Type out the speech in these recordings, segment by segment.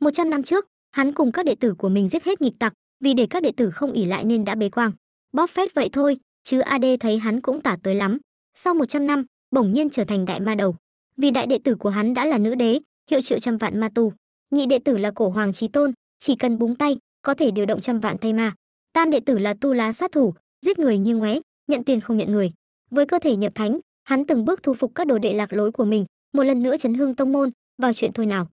100 năm trước, hắn cùng các đệ tử của mình giết hết nghịch tặc, vì để các đệ tử không ỉ lại nên đã bế quang. Bóp phét vậy thôi, chứ AD thấy hắn cũng tả tới lắm. Sau 100 năm, bỗng nhiên trở thành đại ma đầu. Vì đại đệ tử của hắn đã là nữ đế, hiệu triệu trăm vạn ma tu. Nhị đệ tử là cổ hoàng trí tôn, chỉ cần búng tay, có thể điều động trăm vạn tay ma. Tam đệ tử là tu lá sát thủ, giết người như ngoé, nhận tiền không nhận người. Với cơ thể nhập thánh, hắn từng bước thu phục các đồ đệ lạc lối của mình, một lần nữa chấn hương tông môn, vào chuyện thôi nào.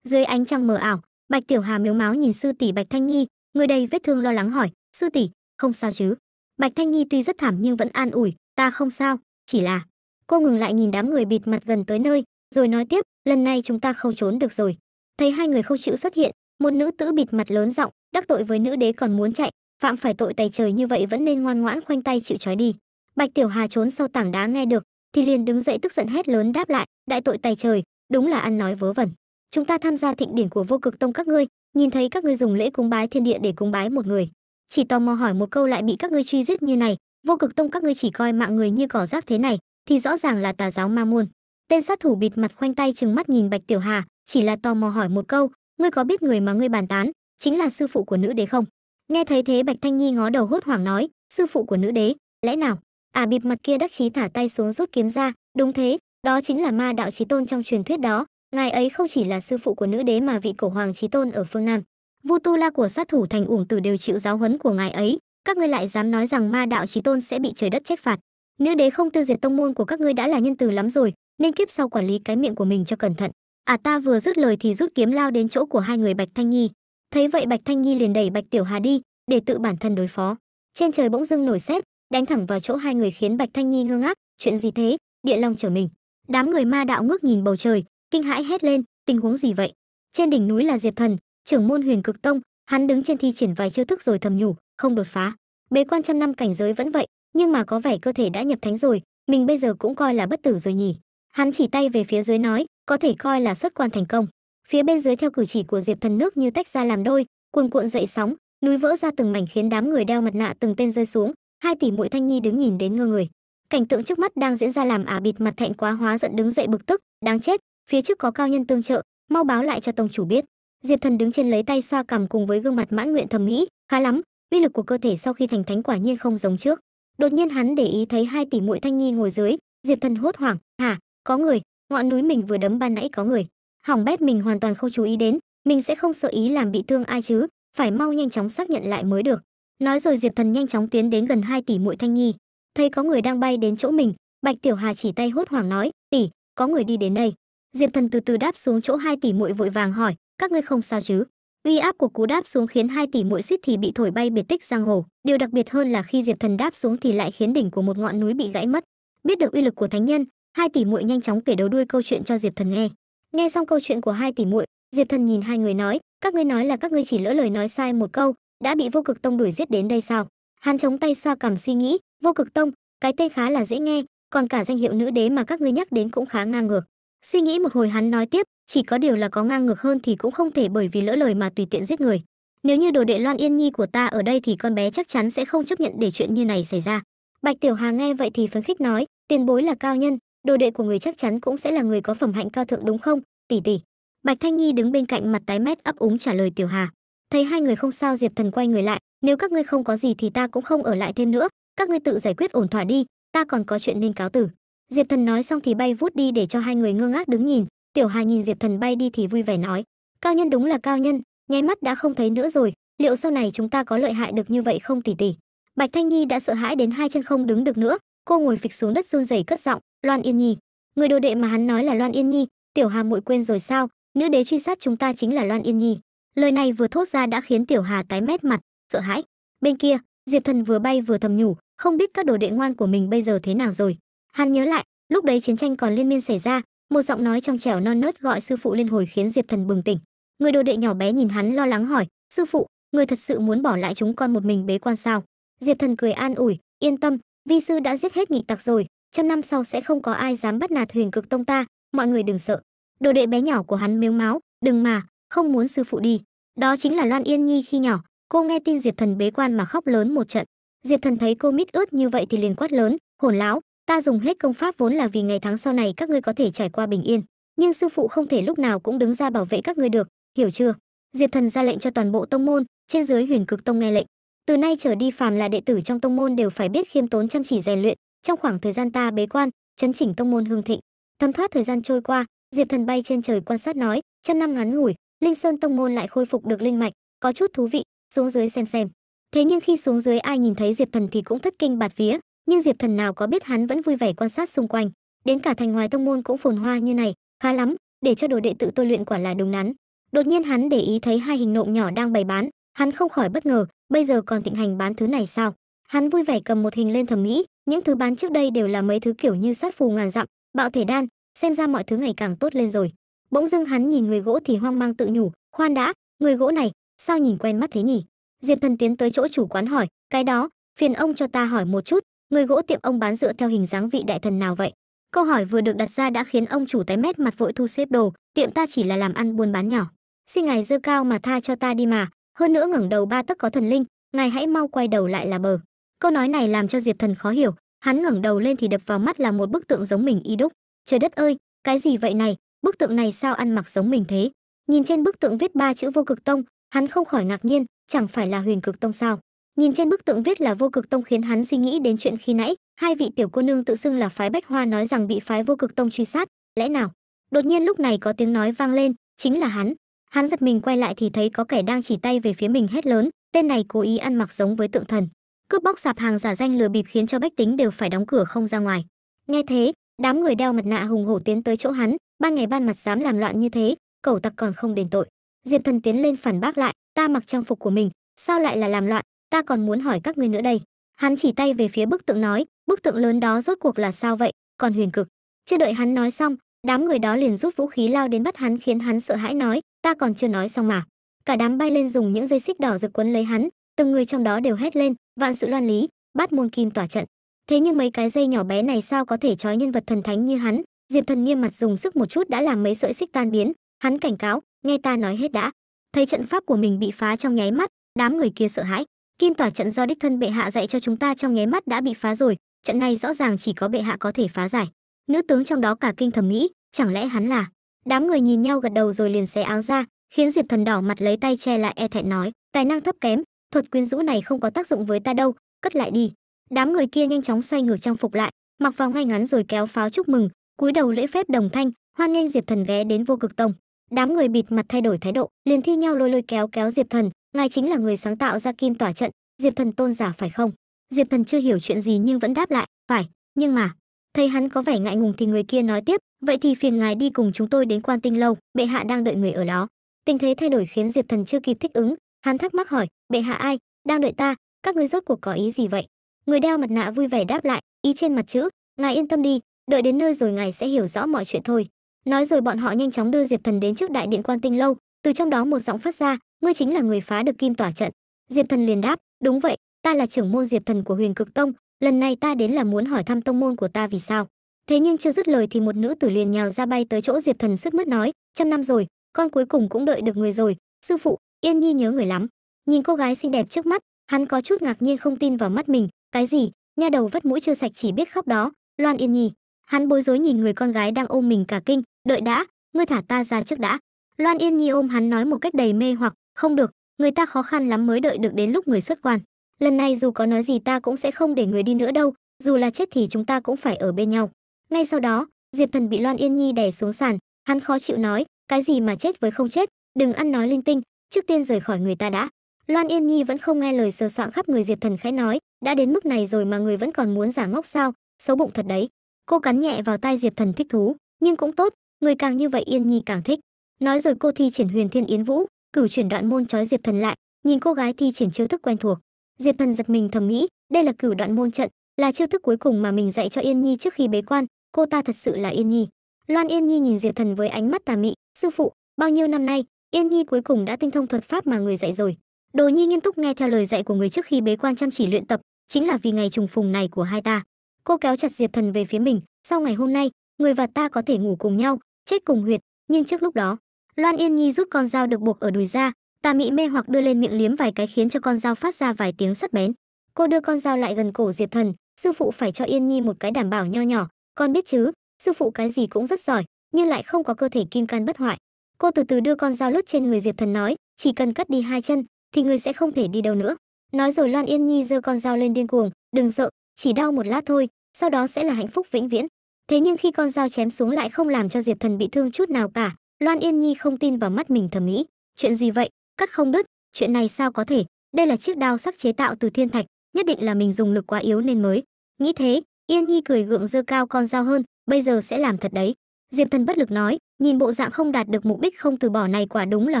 Dưới ánh trăng mờ ảo, Bạch Tiểu Hà miếu máu nhìn sư tỷ Bạch Thanh Nhi, người đầy vết thương lo lắng hỏi, "Sư tỷ, không sao chứ?" Bạch Thanh Nhi tuy rất thảm nhưng vẫn an ủi, "Ta không sao, chỉ là..." Cô ngừng lại nhìn đám người bịt mặt gần tới nơi, rồi nói tiếp, "Lần này chúng ta không trốn được rồi." Thấy hai người không chịu xuất hiện, một nữ tử bịt mặt lớn giọng, "Đắc tội với nữ đế còn muốn chạy, phạm phải tội tày trời như vậy vẫn nên ngoan ngoãn khoanh tay chịu trói đi." Bạch Tiểu Hà trốn sau tảng đá nghe được, thì liền đứng dậy tức giận hét lớn đáp lại, "Đại tội tày trời, đúng là ăn nói vớ vẩn." chúng ta tham gia thịnh điển của vô cực tông các ngươi nhìn thấy các ngươi dùng lễ cúng bái thiên địa để cúng bái một người chỉ tò mò hỏi một câu lại bị các ngươi truy giết như này vô cực tông các ngươi chỉ coi mạng người như cỏ rác thế này thì rõ ràng là tà giáo ma muôn tên sát thủ bịt mặt khoanh tay chừng mắt nhìn bạch tiểu hà chỉ là tò mò hỏi một câu ngươi có biết người mà ngươi bàn tán chính là sư phụ của nữ đế không nghe thấy thế bạch thanh nhi ngó đầu hốt hoảng nói sư phụ của nữ đế lẽ nào à bịt mặt kia đắc chí thả tay xuống rút kiếm ra đúng thế đó chính là ma đạo chí tôn trong truyền thuyết đó ngài ấy không chỉ là sư phụ của nữ đế mà vị cổ hoàng chí tôn ở phương Nam. Vu Tu La của sát thủ thành uổng tử đều chịu giáo huấn của ngài ấy, các ngươi lại dám nói rằng ma đạo chí tôn sẽ bị trời đất trách phạt. Nữ đế không tiêu diệt tông môn của các ngươi đã là nhân từ lắm rồi, nên kiếp sau quản lý cái miệng của mình cho cẩn thận. À ta vừa dứt lời thì rút kiếm lao đến chỗ của hai người Bạch Thanh Nhi. Thấy vậy Bạch Thanh Nhi liền đẩy Bạch Tiểu Hà đi, để tự bản thân đối phó. Trên trời bỗng dưng nổi sét, đánh thẳng vào chỗ hai người khiến Bạch Thanh Nhi ngơ ngác, chuyện gì thế, địa long trở mình. Đám người ma đạo ngước nhìn bầu trời, kinh hãi hét lên tình huống gì vậy trên đỉnh núi là diệp thần trưởng môn huyền cực tông hắn đứng trên thi triển vài chiêu thức rồi thầm nhủ không đột phá bế quan trăm năm cảnh giới vẫn vậy nhưng mà có vẻ cơ thể đã nhập thánh rồi mình bây giờ cũng coi là bất tử rồi nhỉ hắn chỉ tay về phía dưới nói có thể coi là xuất quan thành công phía bên dưới theo cử chỉ của diệp thần nước như tách ra làm đôi cuồn cuộn dậy sóng núi vỡ ra từng mảnh khiến đám người đeo mặt nạ từng tên rơi xuống hai tỷ muội thanh nhi đứng nhìn đến ngơ người cảnh tượng trước mắt đang diễn ra làm ả à bịt mặt thẹn quá hóa giận đứng dậy bực tức đáng chết phía trước có cao nhân tương trợ mau báo lại cho tông chủ biết diệp thần đứng trên lấy tay xoa cằm cùng với gương mặt mãn nguyện thầm nghĩ khá lắm uy lực của cơ thể sau khi thành thánh quả nhiên không giống trước đột nhiên hắn để ý thấy hai tỷ muội thanh nhi ngồi dưới diệp thần hốt hoảng hả có người ngọn núi mình vừa đấm ban nãy có người hỏng bét mình hoàn toàn không chú ý đến mình sẽ không sợ ý làm bị thương ai chứ phải mau nhanh chóng xác nhận lại mới được nói rồi diệp thần nhanh chóng tiến đến gần hai tỷ muội thanh nhi thấy có người đang bay đến chỗ mình bạch tiểu hà chỉ tay hốt hoảng nói tỷ có người đi đến đây diệp thần từ từ đáp xuống chỗ hai tỷ muội vội vàng hỏi các ngươi không sao chứ uy áp của cú đáp xuống khiến hai tỷ muội suýt thì bị thổi bay biệt tích giang hồ điều đặc biệt hơn là khi diệp thần đáp xuống thì lại khiến đỉnh của một ngọn núi bị gãy mất biết được uy lực của thánh nhân hai tỷ muội nhanh chóng kể đầu đuôi câu chuyện cho diệp thần nghe nghe xong câu chuyện của hai tỷ muội diệp thần nhìn hai người nói các ngươi nói là các ngươi chỉ lỡ lời nói sai một câu đã bị vô cực tông đuổi giết đến đây sao hắn chống tay xoa cằm suy nghĩ vô cực tông cái tên khá là dễ nghe còn cả danh hiệu nữ đế mà các ngươi nhắc đến cũng khá ngang ngược Suy nghĩ một hồi hắn nói tiếp, chỉ có điều là có ngang ngược hơn thì cũng không thể bởi vì lỡ lời mà tùy tiện giết người. Nếu như đồ đệ Loan Yên Nhi của ta ở đây thì con bé chắc chắn sẽ không chấp nhận để chuyện như này xảy ra. Bạch Tiểu Hà nghe vậy thì phấn khích nói, tiền bối là cao nhân, đồ đệ của người chắc chắn cũng sẽ là người có phẩm hạnh cao thượng đúng không? Tỷ tỷ. Bạch Thanh Nhi đứng bên cạnh mặt tái mét ấp úng trả lời Tiểu Hà. Thấy hai người không sao Diệp Thần quay người lại, nếu các ngươi không có gì thì ta cũng không ở lại thêm nữa, các ngươi tự giải quyết ổn thỏa đi, ta còn có chuyện nên cáo tử. Diệp Thần nói xong thì bay vút đi để cho hai người ngơ ngác đứng nhìn, Tiểu Hà nhìn Diệp Thần bay đi thì vui vẻ nói, cao nhân đúng là cao nhân, nháy mắt đã không thấy nữa rồi, liệu sau này chúng ta có lợi hại được như vậy không tỷ tỷ? Bạch Thanh Nhi đã sợ hãi đến hai chân không đứng được nữa, cô ngồi phịch xuống đất run rẩy cất giọng, Loan Yên Nhi, người đồ đệ mà hắn nói là Loan Yên Nhi, Tiểu Hà muội quên rồi sao, nữ đế truy sát chúng ta chính là Loan Yên Nhi. Lời này vừa thốt ra đã khiến Tiểu Hà tái mét mặt, sợ hãi. Bên kia, Diệp Thần vừa bay vừa thầm nhủ, không biết các đồ đệ ngoan của mình bây giờ thế nào rồi. Hắn nhớ lại, lúc đấy chiến tranh còn liên miên xảy ra, một giọng nói trong trẻo non nớt gọi sư phụ lên hồi khiến Diệp Thần bừng tỉnh. Người đồ đệ nhỏ bé nhìn hắn lo lắng hỏi, "Sư phụ, người thật sự muốn bỏ lại chúng con một mình bế quan sao?" Diệp Thần cười an ủi, "Yên tâm, vi sư đã giết hết nghịch tặc rồi, trăm năm sau sẽ không có ai dám bắt nạt Huyền Cực Tông ta, mọi người đừng sợ." Đồ đệ bé nhỏ của hắn miếng máu, "Đừng mà, không muốn sư phụ đi." Đó chính là Loan Yên Nhi khi nhỏ, cô nghe tin Diệp Thần bế quan mà khóc lớn một trận. Diệp Thần thấy cô mít ướt như vậy thì liền quát lớn, "Hỗn láo, ta dùng hết công pháp vốn là vì ngày tháng sau này các ngươi có thể trải qua bình yên nhưng sư phụ không thể lúc nào cũng đứng ra bảo vệ các ngươi được hiểu chưa diệp thần ra lệnh cho toàn bộ tông môn trên dưới huyền cực tông nghe lệnh từ nay trở đi phàm là đệ tử trong tông môn đều phải biết khiêm tốn chăm chỉ rèn luyện trong khoảng thời gian ta bế quan chấn chỉnh tông môn hương thịnh thấm thoát thời gian trôi qua diệp thần bay trên trời quan sát nói trăm năm ngắn ngủi linh sơn tông môn lại khôi phục được linh mạch có chút thú vị xuống dưới xem xem thế nhưng khi xuống dưới ai nhìn thấy diệp thần thì cũng thất kinh bạt vía nhưng diệp thần nào có biết hắn vẫn vui vẻ quan sát xung quanh đến cả thành hoài tông môn cũng phồn hoa như này khá lắm để cho đồ đệ tự tôi luyện quả là đúng đắn đột nhiên hắn để ý thấy hai hình nộm nhỏ đang bày bán hắn không khỏi bất ngờ bây giờ còn thịnh hành bán thứ này sao hắn vui vẻ cầm một hình lên thẩm mỹ những thứ bán trước đây đều là mấy thứ kiểu như sát phù ngàn dặm bạo thể đan xem ra mọi thứ ngày càng tốt lên rồi bỗng dưng hắn nhìn người gỗ thì hoang mang tự nhủ khoan đã người gỗ này sao nhìn quen mắt thế nhỉ diệp thần tiến tới chỗ chủ quán hỏi cái đó phiền ông cho ta hỏi một chút người gỗ tiệm ông bán dựa theo hình dáng vị đại thần nào vậy câu hỏi vừa được đặt ra đã khiến ông chủ tái mét mặt vội thu xếp đồ tiệm ta chỉ là làm ăn buôn bán nhỏ xin ngài dơ cao mà tha cho ta đi mà hơn nữa ngẩng đầu ba tấc có thần linh ngài hãy mau quay đầu lại là bờ câu nói này làm cho diệp thần khó hiểu hắn ngẩng đầu lên thì đập vào mắt là một bức tượng giống mình y đúc trời đất ơi cái gì vậy này bức tượng này sao ăn mặc giống mình thế nhìn trên bức tượng viết ba chữ vô cực tông hắn không khỏi ngạc nhiên chẳng phải là huyền cực tông sao Nhìn trên bức tượng viết là vô cực tông khiến hắn suy nghĩ đến chuyện khi nãy, hai vị tiểu cô nương tự xưng là phái Bách Hoa nói rằng bị phái vô cực tông truy sát, lẽ nào? Đột nhiên lúc này có tiếng nói vang lên, chính là hắn. Hắn giật mình quay lại thì thấy có kẻ đang chỉ tay về phía mình hét lớn, tên này cố ý ăn mặc giống với tượng thần. Cướp bóc sạp hàng giả danh lừa bịp khiến cho bách tính đều phải đóng cửa không ra ngoài. Nghe thế, đám người đeo mặt nạ hùng hổ tiến tới chỗ hắn, ba ngày ban mặt dám làm loạn như thế, cẩu tặc còn không đền tội. Diệp Thần tiến lên phản bác lại, ta mặc trang phục của mình, sao lại là làm loạn, ta còn muốn hỏi các ngươi nữa đây hắn chỉ tay về phía bức tượng nói bức tượng lớn đó rốt cuộc là sao vậy còn huyền cực chưa đợi hắn nói xong đám người đó liền rút vũ khí lao đến bắt hắn khiến hắn sợ hãi nói ta còn chưa nói xong mà cả đám bay lên dùng những dây xích đỏ rực quấn lấy hắn từng người trong đó đều hét lên vạn sự loan lý bát môn kim tỏa trận thế nhưng mấy cái dây nhỏ bé này sao có thể trói nhân vật thần thánh như hắn diệp thần nghiêm mặt dùng sức một chút đã làm mấy sợi xích tan biến hắn cảnh cáo nghe ta nói hết đã thấy trận pháp của mình bị phá trong nháy mắt đám người kia sợ hãi kim tỏa trận do đích thân bệ hạ dạy cho chúng ta trong nháy mắt đã bị phá rồi trận này rõ ràng chỉ có bệ hạ có thể phá giải nữ tướng trong đó cả kinh thầm nghĩ chẳng lẽ hắn là đám người nhìn nhau gật đầu rồi liền xé áo ra khiến diệp thần đỏ mặt lấy tay che lại e thẹn nói tài năng thấp kém thuật quyến rũ này không có tác dụng với ta đâu cất lại đi đám người kia nhanh chóng xoay ngược trang phục lại mặc vào ngay ngắn rồi kéo pháo chúc mừng cúi đầu lễ phép đồng thanh hoan nghênh diệp thần ghé đến vô cực tông đám người bịt mặt thay đổi thái độ liền thi nhau lôi lôi kéo kéo diệp thần ngài chính là người sáng tạo ra kim tỏa trận diệp thần tôn giả phải không diệp thần chưa hiểu chuyện gì nhưng vẫn đáp lại phải nhưng mà thấy hắn có vẻ ngại ngùng thì người kia nói tiếp vậy thì phiền ngài đi cùng chúng tôi đến quan tinh lâu bệ hạ đang đợi người ở đó tình thế thay đổi khiến diệp thần chưa kịp thích ứng hắn thắc mắc hỏi bệ hạ ai đang đợi ta các ngươi rốt cuộc có ý gì vậy người đeo mặt nạ vui vẻ đáp lại ý trên mặt chữ ngài yên tâm đi đợi đến nơi rồi ngài sẽ hiểu rõ mọi chuyện thôi nói rồi bọn họ nhanh chóng đưa diệp thần đến trước đại điện quan tinh lâu từ trong đó một giọng phát ra ngươi chính là người phá được kim tỏa trận diệp thần liền đáp đúng vậy ta là trưởng môn diệp thần của huyền cực tông lần này ta đến là muốn hỏi thăm tông môn của ta vì sao thế nhưng chưa dứt lời thì một nữ tử liền nhào ra bay tới chỗ diệp thần sứt mướt nói trăm năm rồi con cuối cùng cũng đợi được người rồi sư phụ yên nhi nhớ người lắm nhìn cô gái xinh đẹp trước mắt hắn có chút ngạc nhiên không tin vào mắt mình cái gì nha đầu vắt mũi chưa sạch chỉ biết khóc đó loan yên nhi hắn bối rối nhìn người con gái đang ôm mình cả kinh đợi đã ngươi thả ta ra trước đã loan yên nhi ôm hắn nói một cách đầy mê hoặc không được, người ta khó khăn lắm mới đợi được đến lúc người xuất quan. Lần này dù có nói gì ta cũng sẽ không để người đi nữa đâu, dù là chết thì chúng ta cũng phải ở bên nhau. Ngay sau đó, Diệp Thần bị Loan Yên Nhi đè xuống sàn, hắn khó chịu nói, cái gì mà chết với không chết, đừng ăn nói linh tinh, trước tiên rời khỏi người ta đã. Loan Yên Nhi vẫn không nghe lời sờ soạng khắp người Diệp Thần khẽ nói, đã đến mức này rồi mà người vẫn còn muốn giả ngốc sao, xấu bụng thật đấy. Cô cắn nhẹ vào tai Diệp Thần thích thú, nhưng cũng tốt, người càng như vậy Yên Nhi càng thích. Nói rồi cô thi triển Huyền Thiên Yến Vũ, cửu chuyển đoạn môn trói diệp thần lại nhìn cô gái thi triển chiêu thức quen thuộc diệp thần giật mình thầm nghĩ đây là cửu đoạn môn trận là chiêu thức cuối cùng mà mình dạy cho yên nhi trước khi bế quan cô ta thật sự là yên nhi loan yên nhi nhìn diệp thần với ánh mắt tà mị sư phụ bao nhiêu năm nay yên nhi cuối cùng đã tinh thông thuật pháp mà người dạy rồi đồ nhi nghiêm túc nghe theo lời dạy của người trước khi bế quan chăm chỉ luyện tập chính là vì ngày trùng phùng này của hai ta cô kéo chặt diệp thần về phía mình sau ngày hôm nay người và ta có thể ngủ cùng nhau chết cùng huyệt nhưng trước lúc đó Loan Yên Nhi rút con dao được buộc ở đùi ra, Tà Mị mê hoặc đưa lên miệng liếm vài cái khiến cho con dao phát ra vài tiếng sắt bén. Cô đưa con dao lại gần cổ Diệp Thần, sư phụ phải cho Yên Nhi một cái đảm bảo nho nhỏ, con biết chứ, sư phụ cái gì cũng rất giỏi, nhưng lại không có cơ thể kim can bất hoại. Cô từ từ đưa con dao lướt trên người Diệp Thần nói, chỉ cần cắt đi hai chân thì người sẽ không thể đi đâu nữa. Nói rồi Loan Yên Nhi giơ con dao lên điên cuồng, đừng sợ, chỉ đau một lát thôi, sau đó sẽ là hạnh phúc vĩnh viễn. Thế nhưng khi con dao chém xuống lại không làm cho Diệp Thần bị thương chút nào cả, Loan Yên Nhi không tin vào mắt mình thầm nghĩ, chuyện gì vậy, cắt không đứt, chuyện này sao có thể, đây là chiếc đao sắc chế tạo từ thiên thạch, nhất định là mình dùng lực quá yếu nên mới. Nghĩ thế, Yên Nhi cười gượng dơ cao con dao hơn, bây giờ sẽ làm thật đấy. Diệp Thần bất lực nói, nhìn bộ dạng không đạt được mục đích không từ bỏ này quả đúng là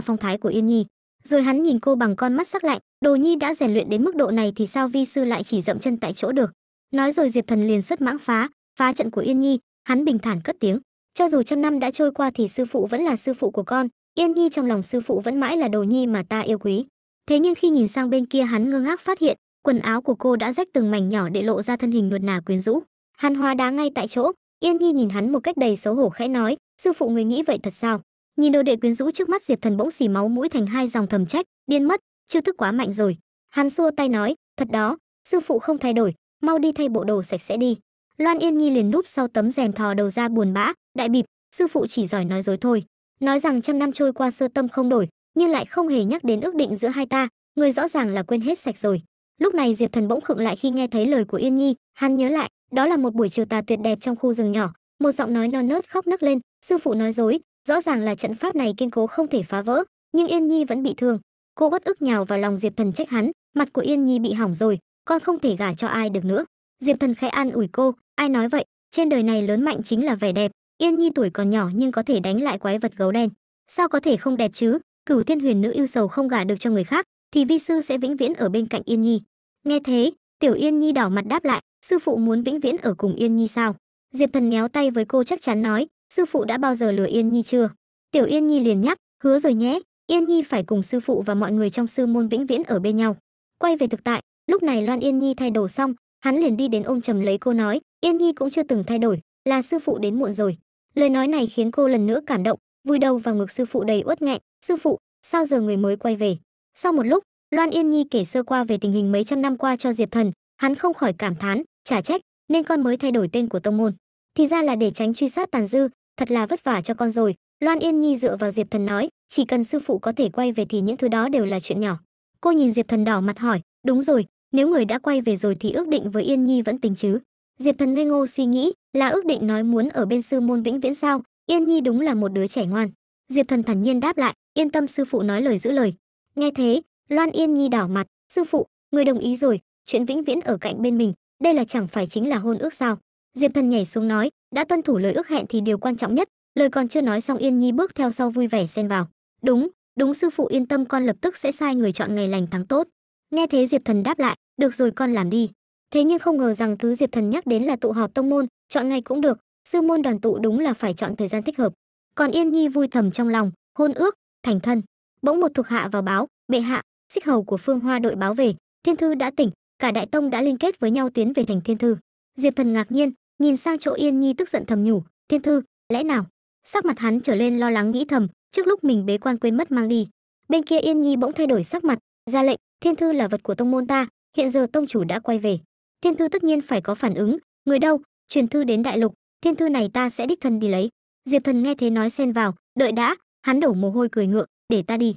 phong thái của Yên Nhi. Rồi hắn nhìn cô bằng con mắt sắc lạnh, Đồ Nhi đã rèn luyện đến mức độ này thì sao vi sư lại chỉ dậm chân tại chỗ được. Nói rồi Diệp Thần liền xuất mãng phá, phá trận của Yên Nhi, hắn bình thản cất tiếng, cho dù trăm năm đã trôi qua thì sư phụ vẫn là sư phụ của con yên nhi trong lòng sư phụ vẫn mãi là đồ nhi mà ta yêu quý thế nhưng khi nhìn sang bên kia hắn ngơ ngác phát hiện quần áo của cô đã rách từng mảnh nhỏ để lộ ra thân hình nuột nà quyến rũ hàn hoa đá ngay tại chỗ yên nhi nhìn hắn một cách đầy xấu hổ khẽ nói sư phụ người nghĩ vậy thật sao nhìn đồ đệ quyến rũ trước mắt diệp thần bỗng xì máu mũi thành hai dòng thầm trách điên mất chiêu thức quá mạnh rồi hắn xua tay nói thật đó sư phụ không thay đổi mau đi thay bộ đồ sạch sẽ đi Loan Yên Nhi liền núp sau tấm rèm thò đầu ra buồn bã, đại bịp, sư phụ chỉ giỏi nói dối thôi. Nói rằng trăm năm trôi qua sơ tâm không đổi, nhưng lại không hề nhắc đến ước định giữa hai ta, người rõ ràng là quên hết sạch rồi. Lúc này Diệp Thần bỗng khựng lại khi nghe thấy lời của Yên Nhi, hắn nhớ lại, đó là một buổi chiều tà tuyệt đẹp trong khu rừng nhỏ, một giọng nói non nớt khóc nấc lên, sư phụ nói dối, rõ ràng là trận pháp này kiên cố không thể phá vỡ, nhưng Yên Nhi vẫn bị thương. Cô bất ức nhào vào lòng Diệp Thần trách hắn, mặt của Yên Nhi bị hỏng rồi, con không thể gả cho ai được nữa. Diệp Thần khẽ an ủi cô, ai nói vậy trên đời này lớn mạnh chính là vẻ đẹp yên nhi tuổi còn nhỏ nhưng có thể đánh lại quái vật gấu đen sao có thể không đẹp chứ cửu thiên huyền nữ yêu sầu không gả được cho người khác thì vi sư sẽ vĩnh viễn ở bên cạnh yên nhi nghe thế tiểu yên nhi đỏ mặt đáp lại sư phụ muốn vĩnh viễn ở cùng yên nhi sao diệp thần ngéo tay với cô chắc chắn nói sư phụ đã bao giờ lừa yên nhi chưa tiểu yên nhi liền nhắc hứa rồi nhé yên nhi phải cùng sư phụ và mọi người trong sư môn vĩnh viễn ở bên nhau quay về thực tại lúc này loan yên nhi thay đồ xong hắn liền đi đến ôm trầm lấy cô nói Yên Nhi cũng chưa từng thay đổi, là sư phụ đến muộn rồi. Lời nói này khiến cô lần nữa cảm động, vui đầu vào ngực sư phụ đầy uất nghẹn, "Sư phụ, sao giờ người mới quay về?" Sau một lúc, Loan Yên Nhi kể sơ qua về tình hình mấy trăm năm qua cho Diệp Thần, hắn không khỏi cảm thán, trả trách, nên con mới thay đổi tên của tông môn. Thì ra là để tránh truy sát tàn dư, thật là vất vả cho con rồi. Loan Yên Nhi dựa vào Diệp Thần nói, chỉ cần sư phụ có thể quay về thì những thứ đó đều là chuyện nhỏ. Cô nhìn Diệp Thần đỏ mặt hỏi, đúng rồi, nếu người đã quay về rồi thì ước định với Yên Nhi vẫn tính chứ? Diệp Thần ngây ngô suy nghĩ, là ước định nói muốn ở bên sư môn vĩnh viễn sao, Yên Nhi đúng là một đứa trẻ ngoan. Diệp Thần thản nhiên đáp lại, yên tâm sư phụ nói lời giữ lời. Nghe thế, Loan Yên Nhi đỏ mặt, sư phụ, người đồng ý rồi, chuyện vĩnh viễn ở cạnh bên mình, đây là chẳng phải chính là hôn ước sao? Diệp Thần nhảy xuống nói, đã tuân thủ lời ước hẹn thì điều quan trọng nhất, lời còn chưa nói xong Yên Nhi bước theo sau vui vẻ xen vào. Đúng, đúng sư phụ yên tâm con lập tức sẽ sai người chọn ngày lành tháng tốt. Nghe thế Diệp Thần đáp lại, được rồi con làm đi thế nhưng không ngờ rằng thứ diệp thần nhắc đến là tụ họp tông môn chọn ngày cũng được sư môn đoàn tụ đúng là phải chọn thời gian thích hợp còn yên nhi vui thầm trong lòng hôn ước thành thân bỗng một thuộc hạ vào báo bệ hạ xích hầu của phương hoa đội báo về thiên thư đã tỉnh cả đại tông đã liên kết với nhau tiến về thành thiên thư diệp thần ngạc nhiên nhìn sang chỗ yên nhi tức giận thầm nhủ thiên thư lẽ nào sắc mặt hắn trở lên lo lắng nghĩ thầm trước lúc mình bế quan quên mất mang đi bên kia yên nhi bỗng thay đổi sắc mặt ra lệnh thiên thư là vật của tông môn ta hiện giờ tông chủ đã quay về thiên thư tất nhiên phải có phản ứng người đâu truyền thư đến đại lục thiên thư này ta sẽ đích thân đi lấy diệp thần nghe thế nói xen vào đợi đã hắn đổ mồ hôi cười ngượng để ta đi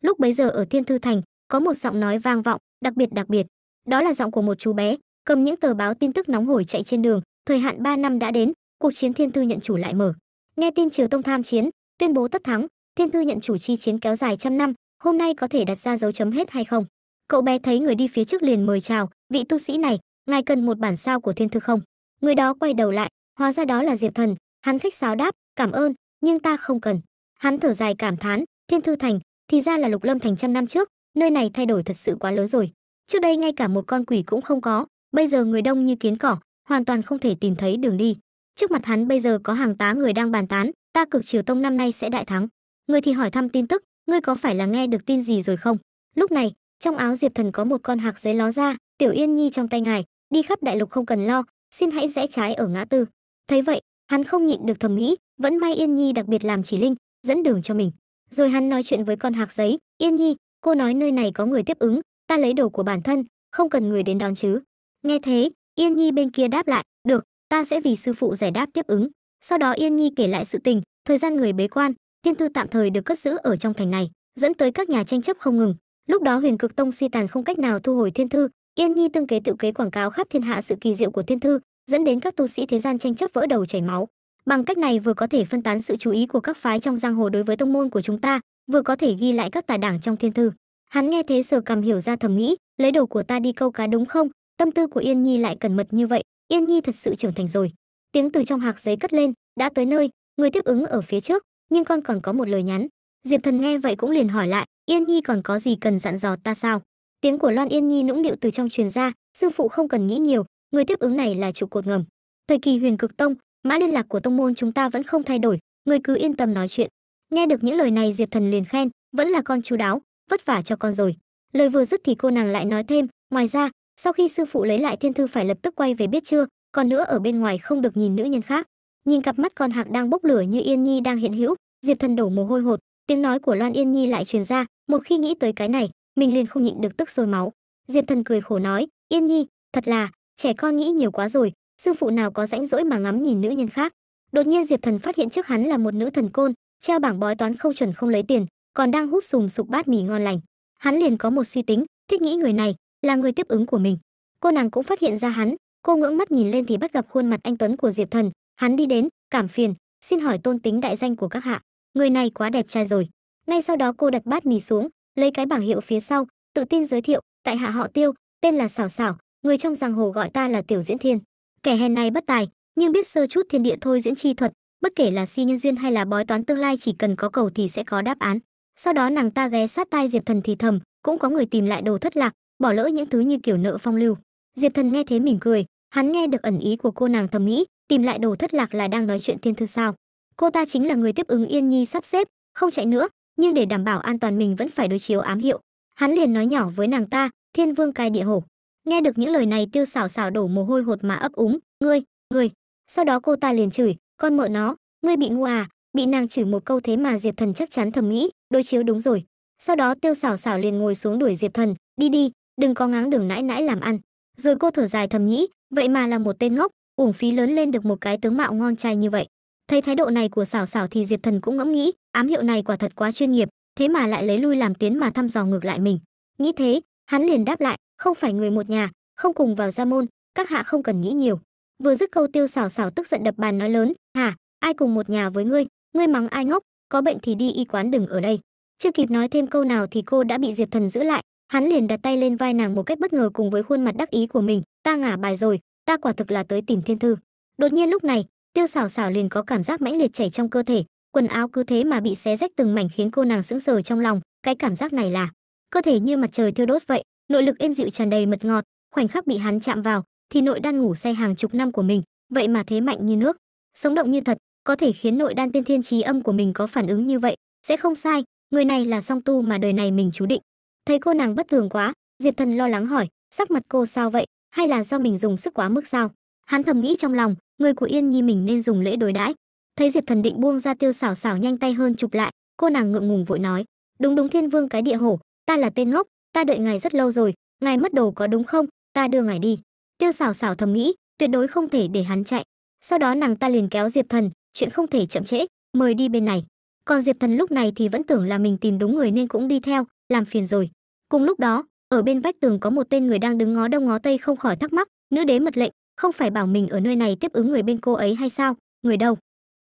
lúc bấy giờ ở thiên thư thành có một giọng nói vang vọng đặc biệt đặc biệt đó là giọng của một chú bé cầm những tờ báo tin tức nóng hổi chạy trên đường thời hạn 3 năm đã đến cuộc chiến thiên thư nhận chủ lại mở nghe tin triều tông tham chiến tuyên bố tất thắng thiên thư nhận chủ chi chiến kéo dài trăm năm hôm nay có thể đặt ra dấu chấm hết hay không cậu bé thấy người đi phía trước liền mời chào vị tu sĩ này ngài cần một bản sao của thiên thư không người đó quay đầu lại hóa ra đó là diệp thần hắn khách sáo đáp cảm ơn nhưng ta không cần hắn thở dài cảm thán thiên thư thành thì ra là lục lâm thành trăm năm trước nơi này thay đổi thật sự quá lớn rồi trước đây ngay cả một con quỷ cũng không có bây giờ người đông như kiến cỏ hoàn toàn không thể tìm thấy đường đi trước mặt hắn bây giờ có hàng tá người đang bàn tán ta cực triều tông năm nay sẽ đại thắng người thì hỏi thăm tin tức ngươi có phải là nghe được tin gì rồi không lúc này trong áo diệp thần có một con hạc giấy ló ra tiểu yên nhi trong tay ngài đi khắp đại lục không cần lo xin hãy rẽ trái ở ngã tư thấy vậy hắn không nhịn được thầm nghĩ vẫn may yên nhi đặc biệt làm chỉ linh dẫn đường cho mình rồi hắn nói chuyện với con hạc giấy yên nhi cô nói nơi này có người tiếp ứng ta lấy đồ của bản thân không cần người đến đón chứ nghe thế yên nhi bên kia đáp lại được ta sẽ vì sư phụ giải đáp tiếp ứng sau đó yên nhi kể lại sự tình thời gian người bế quan thiên thư tạm thời được cất giữ ở trong thành này dẫn tới các nhà tranh chấp không ngừng lúc đó huyền cực tông suy tàn không cách nào thu hồi thiên thư Yên Nhi tương kế tự kế quảng cáo khắp thiên hạ sự kỳ diệu của thiên thư, dẫn đến các tu sĩ thế gian tranh chấp vỡ đầu chảy máu. Bằng cách này vừa có thể phân tán sự chú ý của các phái trong giang hồ đối với tông môn của chúng ta, vừa có thể ghi lại các tà đảng trong thiên thư. Hắn nghe thế sờ cầm hiểu ra thầm nghĩ, lấy đồ của ta đi câu cá đúng không? Tâm tư của Yên Nhi lại cẩn mật như vậy, Yên Nhi thật sự trưởng thành rồi. Tiếng từ trong hạc giấy cất lên, đã tới nơi, người tiếp ứng ở phía trước, nhưng con còn có một lời nhắn. Diệp Thần nghe vậy cũng liền hỏi lại, Yên Nhi còn có gì cần dặn dò ta sao? tiếng của loan yên nhi nũng nịu từ trong truyền ra sư phụ không cần nghĩ nhiều người tiếp ứng này là trụ cột ngầm thời kỳ huyền cực tông mã liên lạc của tông môn chúng ta vẫn không thay đổi người cứ yên tâm nói chuyện nghe được những lời này diệp thần liền khen vẫn là con chú đáo vất vả cho con rồi lời vừa dứt thì cô nàng lại nói thêm ngoài ra sau khi sư phụ lấy lại thiên thư phải lập tức quay về biết chưa còn nữa ở bên ngoài không được nhìn nữ nhân khác nhìn cặp mắt con hạc đang bốc lửa như yên nhi đang hiện hữu diệp thần đổ mồ hôi hột tiếng nói của loan yên nhi lại truyền ra một khi nghĩ tới cái này mình liền không nhịn được tức sôi máu diệp thần cười khổ nói yên nhi thật là trẻ con nghĩ nhiều quá rồi sư phụ nào có rãnh rỗi mà ngắm nhìn nữ nhân khác đột nhiên diệp thần phát hiện trước hắn là một nữ thần côn treo bảng bói toán không chuẩn không lấy tiền còn đang hút sùm sụp bát mì ngon lành hắn liền có một suy tính thích nghĩ người này là người tiếp ứng của mình cô nàng cũng phát hiện ra hắn cô ngưỡng mắt nhìn lên thì bắt gặp khuôn mặt anh tuấn của diệp thần hắn đi đến cảm phiền xin hỏi tôn tính đại danh của các hạ người này quá đẹp trai rồi ngay sau đó cô đặt bát mì xuống lấy cái bảng hiệu phía sau tự tin giới thiệu tại hạ họ tiêu tên là sảo sảo người trong giang hồ gọi ta là tiểu diễn thiên kẻ hèn này bất tài nhưng biết sơ chút thiên địa thôi diễn chi thuật bất kể là si nhân duyên hay là bói toán tương lai chỉ cần có cầu thì sẽ có đáp án sau đó nàng ta ghé sát tai diệp thần thì thầm cũng có người tìm lại đồ thất lạc bỏ lỡ những thứ như kiểu nợ phong lưu diệp thần nghe thế mỉm cười hắn nghe được ẩn ý của cô nàng thầm nghĩ tìm lại đồ thất lạc là đang nói chuyện thiên thư sao cô ta chính là người tiếp ứng yên nhi sắp xếp không chạy nữa nhưng để đảm bảo an toàn mình vẫn phải đối chiếu ám hiệu hắn liền nói nhỏ với nàng ta thiên vương cai địa hổ nghe được những lời này tiêu xảo xảo đổ mồ hôi hột mà ấp úng ngươi ngươi sau đó cô ta liền chửi con mợ nó ngươi bị ngu à bị nàng chửi một câu thế mà diệp thần chắc chắn thầm nghĩ đối chiếu đúng rồi sau đó tiêu xảo xảo liền ngồi xuống đuổi diệp thần đi đi đừng có ngáng đường nãi nãi làm ăn rồi cô thở dài thầm nghĩ vậy mà là một tên ngốc uổng phí lớn lên được một cái tướng mạo ngon trai như vậy thấy thái độ này của xảo xảo thì diệp thần cũng ngẫm nghĩ ám hiệu này quả thật quá chuyên nghiệp thế mà lại lấy lui làm tiến mà thăm dò ngược lại mình nghĩ thế hắn liền đáp lại không phải người một nhà không cùng vào gia môn các hạ không cần nghĩ nhiều vừa dứt câu tiêu xảo xảo tức giận đập bàn nói lớn hả ai cùng một nhà với ngươi ngươi mắng ai ngốc có bệnh thì đi y quán đừng ở đây chưa kịp nói thêm câu nào thì cô đã bị diệp thần giữ lại hắn liền đặt tay lên vai nàng một cách bất ngờ cùng với khuôn mặt đắc ý của mình ta ngả bài rồi ta quả thực là tới tìm thiên thư đột nhiên lúc này tiêu xảo xảo liền có cảm giác mãnh liệt chảy trong cơ thể quần áo cứ thế mà bị xé rách từng mảnh khiến cô nàng sững sờ trong lòng cái cảm giác này là cơ thể như mặt trời thiêu đốt vậy nội lực êm dịu tràn đầy mật ngọt khoảnh khắc bị hắn chạm vào thì nội đan ngủ say hàng chục năm của mình vậy mà thế mạnh như nước sống động như thật có thể khiến nội đan tiên thiên trí âm của mình có phản ứng như vậy sẽ không sai người này là song tu mà đời này mình chú định thấy cô nàng bất thường quá diệp thần lo lắng hỏi sắc mặt cô sao vậy hay là do mình dùng sức quá mức sao hắn thầm nghĩ trong lòng người của yên nhi mình nên dùng lễ đối đãi thấy diệp thần định buông ra tiêu xảo xảo nhanh tay hơn chụp lại cô nàng ngượng ngùng vội nói đúng đúng thiên vương cái địa hổ ta là tên ngốc ta đợi ngài rất lâu rồi ngài mất đồ có đúng không ta đưa ngài đi tiêu xảo xảo thầm nghĩ tuyệt đối không thể để hắn chạy sau đó nàng ta liền kéo diệp thần chuyện không thể chậm trễ mời đi bên này còn diệp thần lúc này thì vẫn tưởng là mình tìm đúng người nên cũng đi theo làm phiền rồi cùng lúc đó ở bên vách tường có một tên người đang đứng ngó đông ngó tây không khỏi thắc mắc nữ đế mật lệnh không phải bảo mình ở nơi này tiếp ứng người bên cô ấy hay sao người đâu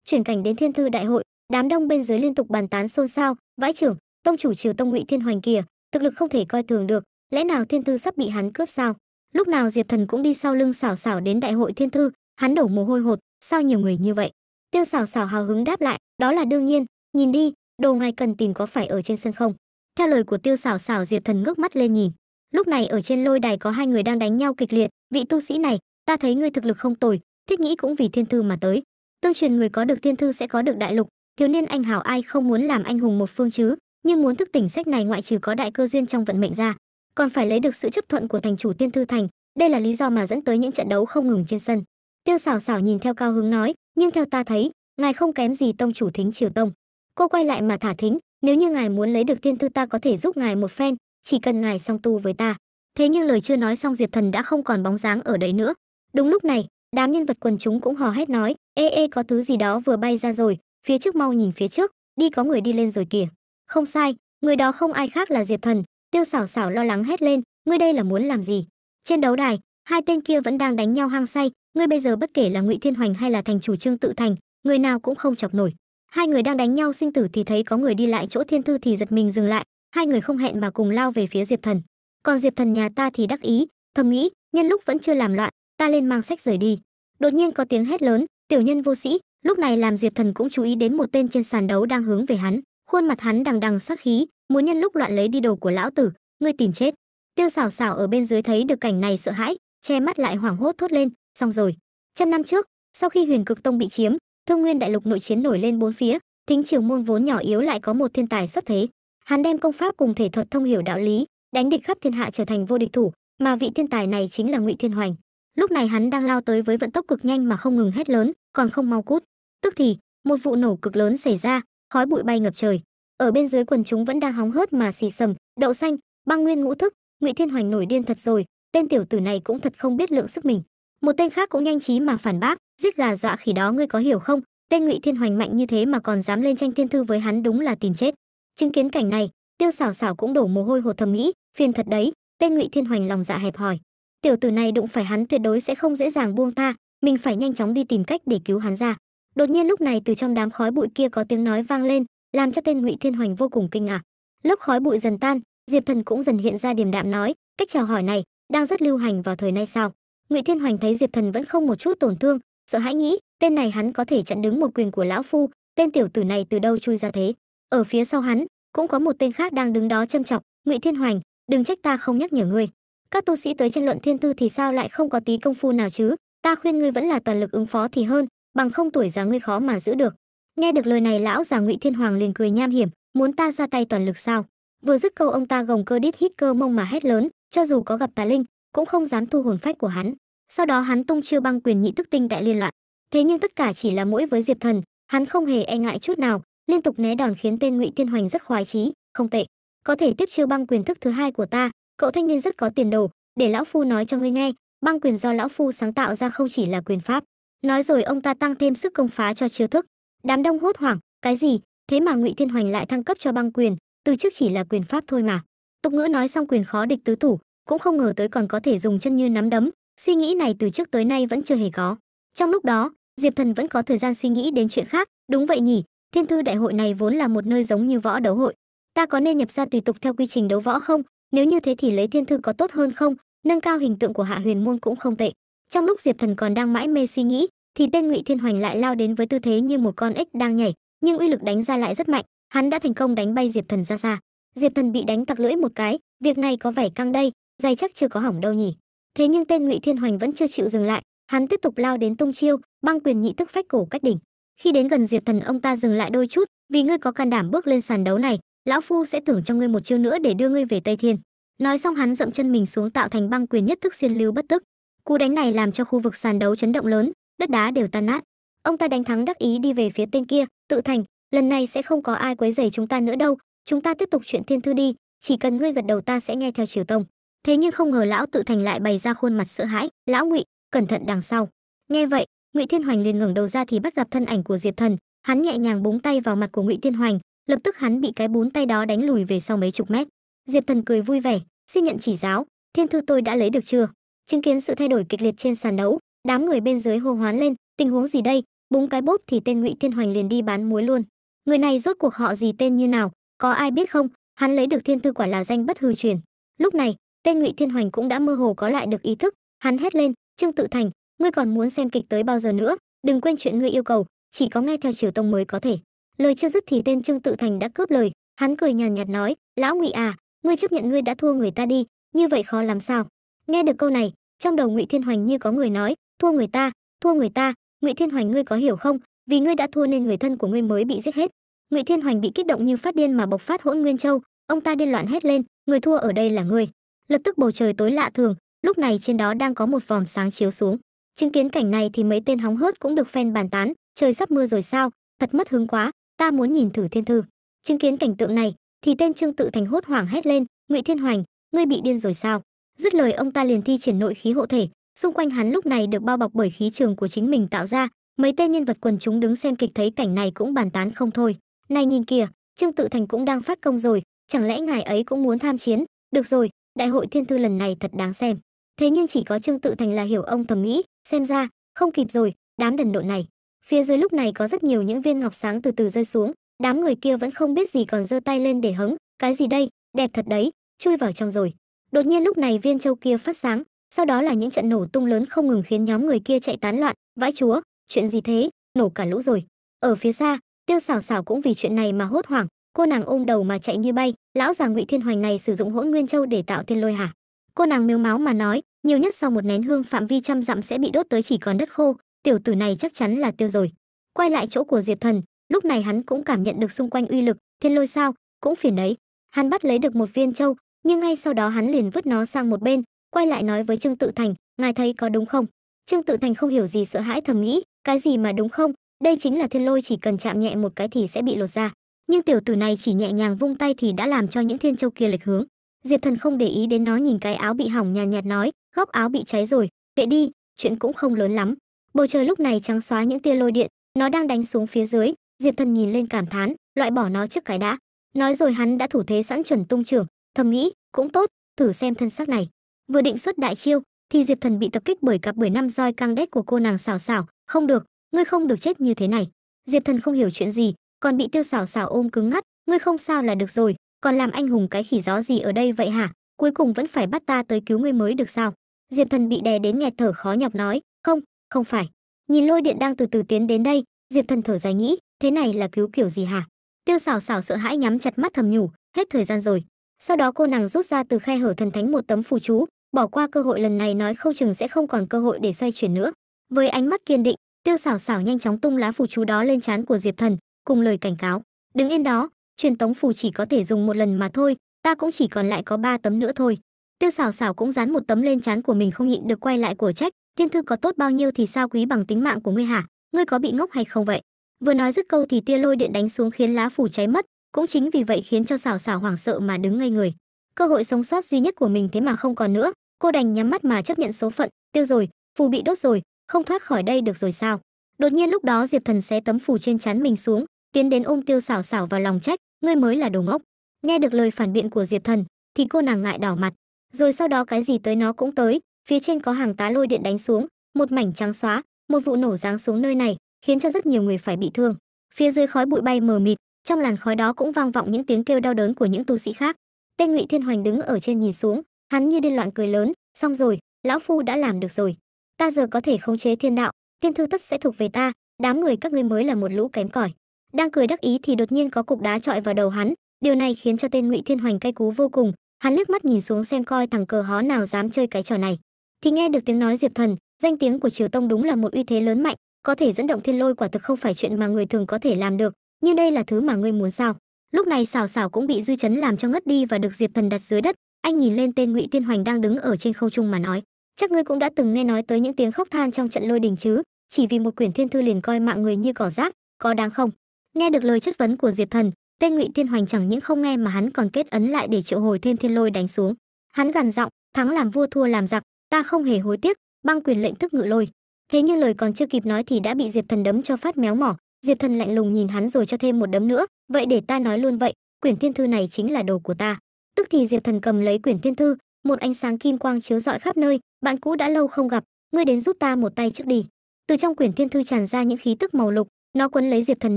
chuyển cảnh đến thiên thư đại hội đám đông bên dưới liên tục bàn tán xôn xao vãi trưởng tông chủ triều tông ngụy thiên hoành kìa thực lực không thể coi thường được lẽ nào thiên thư sắp bị hắn cướp sao lúc nào diệp thần cũng đi sau lưng xảo xảo đến đại hội thiên thư hắn đổ mồ hôi hột sao nhiều người như vậy tiêu xảo xảo hào hứng đáp lại đó là đương nhiên nhìn đi đồ ngài cần tìm có phải ở trên sân không theo lời của tiêu xảo xảo diệp thần ngước mắt lên nhìn lúc này ở trên lôi đài có hai người đang đánh nhau kịch liệt vị tu sĩ này ta thấy ngươi thực lực không tồi thích nghĩ cũng vì thiên thư mà tới tương truyền người có được thiên thư sẽ có được đại lục thiếu niên anh hào ai không muốn làm anh hùng một phương chứ nhưng muốn thức tỉnh sách này ngoại trừ có đại cơ duyên trong vận mệnh ra còn phải lấy được sự chấp thuận của thành chủ thiên thư thành đây là lý do mà dẫn tới những trận đấu không ngừng trên sân tiêu xảo xảo nhìn theo cao hứng nói nhưng theo ta thấy ngài không kém gì tông chủ thính triều tông cô quay lại mà thả thính nếu như ngài muốn lấy được thiên thư ta có thể giúp ngài một phen chỉ cần ngài song tu với ta thế nhưng lời chưa nói xong diệp thần đã không còn bóng dáng ở đấy nữa đúng lúc này đám nhân vật quần chúng cũng hò hét nói ê ê có thứ gì đó vừa bay ra rồi phía trước mau nhìn phía trước đi có người đi lên rồi kìa không sai người đó không ai khác là diệp thần tiêu sảo sảo lo lắng hét lên ngươi đây là muốn làm gì trên đấu đài hai tên kia vẫn đang đánh nhau hang say ngươi bây giờ bất kể là ngụy thiên hoành hay là thành chủ trương tự thành người nào cũng không chọc nổi hai người đang đánh nhau sinh tử thì thấy có người đi lại chỗ thiên thư thì giật mình dừng lại hai người không hẹn mà cùng lao về phía diệp thần còn diệp thần nhà ta thì đắc ý thầm nghĩ nhân lúc vẫn chưa làm loạn ta lên mang sách rời đi đột nhiên có tiếng hét lớn tiểu nhân vô sĩ lúc này làm diệp thần cũng chú ý đến một tên trên sàn đấu đang hướng về hắn khuôn mặt hắn đằng đằng sắc khí muốn nhân lúc loạn lấy đi đồ của lão tử ngươi tìm chết tiêu xảo xảo ở bên dưới thấy được cảnh này sợ hãi che mắt lại hoảng hốt thốt lên xong rồi trăm năm trước sau khi huyền cực tông bị chiếm thương nguyên đại lục nội chiến nổi lên bốn phía thính triều môn vốn nhỏ yếu lại có một thiên tài xuất thế hắn đem công pháp cùng thể thuật thông hiểu đạo lý đánh địch khắp thiên hạ trở thành vô địch thủ mà vị thiên tài này chính là ngụy thiên hoành lúc này hắn đang lao tới với vận tốc cực nhanh mà không ngừng hét lớn còn không mau cút tức thì một vụ nổ cực lớn xảy ra khói bụi bay ngập trời ở bên dưới quần chúng vẫn đang hóng hớt mà xì sầm đậu xanh băng nguyên ngũ thức ngụy thiên hoành nổi điên thật rồi tên tiểu tử này cũng thật không biết lượng sức mình một tên khác cũng nhanh trí mà phản bác giết gà dọa khỉ đó ngươi có hiểu không tên ngụy thiên hoành mạnh như thế mà còn dám lên tranh thiên thư với hắn đúng là tìm chết chứng kiến cảnh này tiêu xảo xảo cũng đổ mồ hôi hột thầm nghĩ phiền thật đấy tên ngụy thiên hoành lòng dạ hẹp hòi tiểu tử này đụng phải hắn tuyệt đối sẽ không dễ dàng buông tha mình phải nhanh chóng đi tìm cách để cứu hắn ra đột nhiên lúc này từ trong đám khói bụi kia có tiếng nói vang lên làm cho tên ngụy thiên hoành vô cùng kinh ngạc lớp khói bụi dần tan diệp thần cũng dần hiện ra điềm đạm nói cách chào hỏi này đang rất lưu hành vào thời nay sao ngụy thiên hoành thấy diệp thần vẫn không một chút tổn thương sợ hãi nghĩ tên này hắn có thể chặn đứng một quyền của lão phu tên tiểu tử này từ đâu chui ra thế ở phía sau hắn cũng có một tên khác đang đứng đó châm chọc ngụy thiên hoành đừng trách ta không nhắc nhở ngươi các tu sĩ tới tranh luận thiên tư thì sao lại không có tí công phu nào chứ ta khuyên ngươi vẫn là toàn lực ứng phó thì hơn bằng không tuổi già ngươi khó mà giữ được nghe được lời này lão già ngụy thiên hoàng liền cười nham hiểm muốn ta ra tay toàn lực sao vừa dứt câu ông ta gồng cơ đít hít cơ mông mà hét lớn cho dù có gặp tà linh cũng không dám thu hồn phách của hắn sau đó hắn tung chiêu băng quyền nhị tức tinh đại liên loạn thế nhưng tất cả chỉ là mũi với diệp thần hắn không hề e ngại chút nào liên tục né đòn khiến tên ngụy thiên hoành rất khoái chí không tệ có thể tiếp chiêu băng quyền thức thứ hai của ta cậu thanh niên rất có tiền đồ để lão phu nói cho ngươi nghe băng quyền do lão phu sáng tạo ra không chỉ là quyền pháp nói rồi ông ta tăng thêm sức công phá cho chiêu thức đám đông hốt hoảng cái gì thế mà ngụy thiên hoành lại thăng cấp cho băng quyền từ trước chỉ là quyền pháp thôi mà tục ngữ nói xong quyền khó địch tứ thủ cũng không ngờ tới còn có thể dùng chân như nắm đấm suy nghĩ này từ trước tới nay vẫn chưa hề có trong lúc đó diệp thần vẫn có thời gian suy nghĩ đến chuyện khác đúng vậy nhỉ thiên thư đại hội này vốn là một nơi giống như võ đấu hội ta có nên nhập ra tùy tục theo quy trình đấu võ không nếu như thế thì lấy thiên thư có tốt hơn không nâng cao hình tượng của hạ huyền môn cũng không tệ trong lúc diệp thần còn đang mãi mê suy nghĩ thì tên ngụy thiên hoành lại lao đến với tư thế như một con ếch đang nhảy nhưng uy lực đánh ra lại rất mạnh hắn đã thành công đánh bay diệp thần ra xa diệp thần bị đánh tặc lưỡi một cái việc này có vẻ căng đây dày chắc chưa có hỏng đâu nhỉ thế nhưng tên ngụy thiên hoành vẫn chưa chịu dừng lại hắn tiếp tục lao đến tung chiêu băng quyền nhị tức phách cổ cách đỉnh khi đến gần diệp thần ông ta dừng lại đôi chút vì ngươi có can đảm bước lên sàn đấu này lão phu sẽ thưởng cho ngươi một chiêu nữa để đưa ngươi về tây thiên nói xong hắn dậm chân mình xuống tạo thành băng quyền nhất thức xuyên lưu bất tức cú đánh này làm cho khu vực sàn đấu chấn động lớn đất đá đều tan nát ông ta đánh thắng đắc ý đi về phía tên kia tự thành lần này sẽ không có ai quấy rầy chúng ta nữa đâu chúng ta tiếp tục chuyện thiên thư đi chỉ cần ngươi gật đầu ta sẽ nghe theo triều tông thế nhưng không ngờ lão tự thành lại bày ra khuôn mặt sợ hãi lão ngụy cẩn thận đằng sau nghe vậy ngụy thiên hoành liền ngẩng đầu ra thì bắt gặp thân ảnh của diệp thần hắn nhẹ nhàng búng tay vào mặt của ngụy thiên hoành lập tức hắn bị cái bún tay đó đánh lùi về sau mấy chục mét diệp thần cười vui vẻ xin nhận chỉ giáo thiên thư tôi đã lấy được chưa chứng kiến sự thay đổi kịch liệt trên sàn đấu đám người bên dưới hô hoán lên tình huống gì đây búng cái bốp thì tên ngụy thiên hoành liền đi bán muối luôn người này rốt cuộc họ gì tên như nào có ai biết không hắn lấy được thiên thư quả là danh bất hư truyền lúc này tên ngụy thiên hoành cũng đã mơ hồ có lại được ý thức hắn hét lên trương tự thành ngươi còn muốn xem kịch tới bao giờ nữa đừng quên chuyện ngươi yêu cầu chỉ có nghe theo triều tông mới có thể lời chưa dứt thì tên trương tự thành đã cướp lời hắn cười nhàn nhạt nói lão ngụy à ngươi chấp nhận ngươi đã thua người ta đi như vậy khó làm sao nghe được câu này trong đầu ngụy thiên hoành như có người nói thua người ta thua người ta ngụy thiên hoành ngươi có hiểu không vì ngươi đã thua nên người thân của ngươi mới bị giết hết ngụy thiên hoành bị kích động như phát điên mà bộc phát hỗn nguyên châu ông ta điên loạn hét lên người thua ở đây là ngươi lập tức bầu trời tối lạ thường lúc này trên đó đang có một vòm sáng chiếu xuống chứng kiến cảnh này thì mấy tên hóng hớt cũng được phen bàn tán trời sắp mưa rồi sao thật mất hứng quá ta muốn nhìn thử thiên thư chứng kiến cảnh tượng này thì tên trương tự thành hốt hoảng hét lên ngụy thiên hoành ngươi bị điên rồi sao dứt lời ông ta liền thi triển nội khí hộ thể xung quanh hắn lúc này được bao bọc bởi khí trường của chính mình tạo ra mấy tên nhân vật quần chúng đứng xem kịch thấy cảnh này cũng bàn tán không thôi này nhìn kìa trương tự thành cũng đang phát công rồi chẳng lẽ ngài ấy cũng muốn tham chiến được rồi đại hội thiên thư lần này thật đáng xem thế nhưng chỉ có trương tự thành là hiểu ông thầm nghĩ xem ra không kịp rồi đám đần độn này Phía dưới lúc này có rất nhiều những viên ngọc sáng từ từ rơi xuống, đám người kia vẫn không biết gì còn giơ tay lên để hứng, cái gì đây, đẹp thật đấy, chui vào trong rồi. Đột nhiên lúc này viên châu kia phát sáng, sau đó là những trận nổ tung lớn không ngừng khiến nhóm người kia chạy tán loạn, vãi chúa, chuyện gì thế, nổ cả lũ rồi. Ở phía xa, Tiêu Xảo Xảo cũng vì chuyện này mà hốt hoảng, cô nàng ôm đầu mà chạy như bay, lão già Ngụy Thiên Hoành này sử dụng Hỗn Nguyên Châu để tạo thiên lôi hả? Cô nàng mếu máu mà nói, nhiều nhất sau một nén hương phạm vi trăm dặm sẽ bị đốt tới chỉ còn đất khô, tiểu tử này chắc chắn là tiêu rồi quay lại chỗ của diệp thần lúc này hắn cũng cảm nhận được xung quanh uy lực thiên lôi sao cũng phiền đấy hắn bắt lấy được một viên châu nhưng ngay sau đó hắn liền vứt nó sang một bên quay lại nói với trương tự thành ngài thấy có đúng không trương tự thành không hiểu gì sợ hãi thầm nghĩ cái gì mà đúng không đây chính là thiên lôi chỉ cần chạm nhẹ một cái thì sẽ bị lột ra nhưng tiểu tử này chỉ nhẹ nhàng vung tay thì đã làm cho những thiên châu kia lệch hướng diệp thần không để ý đến nó nhìn cái áo bị hỏng nhàn nhạt, nhạt nói góc áo bị cháy rồi kệ đi chuyện cũng không lớn lắm bầu trời lúc này trắng xóa những tia lôi điện nó đang đánh xuống phía dưới diệp thần nhìn lên cảm thán loại bỏ nó trước cái đã nói rồi hắn đã thủ thế sẵn chuẩn tung trưởng thầm nghĩ cũng tốt thử xem thân xác này vừa định xuất đại chiêu thì diệp thần bị tập kích bởi cặp bưởi năm roi căng đét của cô nàng xảo xảo không được ngươi không được chết như thế này diệp thần không hiểu chuyện gì còn bị tiêu xảo xảo ôm cứng ngắt ngươi không sao là được rồi còn làm anh hùng cái khỉ gió gì ở đây vậy hả cuối cùng vẫn phải bắt ta tới cứu ngươi mới được sao diệp thần bị đè đến nghẹt thở khó nhọc nói không không phải nhìn lôi điện đang từ từ tiến đến đây diệp thần thở dài nghĩ thế này là cứu kiểu gì hả tiêu xảo xảo sợ hãi nhắm chặt mắt thầm nhủ hết thời gian rồi sau đó cô nàng rút ra từ khe hở thần thánh một tấm phù chú bỏ qua cơ hội lần này nói không chừng sẽ không còn cơ hội để xoay chuyển nữa với ánh mắt kiên định tiêu xảo xảo nhanh chóng tung lá phù chú đó lên trán của diệp thần cùng lời cảnh cáo đứng yên đó truyền tống phù chỉ có thể dùng một lần mà thôi ta cũng chỉ còn lại có ba tấm nữa thôi tiêu xảo xảo cũng dán một tấm lên trán của mình không nhịn được quay lại của trách tiên thư có tốt bao nhiêu thì sao quý bằng tính mạng của ngươi hả ngươi có bị ngốc hay không vậy vừa nói dứt câu thì tia lôi điện đánh xuống khiến lá phủ cháy mất cũng chính vì vậy khiến cho xảo xảo hoảng sợ mà đứng ngây người cơ hội sống sót duy nhất của mình thế mà không còn nữa cô đành nhắm mắt mà chấp nhận số phận tiêu rồi phù bị đốt rồi không thoát khỏi đây được rồi sao đột nhiên lúc đó diệp thần xé tấm phủ trên chắn mình xuống tiến đến ôm tiêu xảo xảo vào lòng trách ngươi mới là đồ ngốc nghe được lời phản biện của diệp thần thì cô nàng ngại đỏ mặt rồi sau đó cái gì tới nó cũng tới phía trên có hàng tá lôi điện đánh xuống một mảnh trắng xóa một vụ nổ giáng xuống nơi này khiến cho rất nhiều người phải bị thương phía dưới khói bụi bay mờ mịt trong làn khói đó cũng vang vọng những tiếng kêu đau đớn của những tu sĩ khác tên ngụy thiên hoành đứng ở trên nhìn xuống hắn như điên loạn cười lớn xong rồi lão phu đã làm được rồi ta giờ có thể khống chế thiên đạo thiên thư tất sẽ thuộc về ta đám người các ngươi mới là một lũ kém cỏi đang cười đắc ý thì đột nhiên có cục đá trọi vào đầu hắn điều này khiến cho tên ngụy thiên hoành cay cú vô cùng hắn liếc mắt nhìn xuống xem coi thằng cờ hó nào dám chơi cái trò này thì nghe được tiếng nói diệp thần danh tiếng của triều tông đúng là một uy thế lớn mạnh có thể dẫn động thiên lôi quả thực không phải chuyện mà người thường có thể làm được nhưng đây là thứ mà ngươi muốn sao lúc này sảo sảo cũng bị dư chấn làm cho ngất đi và được diệp thần đặt dưới đất anh nhìn lên tên ngụy tiên hoành đang đứng ở trên không trung mà nói chắc ngươi cũng đã từng nghe nói tới những tiếng khóc than trong trận lôi đình chứ chỉ vì một quyển thiên thư liền coi mạng người như cỏ rác có đáng không nghe được lời chất vấn của diệp thần tên ngụy tiên hoành chẳng những không nghe mà hắn còn kết ấn lại để triệu hồi thêm thiên lôi đánh xuống hắn gằn giọng thắng làm vua thua làm giặc ta không hề hối tiếc băng quyền lệnh thức ngự lôi thế nhưng lời còn chưa kịp nói thì đã bị diệp thần đấm cho phát méo mỏ diệp thần lạnh lùng nhìn hắn rồi cho thêm một đấm nữa vậy để ta nói luôn vậy quyển thiên thư này chính là đồ của ta tức thì diệp thần cầm lấy quyển thiên thư một ánh sáng kim quang chiếu rọi khắp nơi bạn cũ đã lâu không gặp ngươi đến giúp ta một tay trước đi từ trong quyển thiên thư tràn ra những khí tức màu lục nó quấn lấy diệp thần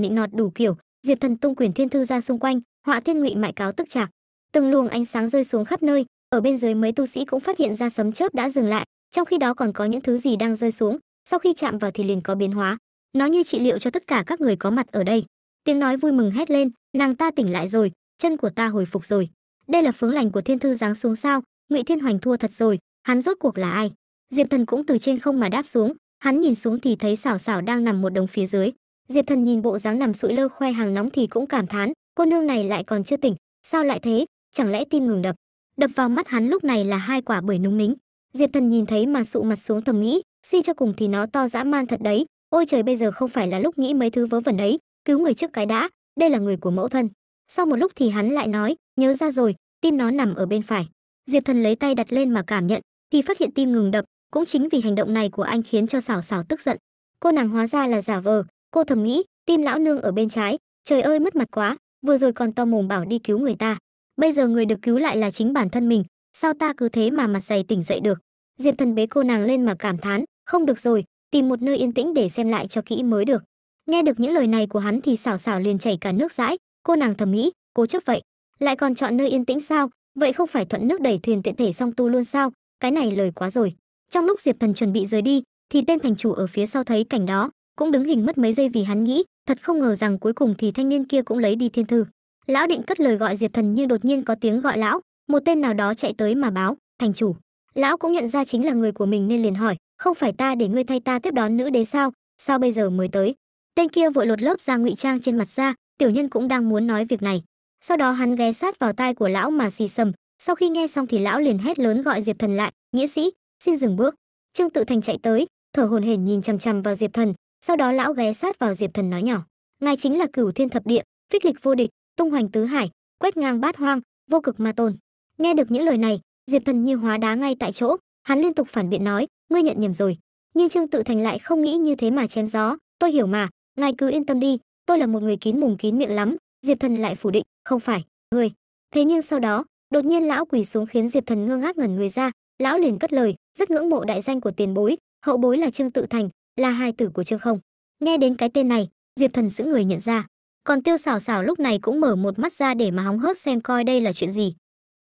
nịnh nọt đủ kiểu diệp thần tung quyển thiên thư ra xung quanh họa thiên ngụy mại cáo tức trạc. từng luồng ánh sáng rơi xuống khắp nơi ở bên dưới mấy tu sĩ cũng phát hiện ra sấm chớp đã dừng lại trong khi đó còn có những thứ gì đang rơi xuống sau khi chạm vào thì liền có biến hóa nó như trị liệu cho tất cả các người có mặt ở đây tiếng nói vui mừng hét lên nàng ta tỉnh lại rồi chân của ta hồi phục rồi đây là phướng lành của thiên thư giáng xuống sao ngụy thiên hoành thua thật rồi hắn rốt cuộc là ai diệp thần cũng từ trên không mà đáp xuống hắn nhìn xuống thì thấy xảo xảo đang nằm một đồng phía dưới diệp thần nhìn bộ dáng nằm sụi lơ khoe hàng nóng thì cũng cảm thán cô nương này lại còn chưa tỉnh sao lại thế chẳng lẽ tim ngừng đập đập vào mắt hắn lúc này là hai quả bưởi núng nính diệp thần nhìn thấy mà sụ mặt xuống thầm nghĩ suy cho cùng thì nó to dã man thật đấy ôi trời bây giờ không phải là lúc nghĩ mấy thứ vớ vẩn ấy cứu người trước cái đã đây là người của mẫu thân sau một lúc thì hắn lại nói nhớ ra rồi tim nó nằm ở bên phải diệp thần lấy tay đặt lên mà cảm nhận thì phát hiện tim ngừng đập cũng chính vì hành động này của anh khiến cho xảo xảo tức giận cô nàng hóa ra là giả vờ cô thầm nghĩ tim lão nương ở bên trái trời ơi mất mặt quá vừa rồi còn to mồm bảo đi cứu người ta bây giờ người được cứu lại là chính bản thân mình sao ta cứ thế mà mặt dày tỉnh dậy được diệp thần bế cô nàng lên mà cảm thán không được rồi tìm một nơi yên tĩnh để xem lại cho kỹ mới được nghe được những lời này của hắn thì xảo xảo liền chảy cả nước dãi cô nàng thầm nghĩ cố chấp vậy lại còn chọn nơi yên tĩnh sao vậy không phải thuận nước đẩy thuyền tiện thể song tu luôn sao cái này lời quá rồi trong lúc diệp thần chuẩn bị rời đi thì tên thành chủ ở phía sau thấy cảnh đó cũng đứng hình mất mấy giây vì hắn nghĩ thật không ngờ rằng cuối cùng thì thanh niên kia cũng lấy đi thiên thư lão định cất lời gọi diệp thần nhưng đột nhiên có tiếng gọi lão một tên nào đó chạy tới mà báo thành chủ lão cũng nhận ra chính là người của mình nên liền hỏi không phải ta để ngươi thay ta tiếp đón nữ đế sao sao bây giờ mới tới tên kia vội lột lớp ra ngụy trang trên mặt ra tiểu nhân cũng đang muốn nói việc này sau đó hắn ghé sát vào tai của lão mà xì sầm sau khi nghe xong thì lão liền hét lớn gọi diệp thần lại nghĩa sĩ xin dừng bước trương tự thành chạy tới thở hồn hển nhìn chằm chằm vào diệp thần sau đó lão ghé sát vào diệp thần nói nhỏ ngài chính là cửu thiên thập địa phích lịch vô địch tung hoành tứ hải, quét ngang bát hoang, vô cực ma tôn. Nghe được những lời này, Diệp Thần như hóa đá ngay tại chỗ, hắn liên tục phản biện nói, ngươi nhận nhầm rồi. Nhưng Trương Tự Thành lại không nghĩ như thế mà chém gió, tôi hiểu mà, ngài cứ yên tâm đi, tôi là một người kín mùng kín miệng lắm. Diệp Thần lại phủ định, không phải, ngươi. Thế nhưng sau đó, đột nhiên lão quỳ xuống khiến Diệp Thần ngơ ngác ngẩn người ra, lão liền cất lời, rất ngưỡng mộ đại danh của tiền bối, hậu bối là Trương Tự Thành, là hài tử của Trương Không. Nghe đến cái tên này, Diệp Thần giữ người nhận ra, còn tiêu xảo xảo lúc này cũng mở một mắt ra để mà hóng hớt xem coi đây là chuyện gì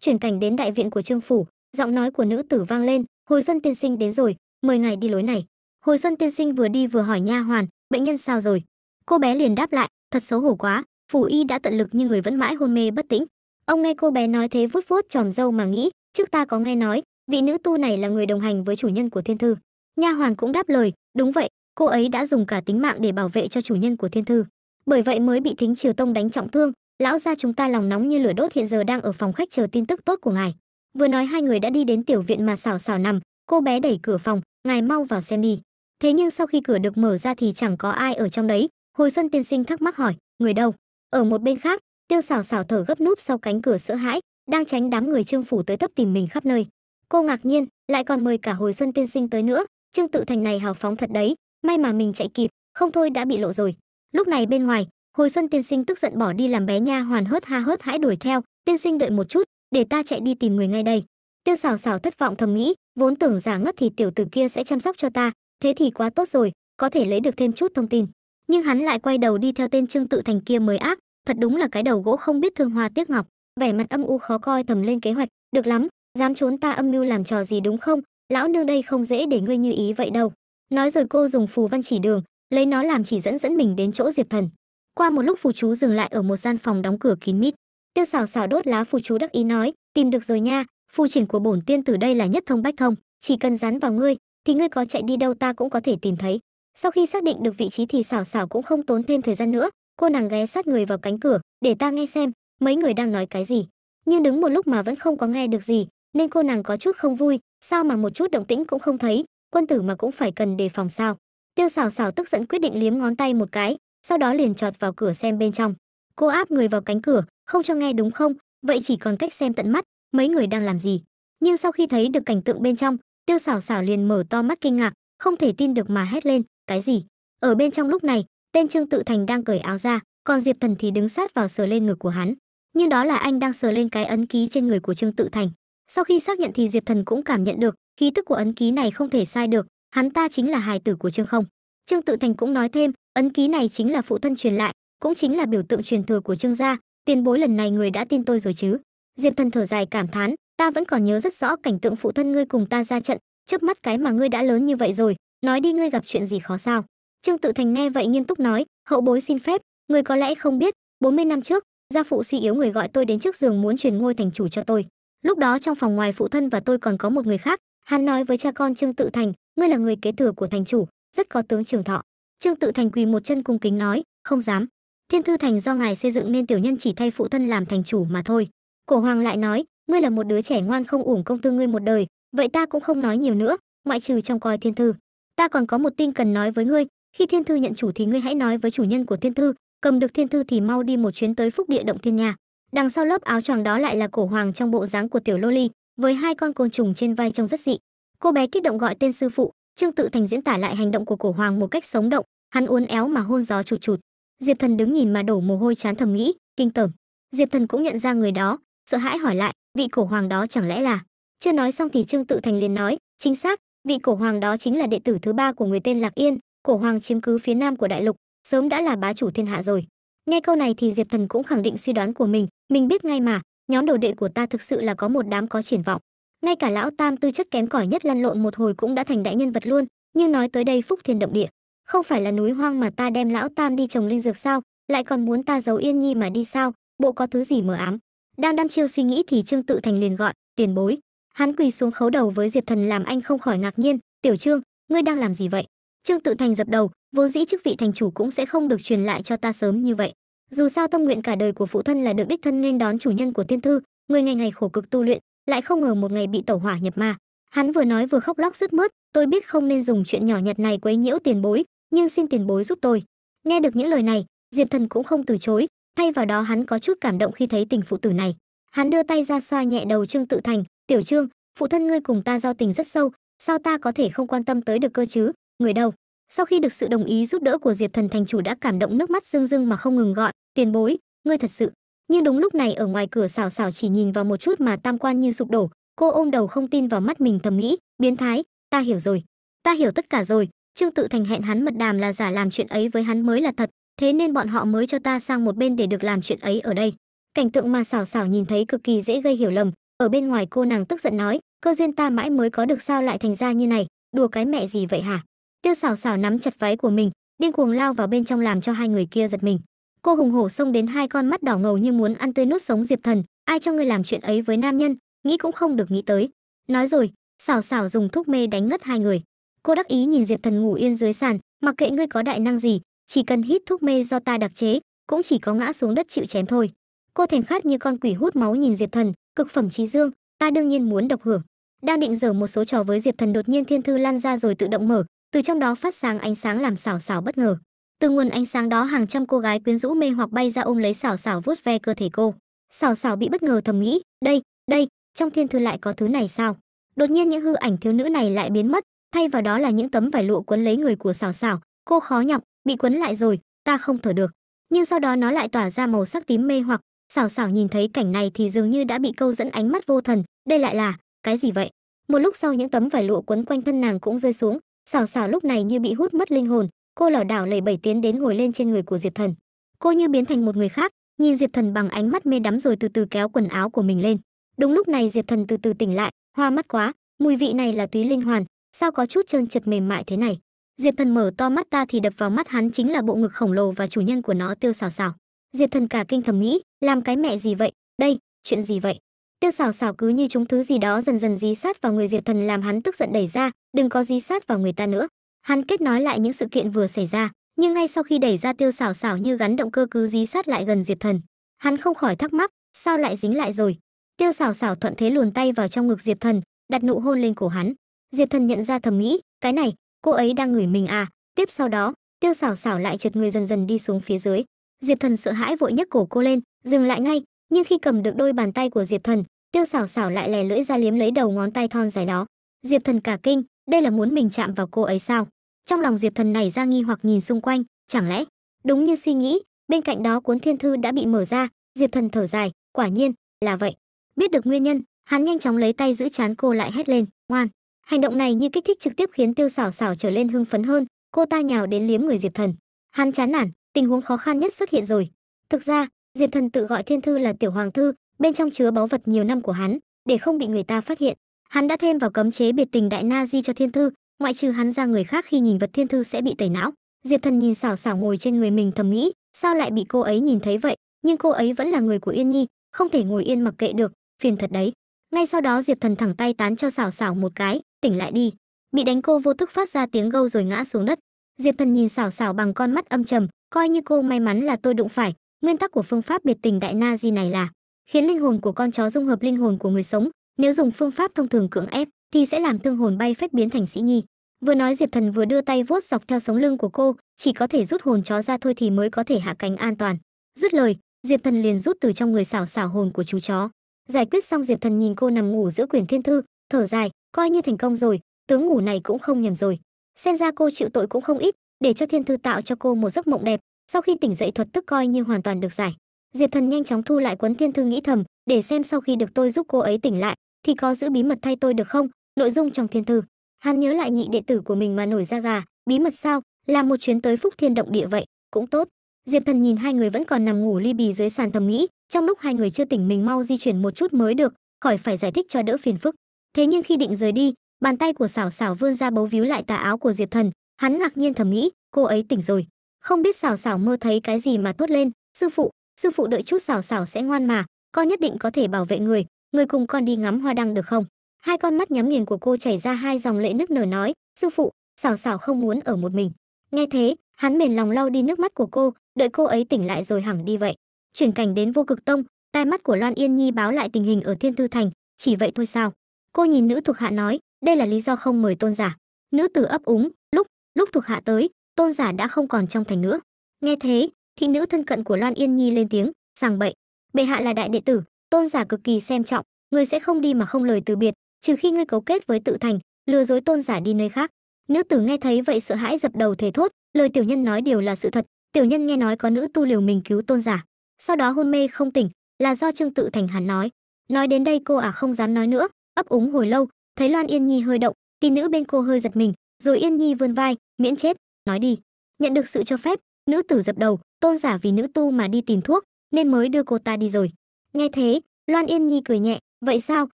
chuyển cảnh đến đại viện của trương phủ giọng nói của nữ tử vang lên hồi xuân tiên sinh đến rồi mời ngài đi lối này hồi xuân tiên sinh vừa đi vừa hỏi nha hoàn bệnh nhân sao rồi cô bé liền đáp lại thật xấu hổ quá phủ y đã tận lực nhưng người vẫn mãi hôn mê bất tỉnh ông nghe cô bé nói thế vuốt vuốt tròm râu mà nghĩ trước ta có nghe nói vị nữ tu này là người đồng hành với chủ nhân của thiên thư nha hoàn cũng đáp lời đúng vậy cô ấy đã dùng cả tính mạng để bảo vệ cho chủ nhân của thiên thư bởi vậy mới bị thính triều tông đánh trọng thương lão gia chúng ta lòng nóng như lửa đốt hiện giờ đang ở phòng khách chờ tin tức tốt của ngài vừa nói hai người đã đi đến tiểu viện mà xảo xảo nằm cô bé đẩy cửa phòng ngài mau vào xem đi thế nhưng sau khi cửa được mở ra thì chẳng có ai ở trong đấy hồi xuân tiên sinh thắc mắc hỏi người đâu ở một bên khác tiêu xảo xảo thở gấp núp sau cánh cửa sợ hãi đang tránh đám người trương phủ tới thấp tìm mình khắp nơi cô ngạc nhiên lại còn mời cả hồi xuân tiên sinh tới nữa trương tự thành này hào phóng thật đấy may mà mình chạy kịp không thôi đã bị lộ rồi lúc này bên ngoài hồi xuân tiên sinh tức giận bỏ đi làm bé nha hoàn hớt ha hớt hãi đuổi theo tiên sinh đợi một chút để ta chạy đi tìm người ngay đây tiêu sảo sảo thất vọng thầm nghĩ vốn tưởng giả ngất thì tiểu tử kia sẽ chăm sóc cho ta thế thì quá tốt rồi có thể lấy được thêm chút thông tin nhưng hắn lại quay đầu đi theo tên trương tự thành kia mới ác thật đúng là cái đầu gỗ không biết thương hoa tiếc ngọc vẻ mặt âm u khó coi thầm lên kế hoạch được lắm dám trốn ta âm mưu làm trò gì đúng không lão nương đây không dễ để ngươi như ý vậy đâu nói rồi cô dùng phù văn chỉ đường lấy nó làm chỉ dẫn dẫn mình đến chỗ diệp thần qua một lúc phù chú dừng lại ở một gian phòng đóng cửa kín mít tiêu xào xào đốt lá phù chú đắc ý nói tìm được rồi nha phù triển của bổn tiên từ đây là nhất thông bách thông chỉ cần dán vào ngươi thì ngươi có chạy đi đâu ta cũng có thể tìm thấy sau khi xác định được vị trí thì xảo xảo cũng không tốn thêm thời gian nữa cô nàng ghé sát người vào cánh cửa để ta nghe xem mấy người đang nói cái gì nhưng đứng một lúc mà vẫn không có nghe được gì nên cô nàng có chút không vui sao mà một chút động tĩnh cũng không thấy quân tử mà cũng phải cần đề phòng sao tiêu Sảo Sảo tức giận quyết định liếm ngón tay một cái sau đó liền chọt vào cửa xem bên trong cô áp người vào cánh cửa không cho nghe đúng không vậy chỉ còn cách xem tận mắt mấy người đang làm gì nhưng sau khi thấy được cảnh tượng bên trong tiêu Sảo Sảo liền mở to mắt kinh ngạc không thể tin được mà hét lên cái gì ở bên trong lúc này tên trương tự thành đang cởi áo ra còn diệp thần thì đứng sát vào sờ lên ngực của hắn nhưng đó là anh đang sờ lên cái ấn ký trên người của trương tự thành sau khi xác nhận thì diệp thần cũng cảm nhận được khí tức của ấn ký này không thể sai được hắn ta chính là hài tử của Trương Không. Trương Tự Thành cũng nói thêm, ấn ký này chính là phụ thân truyền lại, cũng chính là biểu tượng truyền thừa của Trương gia, tiền bối lần này người đã tin tôi rồi chứ? Diệp Thần thở dài cảm thán, ta vẫn còn nhớ rất rõ cảnh tượng phụ thân ngươi cùng ta ra trận, chớp mắt cái mà ngươi đã lớn như vậy rồi, nói đi ngươi gặp chuyện gì khó sao? Trương Tự Thành nghe vậy nghiêm túc nói, hậu bối xin phép, người có lẽ không biết, 40 năm trước, gia phụ suy yếu người gọi tôi đến trước giường muốn truyền ngôi thành chủ cho tôi. Lúc đó trong phòng ngoài phụ thân và tôi còn có một người khác, hắn nói với cha con Trương Tự Thành, ngươi là người kế thừa của thành chủ rất có tướng trường thọ trương tự thành quỳ một chân cung kính nói không dám thiên thư thành do ngài xây dựng nên tiểu nhân chỉ thay phụ thân làm thành chủ mà thôi cổ hoàng lại nói ngươi là một đứa trẻ ngoan không ủng công tư ngươi một đời vậy ta cũng không nói nhiều nữa ngoại trừ trong coi thiên thư ta còn có một tin cần nói với ngươi khi thiên thư nhận chủ thì ngươi hãy nói với chủ nhân của thiên thư cầm được thiên thư thì mau đi một chuyến tới phúc địa động thiên nhà đằng sau lớp áo choàng đó lại là cổ hoàng trong bộ dáng của tiểu Lô Ly với hai con côn trùng trên vai trông rất dị cô bé kích động gọi tên sư phụ trương tự thành diễn tả lại hành động của cổ hoàng một cách sống động hắn uốn éo mà hôn gió chụt chụt diệp thần đứng nhìn mà đổ mồ hôi chán thầm nghĩ kinh tởm diệp thần cũng nhận ra người đó sợ hãi hỏi lại vị cổ hoàng đó chẳng lẽ là chưa nói xong thì trương tự thành liền nói chính xác vị cổ hoàng đó chính là đệ tử thứ ba của người tên lạc yên cổ hoàng chiếm cứ phía nam của đại lục sớm đã là bá chủ thiên hạ rồi nghe câu này thì diệp thần cũng khẳng định suy đoán của mình mình biết ngay mà nhóm đồ đệ của ta thực sự là có một đám có triển vọng ngay cả lão tam tư chất kém cỏi nhất lăn lộn một hồi cũng đã thành đại nhân vật luôn nhưng nói tới đây phúc thiên động địa không phải là núi hoang mà ta đem lão tam đi trồng linh dược sao lại còn muốn ta giấu yên nhi mà đi sao bộ có thứ gì mờ ám đang đăm chiêu suy nghĩ thì trương tự thành liền gọi tiền bối hắn quỳ xuống khấu đầu với diệp thần làm anh không khỏi ngạc nhiên tiểu trương ngươi đang làm gì vậy trương tự thành dập đầu vốn dĩ chức vị thành chủ cũng sẽ không được truyền lại cho ta sớm như vậy dù sao tâm nguyện cả đời của phụ thân là được đích thân nghênh đón chủ nhân của tiên thư người ngày ngày khổ cực tu luyện lại không ngờ một ngày bị tẩu hỏa nhập ma hắn vừa nói vừa khóc lóc sứt mướt tôi biết không nên dùng chuyện nhỏ nhặt này quấy nhiễu tiền bối nhưng xin tiền bối giúp tôi nghe được những lời này diệp thần cũng không từ chối thay vào đó hắn có chút cảm động khi thấy tình phụ tử này hắn đưa tay ra xoa nhẹ đầu trương tự thành tiểu trương phụ thân ngươi cùng ta giao tình rất sâu sao ta có thể không quan tâm tới được cơ chứ người đâu sau khi được sự đồng ý giúp đỡ của diệp thần thành chủ đã cảm động nước mắt rưng rưng mà không ngừng gọi tiền bối ngươi thật sự nhưng đúng lúc này ở ngoài cửa xảo xảo chỉ nhìn vào một chút mà tam quan như sụp đổ cô ôm đầu không tin vào mắt mình thầm nghĩ biến thái ta hiểu rồi ta hiểu tất cả rồi trương tự thành hẹn hắn mật đàm là giả làm chuyện ấy với hắn mới là thật thế nên bọn họ mới cho ta sang một bên để được làm chuyện ấy ở đây cảnh tượng mà xảo xảo nhìn thấy cực kỳ dễ gây hiểu lầm ở bên ngoài cô nàng tức giận nói cơ duyên ta mãi mới có được sao lại thành ra như này đùa cái mẹ gì vậy hả tiêu xảo xảo nắm chặt váy của mình điên cuồng lao vào bên trong làm cho hai người kia giật mình cô hùng hổ xông đến hai con mắt đỏ ngầu như muốn ăn tươi nuốt sống diệp thần ai cho ngươi làm chuyện ấy với nam nhân nghĩ cũng không được nghĩ tới nói rồi xảo xảo dùng thuốc mê đánh ngất hai người cô đắc ý nhìn diệp thần ngủ yên dưới sàn mặc kệ ngươi có đại năng gì chỉ cần hít thuốc mê do ta đặc chế cũng chỉ có ngã xuống đất chịu chém thôi cô thèm khát như con quỷ hút máu nhìn diệp thần cực phẩm trí dương ta đương nhiên muốn độc hưởng đang định dở một số trò với diệp thần đột nhiên thiên thư lan ra rồi tự động mở từ trong đó phát sáng ánh sáng làm xảo xảo bất ngờ từ nguồn ánh sáng đó hàng trăm cô gái quyến rũ mê hoặc bay ra ôm lấy xảo xảo vuốt ve cơ thể cô xảo xảo bị bất ngờ thầm nghĩ đây đây trong thiên thư lại có thứ này sao đột nhiên những hư ảnh thiếu nữ này lại biến mất thay vào đó là những tấm vải lụa quấn lấy người của xảo xảo cô khó nhọc bị quấn lại rồi ta không thở được nhưng sau đó nó lại tỏa ra màu sắc tím mê hoặc xảo xảo nhìn thấy cảnh này thì dường như đã bị câu dẫn ánh mắt vô thần đây lại là cái gì vậy một lúc sau những tấm vải lụa quấn quanh thân nàng cũng rơi xuống xảo xảo lúc này như bị hút mất linh hồn cô lảo đảo lẩy bẩy tiến đến ngồi lên trên người của diệp thần cô như biến thành một người khác nhìn diệp thần bằng ánh mắt mê đắm rồi từ từ kéo quần áo của mình lên đúng lúc này diệp thần từ từ tỉnh lại hoa mắt quá mùi vị này là túy linh hoàn sao có chút trơn trượt mềm mại thế này diệp thần mở to mắt ta thì đập vào mắt hắn chính là bộ ngực khổng lồ và chủ nhân của nó tiêu xào xào diệp thần cả kinh thầm nghĩ làm cái mẹ gì vậy đây chuyện gì vậy tiêu xào xào cứ như chúng thứ gì đó dần dần dí sát vào người diệp thần làm hắn tức giận đẩy ra đừng có dí sát vào người ta nữa Hắn kết nói lại những sự kiện vừa xảy ra, nhưng ngay sau khi đẩy ra tiêu xảo xảo như gắn động cơ cứ dí sát lại gần Diệp Thần, hắn không khỏi thắc mắc, sao lại dính lại rồi? Tiêu xảo xảo thuận thế luồn tay vào trong ngực Diệp Thần, đặt nụ hôn lên cổ hắn. Diệp Thần nhận ra thầm nghĩ, cái này, cô ấy đang ngửi mình à? Tiếp sau đó, Tiêu xảo xảo lại trượt người dần dần đi xuống phía dưới. Diệp Thần sợ hãi vội nhấc cổ cô lên, dừng lại ngay, nhưng khi cầm được đôi bàn tay của Diệp Thần, Tiêu xảo xảo lại lè lưỡi ra liếm lấy đầu ngón tay thon dài đó. Diệp Thần cả kinh, đây là muốn mình chạm vào cô ấy sao? trong lòng diệp thần này ra nghi hoặc nhìn xung quanh chẳng lẽ đúng như suy nghĩ bên cạnh đó cuốn thiên thư đã bị mở ra diệp thần thở dài quả nhiên là vậy biết được nguyên nhân hắn nhanh chóng lấy tay giữ chán cô lại hét lên ngoan hành động này như kích thích trực tiếp khiến tiêu xảo xảo trở lên hưng phấn hơn cô ta nhào đến liếm người diệp thần hắn chán nản tình huống khó khăn nhất xuất hiện rồi thực ra diệp thần tự gọi thiên thư là tiểu hoàng thư bên trong chứa báu vật nhiều năm của hắn để không bị người ta phát hiện hắn đã thêm vào cấm chế biệt tình đại na di cho thiên thư ngoại trừ hắn ra người khác khi nhìn vật thiên thư sẽ bị tẩy não diệp thần nhìn xảo xảo ngồi trên người mình thầm nghĩ sao lại bị cô ấy nhìn thấy vậy nhưng cô ấy vẫn là người của yên nhi không thể ngồi yên mặc kệ được phiền thật đấy ngay sau đó diệp thần thẳng tay tán cho xảo xảo một cái tỉnh lại đi bị đánh cô vô thức phát ra tiếng gâu rồi ngã xuống đất diệp thần nhìn xảo xảo bằng con mắt âm trầm coi như cô may mắn là tôi đụng phải nguyên tắc của phương pháp biệt tình đại na di này là khiến linh hồn của con chó dung hợp linh hồn của người sống nếu dùng phương pháp thông thường cưỡng ép thì sẽ làm thương hồn bay phách biến thành sĩ nhi vừa nói diệp thần vừa đưa tay vuốt dọc theo sống lưng của cô chỉ có thể rút hồn chó ra thôi thì mới có thể hạ cánh an toàn dứt lời diệp thần liền rút từ trong người xảo xảo hồn của chú chó giải quyết xong diệp thần nhìn cô nằm ngủ giữa quyển thiên thư thở dài coi như thành công rồi tướng ngủ này cũng không nhầm rồi xem ra cô chịu tội cũng không ít để cho thiên thư tạo cho cô một giấc mộng đẹp sau khi tỉnh dậy thuật tức coi như hoàn toàn được giải diệp thần nhanh chóng thu lại quấn thiên thư nghĩ thầm để xem sau khi được tôi giúp cô ấy tỉnh lại thì có giữ bí mật thay tôi được không nội dung trong thiên thư hắn nhớ lại nhị đệ tử của mình mà nổi ra gà bí mật sao làm một chuyến tới phúc thiên động địa vậy cũng tốt diệp thần nhìn hai người vẫn còn nằm ngủ ly bì dưới sàn thầm nghĩ trong lúc hai người chưa tỉnh mình mau di chuyển một chút mới được khỏi phải giải thích cho đỡ phiền phức thế nhưng khi định rời đi bàn tay của xảo xảo vươn ra bấu víu lại tà áo của diệp thần hắn ngạc nhiên thầm nghĩ cô ấy tỉnh rồi không biết xảo xảo mơ thấy cái gì mà tốt lên sư phụ sư phụ đợi chút xảo xảo sẽ ngoan mà con nhất định có thể bảo vệ người người cùng con đi ngắm hoa đăng được không hai con mắt nhắm nghiền của cô chảy ra hai dòng lệ nức nở nói sư phụ xảo xảo không muốn ở một mình nghe thế hắn mềm lòng lau đi nước mắt của cô đợi cô ấy tỉnh lại rồi hẳn đi vậy chuyển cảnh đến vô cực tông tai mắt của loan yên nhi báo lại tình hình ở thiên tư thành chỉ vậy thôi sao cô nhìn nữ thuộc hạ nói đây là lý do không mời tôn giả nữ tử ấp úng lúc lúc thuộc hạ tới tôn giả đã không còn trong thành nữa nghe thế thì nữ thân cận của loan yên nhi lên tiếng sàng bậy bệ hạ là đại đệ tử tôn giả cực kỳ xem trọng người sẽ không đi mà không lời từ biệt trừ khi ngươi cấu kết với tự thành lừa dối tôn giả đi nơi khác nữ tử nghe thấy vậy sợ hãi dập đầu thể thốt lời tiểu nhân nói đều là sự thật tiểu nhân nghe nói có nữ tu liều mình cứu tôn giả sau đó hôn mê không tỉnh là do trương tự thành hắn nói nói đến đây cô ả à không dám nói nữa ấp úng hồi lâu thấy loan yên nhi hơi động tin nữ bên cô hơi giật mình rồi yên nhi vươn vai miễn chết nói đi nhận được sự cho phép nữ tử dập đầu tôn giả vì nữ tu mà đi tìm thuốc nên mới đưa cô ta đi rồi nghe thế loan yên nhi cười nhẹ vậy sao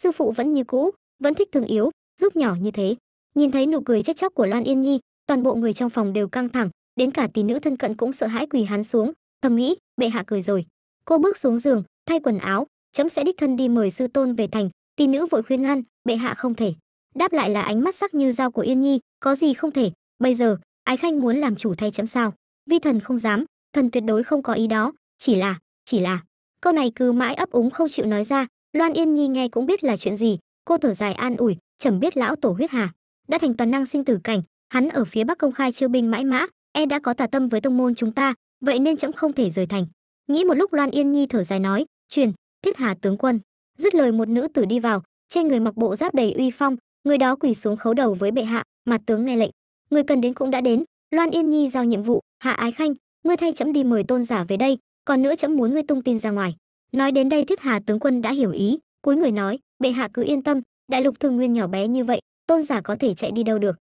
sư phụ vẫn như cũ vẫn thích thương yếu giúp nhỏ như thế nhìn thấy nụ cười chết chóc của loan yên nhi toàn bộ người trong phòng đều căng thẳng đến cả tỷ nữ thân cận cũng sợ hãi quỳ hắn xuống thầm nghĩ bệ hạ cười rồi cô bước xuống giường thay quần áo chấm sẽ đích thân đi mời sư tôn về thành tỷ nữ vội khuyên ngăn bệ hạ không thể đáp lại là ánh mắt sắc như dao của yên nhi có gì không thể bây giờ ái khanh muốn làm chủ thay chấm sao vi thần không dám thần tuyệt đối không có ý đó chỉ là chỉ là câu này cứ mãi ấp úng không chịu nói ra loan yên nhi nghe cũng biết là chuyện gì cô thở dài an ủi chẩm biết lão tổ huyết hà đã thành toàn năng sinh tử cảnh hắn ở phía bắc công khai chiêu binh mãi mã e đã có tà tâm với tông môn chúng ta vậy nên trẫm không thể rời thành nghĩ một lúc loan yên nhi thở dài nói truyền thiết hà tướng quân dứt lời một nữ tử đi vào trên người mặc bộ giáp đầy uy phong người đó quỳ xuống khấu đầu với bệ hạ mặt tướng nghe lệnh người cần đến cũng đã đến loan yên nhi giao nhiệm vụ hạ ái khanh ngươi thay trẫm đi mời tôn giả về đây còn nữa trẫm muốn ngươi tung tin ra ngoài nói đến đây thiết hà tướng quân đã hiểu ý cuối người nói bệ hạ cứ yên tâm đại lục thương nguyên nhỏ bé như vậy tôn giả có thể chạy đi đâu được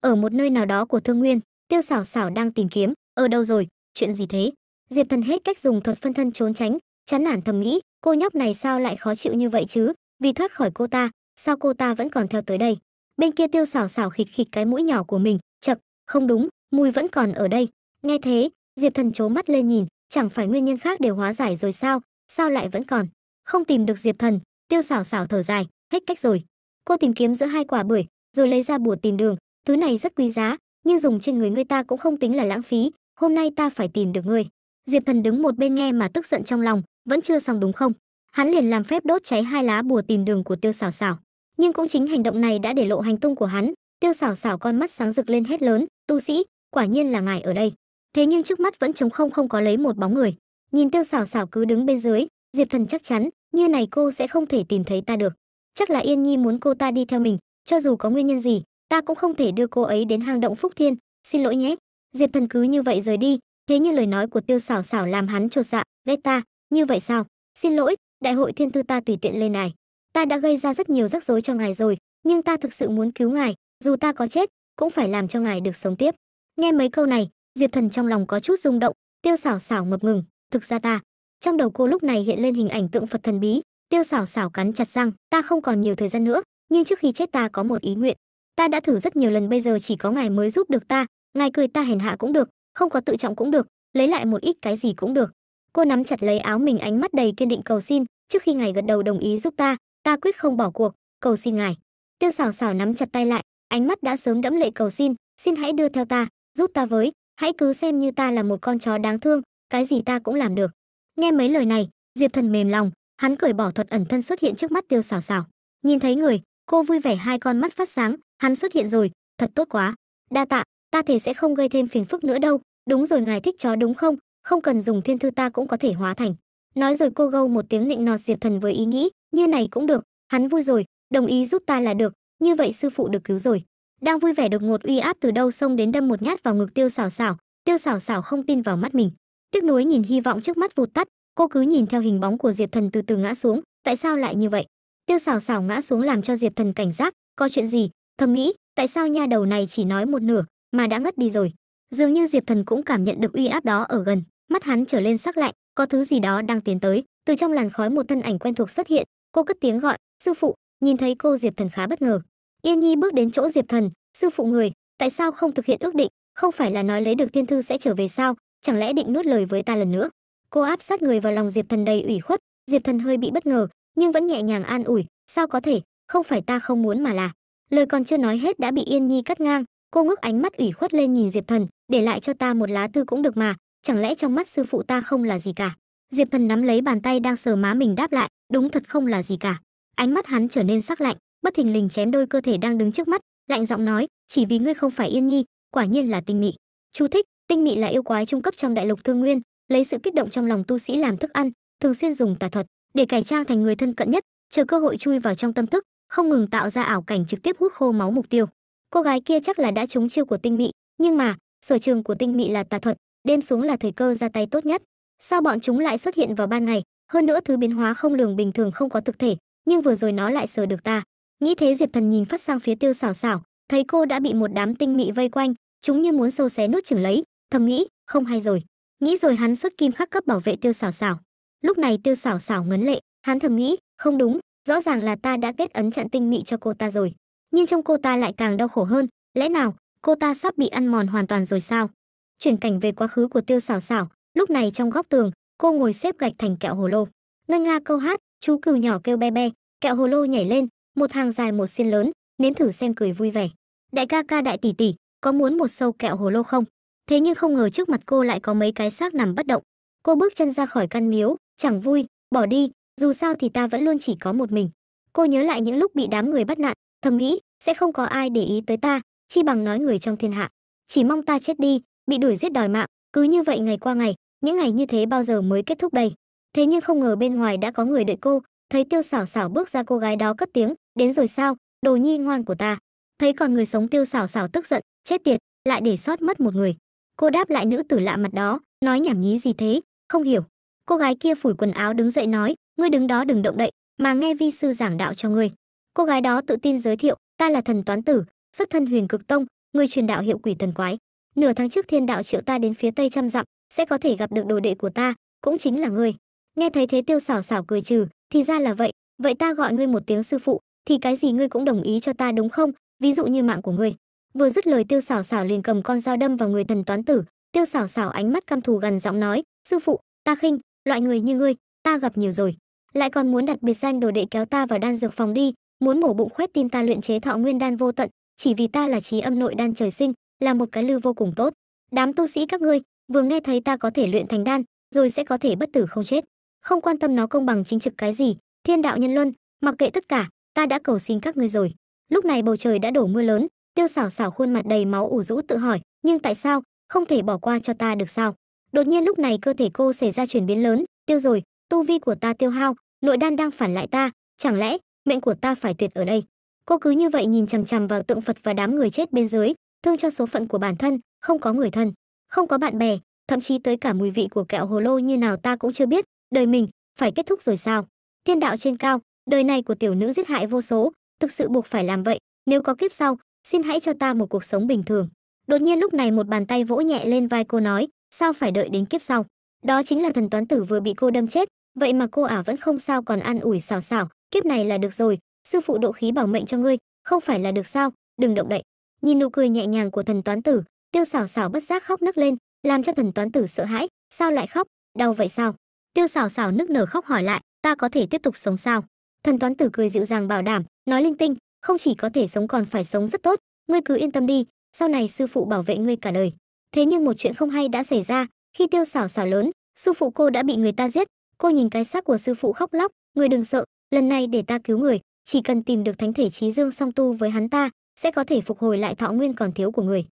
ở một nơi nào đó của thương nguyên tiêu xảo xảo đang tìm kiếm ở đâu rồi chuyện gì thế diệp thần hết cách dùng thuật phân thân trốn tránh chán nản thầm nghĩ cô nhóc này sao lại khó chịu như vậy chứ vì thoát khỏi cô ta sao cô ta vẫn còn theo tới đây bên kia tiêu xảo xảo khịt khịt cái mũi nhỏ của mình chật không đúng mùi vẫn còn ở đây nghe thế diệp thần trố mắt lên nhìn chẳng phải nguyên nhân khác đều hóa giải rồi sao sao lại vẫn còn không tìm được diệp thần tiêu xảo xảo thở dài hết cách rồi cô tìm kiếm giữa hai quả bưởi rồi lấy ra bùa tìm đường thứ này rất quý giá nhưng dùng trên người người ta cũng không tính là lãng phí hôm nay ta phải tìm được ngươi diệp thần đứng một bên nghe mà tức giận trong lòng vẫn chưa xong đúng không hắn liền làm phép đốt cháy hai lá bùa tìm đường của tiêu xảo xảo nhưng cũng chính hành động này đã để lộ hành tung của hắn tiêu xảo xảo con mắt sáng rực lên hết lớn tu sĩ quả nhiên là ngài ở đây thế nhưng trước mắt vẫn trống không không có lấy một bóng người nhìn tiêu xảo xảo cứ đứng bên dưới diệp thần chắc chắn như này cô sẽ không thể tìm thấy ta được chắc là yên nhi muốn cô ta đi theo mình cho dù có nguyên nhân gì ta cũng không thể đưa cô ấy đến hang động phúc thiên xin lỗi nhé diệp thần cứ như vậy rời đi thế như lời nói của tiêu xảo xảo làm hắn chột dạ ghét ta như vậy sao xin lỗi đại hội thiên tư ta tùy tiện lên này ta đã gây ra rất nhiều rắc rối cho ngài rồi nhưng ta thực sự muốn cứu ngài dù ta có chết cũng phải làm cho ngài được sống tiếp nghe mấy câu này diệp thần trong lòng có chút rung động tiêu xảo xảo ngập ngừng thực ra ta trong đầu cô lúc này hiện lên hình ảnh tượng phật thần bí tiêu xảo xảo cắn chặt răng ta không còn nhiều thời gian nữa nhưng trước khi chết ta có một ý nguyện ta đã thử rất nhiều lần bây giờ chỉ có ngài mới giúp được ta ngài cười ta hèn hạ cũng được không có tự trọng cũng được lấy lại một ít cái gì cũng được cô nắm chặt lấy áo mình ánh mắt đầy kiên định cầu xin trước khi ngài gật đầu đồng ý giúp ta ta quyết không bỏ cuộc cầu xin ngài tiêu xảo xảo nắm chặt tay lại ánh mắt đã sớm đẫm lệ cầu xin xin hãy đưa theo ta giúp ta với hãy cứ xem như ta là một con chó đáng thương cái gì ta cũng làm được nghe mấy lời này diệp thần mềm lòng hắn cởi bỏ thuật ẩn thân xuất hiện trước mắt tiêu xảo xảo nhìn thấy người cô vui vẻ hai con mắt phát sáng hắn xuất hiện rồi thật tốt quá đa tạ ta thể sẽ không gây thêm phiền phức nữa đâu đúng rồi ngài thích chó đúng không không cần dùng thiên thư ta cũng có thể hóa thành nói rồi cô gâu một tiếng nịnh nọt diệp thần với ý nghĩ như này cũng được hắn vui rồi đồng ý giúp ta là được như vậy sư phụ được cứu rồi đang vui vẻ đột ngột uy áp từ đâu xông đến đâm một nhát vào ngực tiêu xảo xảo tiêu xảo xảo không tin vào mắt mình tiếc nuối nhìn hy vọng trước mắt vụt tắt cô cứ nhìn theo hình bóng của diệp thần từ từ ngã xuống tại sao lại như vậy tiêu xào xào ngã xuống làm cho diệp thần cảnh giác có chuyện gì thầm nghĩ tại sao nha đầu này chỉ nói một nửa mà đã ngất đi rồi dường như diệp thần cũng cảm nhận được uy áp đó ở gần mắt hắn trở lên sắc lạnh có thứ gì đó đang tiến tới từ trong làn khói một thân ảnh quen thuộc xuất hiện cô cất tiếng gọi sư phụ nhìn thấy cô diệp thần khá bất ngờ yên nhi bước đến chỗ diệp thần sư phụ người tại sao không thực hiện ước định không phải là nói lấy được thiên thư sẽ trở về sao chẳng lẽ định nuốt lời với ta lần nữa cô áp sát người vào lòng diệp thần đầy ủy khuất diệp thần hơi bị bất ngờ nhưng vẫn nhẹ nhàng an ủi sao có thể không phải ta không muốn mà là lời còn chưa nói hết đã bị yên nhi cắt ngang cô ngước ánh mắt ủy khuất lên nhìn diệp thần để lại cho ta một lá thư cũng được mà chẳng lẽ trong mắt sư phụ ta không là gì cả diệp thần nắm lấy bàn tay đang sờ má mình đáp lại đúng thật không là gì cả ánh mắt hắn trở nên sắc lạnh bất thình lình chém đôi cơ thể đang đứng trước mắt lạnh giọng nói chỉ vì ngươi không phải yên nhi quả nhiên là tinh mị chú thích Tinh mị là yêu quái trung cấp trong đại lục Thương Nguyên, lấy sự kích động trong lòng tu sĩ làm thức ăn, thường xuyên dùng tà thuật để cải trang thành người thân cận nhất, chờ cơ hội chui vào trong tâm thức, không ngừng tạo ra ảo cảnh trực tiếp hút khô máu mục tiêu. Cô gái kia chắc là đã trúng chiêu của Tinh mị, nhưng mà, sở trường của Tinh mị là tà thuật, đêm xuống là thời cơ ra tay tốt nhất. Sao bọn chúng lại xuất hiện vào ban ngày, hơn nữa thứ biến hóa không lường bình thường không có thực thể, nhưng vừa rồi nó lại sờ được ta. Nghĩ thế Diệp Thần nhìn phát sang phía Tiêu Xảo Xảo, thấy cô đã bị một đám tinh mị vây quanh, chúng như muốn sâu xé nuốt chửng lấy, thầm nghĩ không hay rồi nghĩ rồi hắn xuất kim khắc cấp bảo vệ tiêu xảo xảo lúc này tiêu xảo xảo ngấn lệ hắn thầm nghĩ không đúng rõ ràng là ta đã kết ấn trận tinh mị cho cô ta rồi nhưng trong cô ta lại càng đau khổ hơn lẽ nào cô ta sắp bị ăn mòn hoàn toàn rồi sao chuyển cảnh về quá khứ của tiêu xảo xảo lúc này trong góc tường cô ngồi xếp gạch thành kẹo hồ lô ngân nga câu hát chú cừu nhỏ kêu be be kẹo hồ lô nhảy lên một hàng dài một xiên lớn nếm thử xem cười vui vẻ đại ca ca đại tỷ tỷ có muốn một sâu kẹo hồ lô không thế nhưng không ngờ trước mặt cô lại có mấy cái xác nằm bất động cô bước chân ra khỏi căn miếu chẳng vui bỏ đi dù sao thì ta vẫn luôn chỉ có một mình cô nhớ lại những lúc bị đám người bắt nạn thầm nghĩ sẽ không có ai để ý tới ta chi bằng nói người trong thiên hạ chỉ mong ta chết đi bị đuổi giết đòi mạng cứ như vậy ngày qua ngày những ngày như thế bao giờ mới kết thúc đây thế nhưng không ngờ bên ngoài đã có người đợi cô thấy tiêu xảo xảo bước ra cô gái đó cất tiếng đến rồi sao đồ nhi ngoan của ta thấy còn người sống tiêu xảo xảo tức giận chết tiệt lại để sót mất một người cô đáp lại nữ tử lạ mặt đó nói nhảm nhí gì thế không hiểu cô gái kia phủi quần áo đứng dậy nói ngươi đứng đó đừng động đậy mà nghe vi sư giảng đạo cho ngươi cô gái đó tự tin giới thiệu ta là thần toán tử xuất thân huyền cực tông người truyền đạo hiệu quỷ thần quái nửa tháng trước thiên đạo triệu ta đến phía tây trăm dặm sẽ có thể gặp được đồ đệ của ta cũng chính là ngươi nghe thấy thế tiêu xảo xảo cười trừ thì ra là vậy vậy ta gọi ngươi một tiếng sư phụ thì cái gì ngươi cũng đồng ý cho ta đúng không ví dụ như mạng của ngươi vừa dứt lời tiêu xảo xảo liền cầm con dao đâm vào người thần toán tử tiêu xảo xảo ánh mắt căm thù gần giọng nói sư phụ ta khinh loại người như ngươi ta gặp nhiều rồi lại còn muốn đặt biệt danh đồ đệ kéo ta vào đan dược phòng đi muốn mổ bụng khoét tin ta luyện chế thọ nguyên đan vô tận chỉ vì ta là trí âm nội đan trời sinh là một cái lưu vô cùng tốt đám tu sĩ các ngươi vừa nghe thấy ta có thể luyện thành đan rồi sẽ có thể bất tử không chết không quan tâm nó công bằng chính trực cái gì thiên đạo nhân luân mặc kệ tất cả ta đã cầu xin các ngươi rồi lúc này bầu trời đã đổ mưa lớn tiêu sảo sảo khuôn mặt đầy máu ủ rũ tự hỏi nhưng tại sao không thể bỏ qua cho ta được sao đột nhiên lúc này cơ thể cô xảy ra chuyển biến lớn tiêu rồi tu vi của ta tiêu hao nội đan đang phản lại ta chẳng lẽ mệnh của ta phải tuyệt ở đây cô cứ như vậy nhìn chằm chằm vào tượng phật và đám người chết bên dưới thương cho số phận của bản thân không có người thân không có bạn bè thậm chí tới cả mùi vị của kẹo hồ lô như nào ta cũng chưa biết đời mình phải kết thúc rồi sao thiên đạo trên cao đời này của tiểu nữ giết hại vô số thực sự buộc phải làm vậy nếu có kiếp sau xin hãy cho ta một cuộc sống bình thường. Đột nhiên lúc này một bàn tay vỗ nhẹ lên vai cô nói, sao phải đợi đến kiếp sau. Đó chính là thần toán tử vừa bị cô đâm chết, vậy mà cô ả vẫn không sao còn an ủi xào xào, kiếp này là được rồi, sư phụ độ khí bảo mệnh cho ngươi, không phải là được sao, đừng động đậy. Nhìn nụ cười nhẹ nhàng của thần toán tử, tiêu xào xào bất giác khóc nức lên, làm cho thần toán tử sợ hãi, sao lại khóc, đau vậy sao? Tiêu xào xào nức nở khóc hỏi lại, ta có thể tiếp tục sống sao? Thần toán tử cười dịu dàng bảo đảm, nói linh tinh, không chỉ có thể sống còn phải sống rất tốt ngươi cứ yên tâm đi sau này sư phụ bảo vệ ngươi cả đời thế nhưng một chuyện không hay đã xảy ra khi tiêu xảo xảo lớn sư phụ cô đã bị người ta giết cô nhìn cái xác của sư phụ khóc lóc người đừng sợ lần này để ta cứu người chỉ cần tìm được thánh thể trí dương song tu với hắn ta sẽ có thể phục hồi lại thọ nguyên còn thiếu của người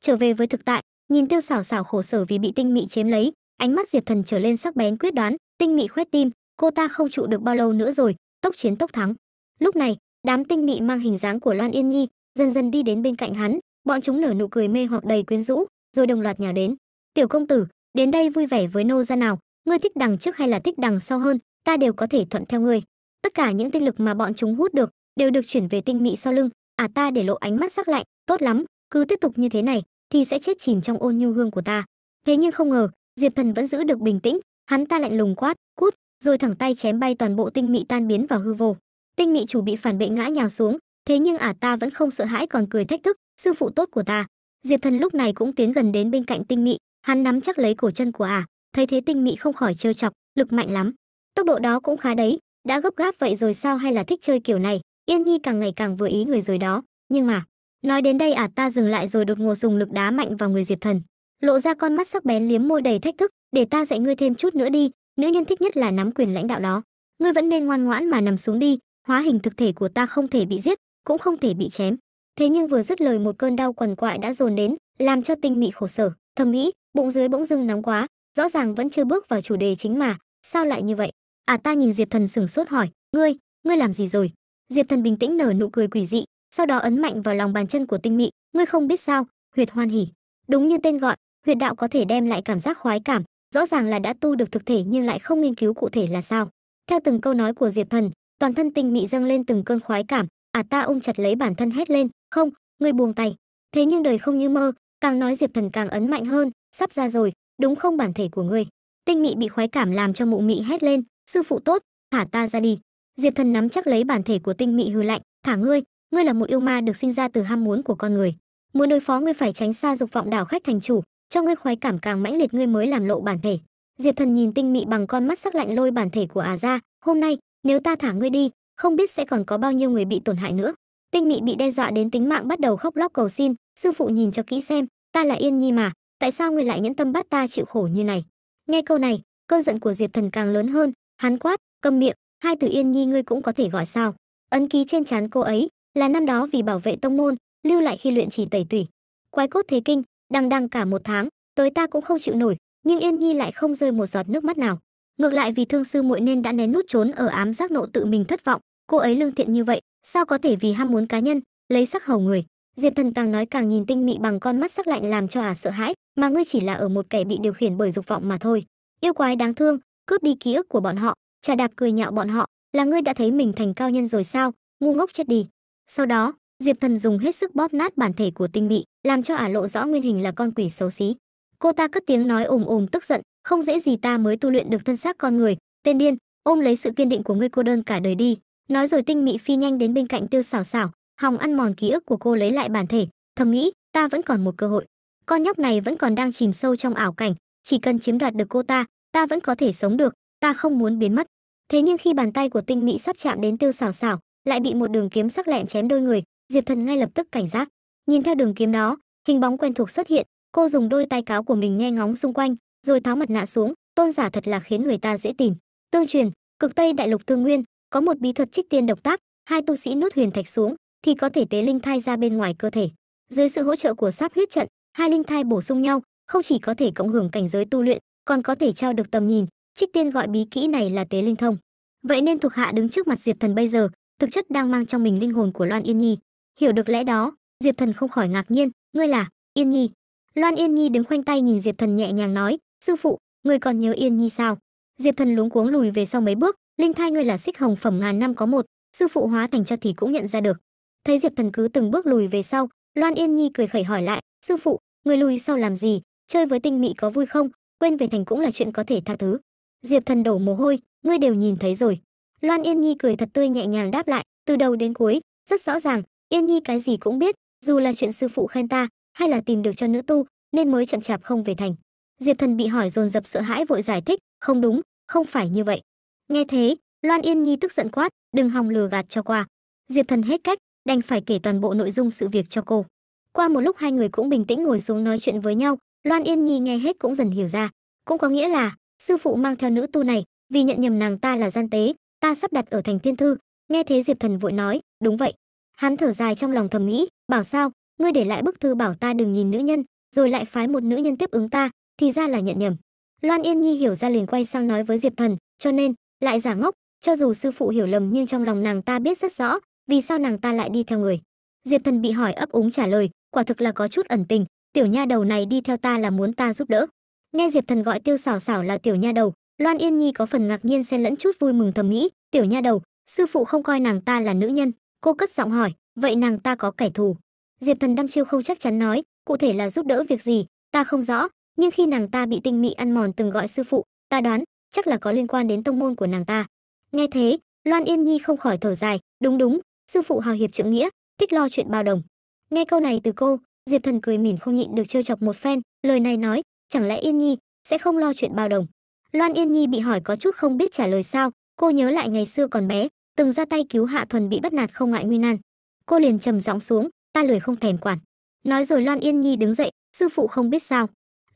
trở về với thực tại nhìn tiêu xảo xảo khổ sở vì bị tinh mị chiếm lấy ánh mắt diệp thần trở lên sắc bén quyết đoán tinh mị khoét tim cô ta không trụ được bao lâu nữa rồi tốc chiến tốc thắng lúc này đám tinh mị mang hình dáng của loan yên nhi dần dần đi đến bên cạnh hắn bọn chúng nở nụ cười mê hoặc đầy quyến rũ rồi đồng loạt nhào đến tiểu công tử đến đây vui vẻ với nô ra nào ngươi thích đằng trước hay là thích đằng sau hơn ta đều có thể thuận theo ngươi tất cả những tinh lực mà bọn chúng hút được đều được chuyển về tinh mị sau lưng à ta để lộ ánh mắt sắc lạnh tốt lắm cứ tiếp tục như thế này thì sẽ chết chìm trong ôn nhu hương của ta thế nhưng không ngờ diệp thần vẫn giữ được bình tĩnh hắn ta lạnh lùng quát cút rồi thẳng tay chém bay toàn bộ tinh mị tan biến vào hư vô Tinh Mị chủ bị phản bệ ngã nhào xuống, thế nhưng ả à ta vẫn không sợ hãi còn cười thách thức, sư phụ tốt của ta. Diệp Thần lúc này cũng tiến gần đến bên cạnh Tinh Mị, hắn nắm chắc lấy cổ chân của ả, à. thấy thế Tinh Mị không khỏi trêu chọc, lực mạnh lắm. Tốc độ đó cũng khá đấy, đã gấp gáp vậy rồi sao hay là thích chơi kiểu này, Yên Nhi càng ngày càng vừa ý người rồi đó, nhưng mà, nói đến đây ả à ta dừng lại rồi đột ngột dùng lực đá mạnh vào người Diệp Thần, lộ ra con mắt sắc bén liếm môi đầy thách thức, "Để ta dạy ngươi thêm chút nữa đi, nữ nhân thích nhất là nắm quyền lãnh đạo đó, ngươi vẫn nên ngoan ngoãn mà nằm xuống đi, hóa hình thực thể của ta không thể bị giết, cũng không thể bị chém. Thế nhưng vừa dứt lời một cơn đau quằn quại đã dồn đến, làm cho Tinh Mị khổ sở, thầm nghĩ, bụng dưới bỗng dưng nóng quá, rõ ràng vẫn chưa bước vào chủ đề chính mà, sao lại như vậy? À ta nhìn Diệp Thần sửng sốt hỏi, ngươi, ngươi làm gì rồi? Diệp Thần bình tĩnh nở nụ cười quỷ dị, sau đó ấn mạnh vào lòng bàn chân của Tinh Mị, ngươi không biết sao, huyệt hoan hỉ. Đúng như tên gọi, huyệt đạo có thể đem lại cảm giác khoái cảm, rõ ràng là đã tu được thực thể nhưng lại không nghiên cứu cụ thể là sao. Theo từng câu nói của Diệp Thần, toàn thân tình mị dâng lên từng cơn khoái cảm ả à ta ôm chặt lấy bản thân hét lên không ngươi buông tay thế nhưng đời không như mơ càng nói diệp thần càng ấn mạnh hơn sắp ra rồi đúng không bản thể của ngươi tinh mị bị khoái cảm làm cho mụ mị hét lên sư phụ tốt thả ta ra đi diệp thần nắm chắc lấy bản thể của tinh mị hư lạnh thả ngươi ngươi là một yêu ma được sinh ra từ ham muốn của con người muốn đối phó ngươi phải tránh xa dục vọng đảo khách thành chủ cho ngươi khoái cảm càng mãnh liệt ngươi mới làm lộ bản thể diệp thần nhìn tinh mị bằng con mắt sắc lạnh lôi bản thể của ả à ra hôm nay nếu ta thả ngươi đi không biết sẽ còn có bao nhiêu người bị tổn hại nữa tinh mị bị đe dọa đến tính mạng bắt đầu khóc lóc cầu xin sư phụ nhìn cho kỹ xem ta là yên nhi mà tại sao ngươi lại nhẫn tâm bắt ta chịu khổ như này nghe câu này cơn giận của diệp thần càng lớn hơn hắn quát câm miệng hai từ yên nhi ngươi cũng có thể gọi sao ấn ký trên trán cô ấy là năm đó vì bảo vệ tông môn lưu lại khi luyện chỉ tẩy tủy quái cốt thế kinh đăng đăng cả một tháng tới ta cũng không chịu nổi nhưng yên nhi lại không rơi một giọt nước mắt nào ngược lại vì thương sư muội nên đã nén nút trốn ở ám giác nộ tự mình thất vọng cô ấy lương thiện như vậy sao có thể vì ham muốn cá nhân lấy sắc hầu người diệp thần càng nói càng nhìn tinh mị bằng con mắt sắc lạnh làm cho ả sợ hãi mà ngươi chỉ là ở một kẻ bị điều khiển bởi dục vọng mà thôi yêu quái đáng thương cướp đi ký ức của bọn họ trà đạp cười nhạo bọn họ là ngươi đã thấy mình thành cao nhân rồi sao ngu ngốc chết đi sau đó diệp thần dùng hết sức bóp nát bản thể của tinh mị làm cho ả lộ rõ nguyên hình là con quỷ xấu xí cô ta cất tiếng nói ồm ồm tức giận không dễ gì ta mới tu luyện được thân xác con người tên điên ôm lấy sự kiên định của ngươi cô đơn cả đời đi nói rồi tinh mị phi nhanh đến bên cạnh tiêu xảo xảo hòng ăn mòn ký ức của cô lấy lại bản thể thầm nghĩ ta vẫn còn một cơ hội con nhóc này vẫn còn đang chìm sâu trong ảo cảnh chỉ cần chiếm đoạt được cô ta ta vẫn có thể sống được ta không muốn biến mất thế nhưng khi bàn tay của tinh mỹ sắp chạm đến tiêu xảo xảo lại bị một đường kiếm sắc lẹm chém đôi người diệp thần ngay lập tức cảnh giác nhìn theo đường kiếm đó hình bóng quen thuộc xuất hiện cô dùng đôi tay cáo của mình nghe ngóng xung quanh rồi tháo mặt nạ xuống tôn giả thật là khiến người ta dễ tìm tương truyền cực tây đại lục thương nguyên có một bí thuật trích tiên độc tác hai tu sĩ nuốt huyền thạch xuống thì có thể tế linh thai ra bên ngoài cơ thể dưới sự hỗ trợ của sáp huyết trận hai linh thai bổ sung nhau không chỉ có thể cộng hưởng cảnh giới tu luyện còn có thể trao được tầm nhìn trích tiên gọi bí kỹ này là tế linh thông vậy nên thuộc hạ đứng trước mặt diệp thần bây giờ thực chất đang mang trong mình linh hồn của loan yên nhi hiểu được lẽ đó diệp thần không khỏi ngạc nhiên ngươi là yên nhi loan yên nhi đứng khoanh tay nhìn diệp thần nhẹ nhàng nói sư phụ người còn nhớ yên nhi sao diệp thần luống cuống lùi về sau mấy bước linh thai ngươi là xích hồng phẩm ngàn năm có một sư phụ hóa thành cho thì cũng nhận ra được thấy diệp thần cứ từng bước lùi về sau loan yên nhi cười khẩy hỏi lại sư phụ người lùi sau làm gì chơi với tinh mị có vui không quên về thành cũng là chuyện có thể tha thứ diệp thần đổ mồ hôi ngươi đều nhìn thấy rồi loan yên nhi cười thật tươi nhẹ nhàng đáp lại từ đầu đến cuối rất rõ ràng yên nhi cái gì cũng biết dù là chuyện sư phụ khen ta hay là tìm được cho nữ tu nên mới chậm chạp không về thành diệp thần bị hỏi dồn dập sợ hãi vội giải thích không đúng không phải như vậy nghe thế loan yên nhi tức giận quát đừng hòng lừa gạt cho qua diệp thần hết cách đành phải kể toàn bộ nội dung sự việc cho cô qua một lúc hai người cũng bình tĩnh ngồi xuống nói chuyện với nhau loan yên nhi nghe hết cũng dần hiểu ra cũng có nghĩa là sư phụ mang theo nữ tu này vì nhận nhầm nàng ta là gian tế ta sắp đặt ở thành thiên thư nghe thế diệp thần vội nói đúng vậy hắn thở dài trong lòng thầm nghĩ bảo sao ngươi để lại bức thư bảo ta đừng nhìn nữ nhân rồi lại phái một nữ nhân tiếp ứng ta thì ra là nhận nhầm loan yên nhi hiểu ra liền quay sang nói với diệp thần cho nên lại giả ngốc cho dù sư phụ hiểu lầm nhưng trong lòng nàng ta biết rất rõ vì sao nàng ta lại đi theo người diệp thần bị hỏi ấp úng trả lời quả thực là có chút ẩn tình tiểu nha đầu này đi theo ta là muốn ta giúp đỡ nghe diệp thần gọi tiêu xảo xảo là tiểu nha đầu loan yên nhi có phần ngạc nhiên xen lẫn chút vui mừng thầm nghĩ tiểu nha đầu sư phụ không coi nàng ta là nữ nhân cô cất giọng hỏi vậy nàng ta có kẻ thù diệp thần đăm chiêu không chắc chắn nói cụ thể là giúp đỡ việc gì ta không rõ nhưng khi nàng ta bị tinh mị ăn mòn từng gọi sư phụ ta đoán chắc là có liên quan đến tông môn của nàng ta nghe thế loan yên nhi không khỏi thở dài đúng đúng sư phụ hào hiệp trượng nghĩa thích lo chuyện bao đồng nghe câu này từ cô diệp thần cười mỉm không nhịn được trêu chọc một phen lời này nói chẳng lẽ yên nhi sẽ không lo chuyện bao đồng loan yên nhi bị hỏi có chút không biết trả lời sao cô nhớ lại ngày xưa còn bé từng ra tay cứu hạ thuần bị bắt nạt không ngại nguy nan cô liền trầm giọng xuống ta lười không thèm quản nói rồi loan yên nhi đứng dậy sư phụ không biết sao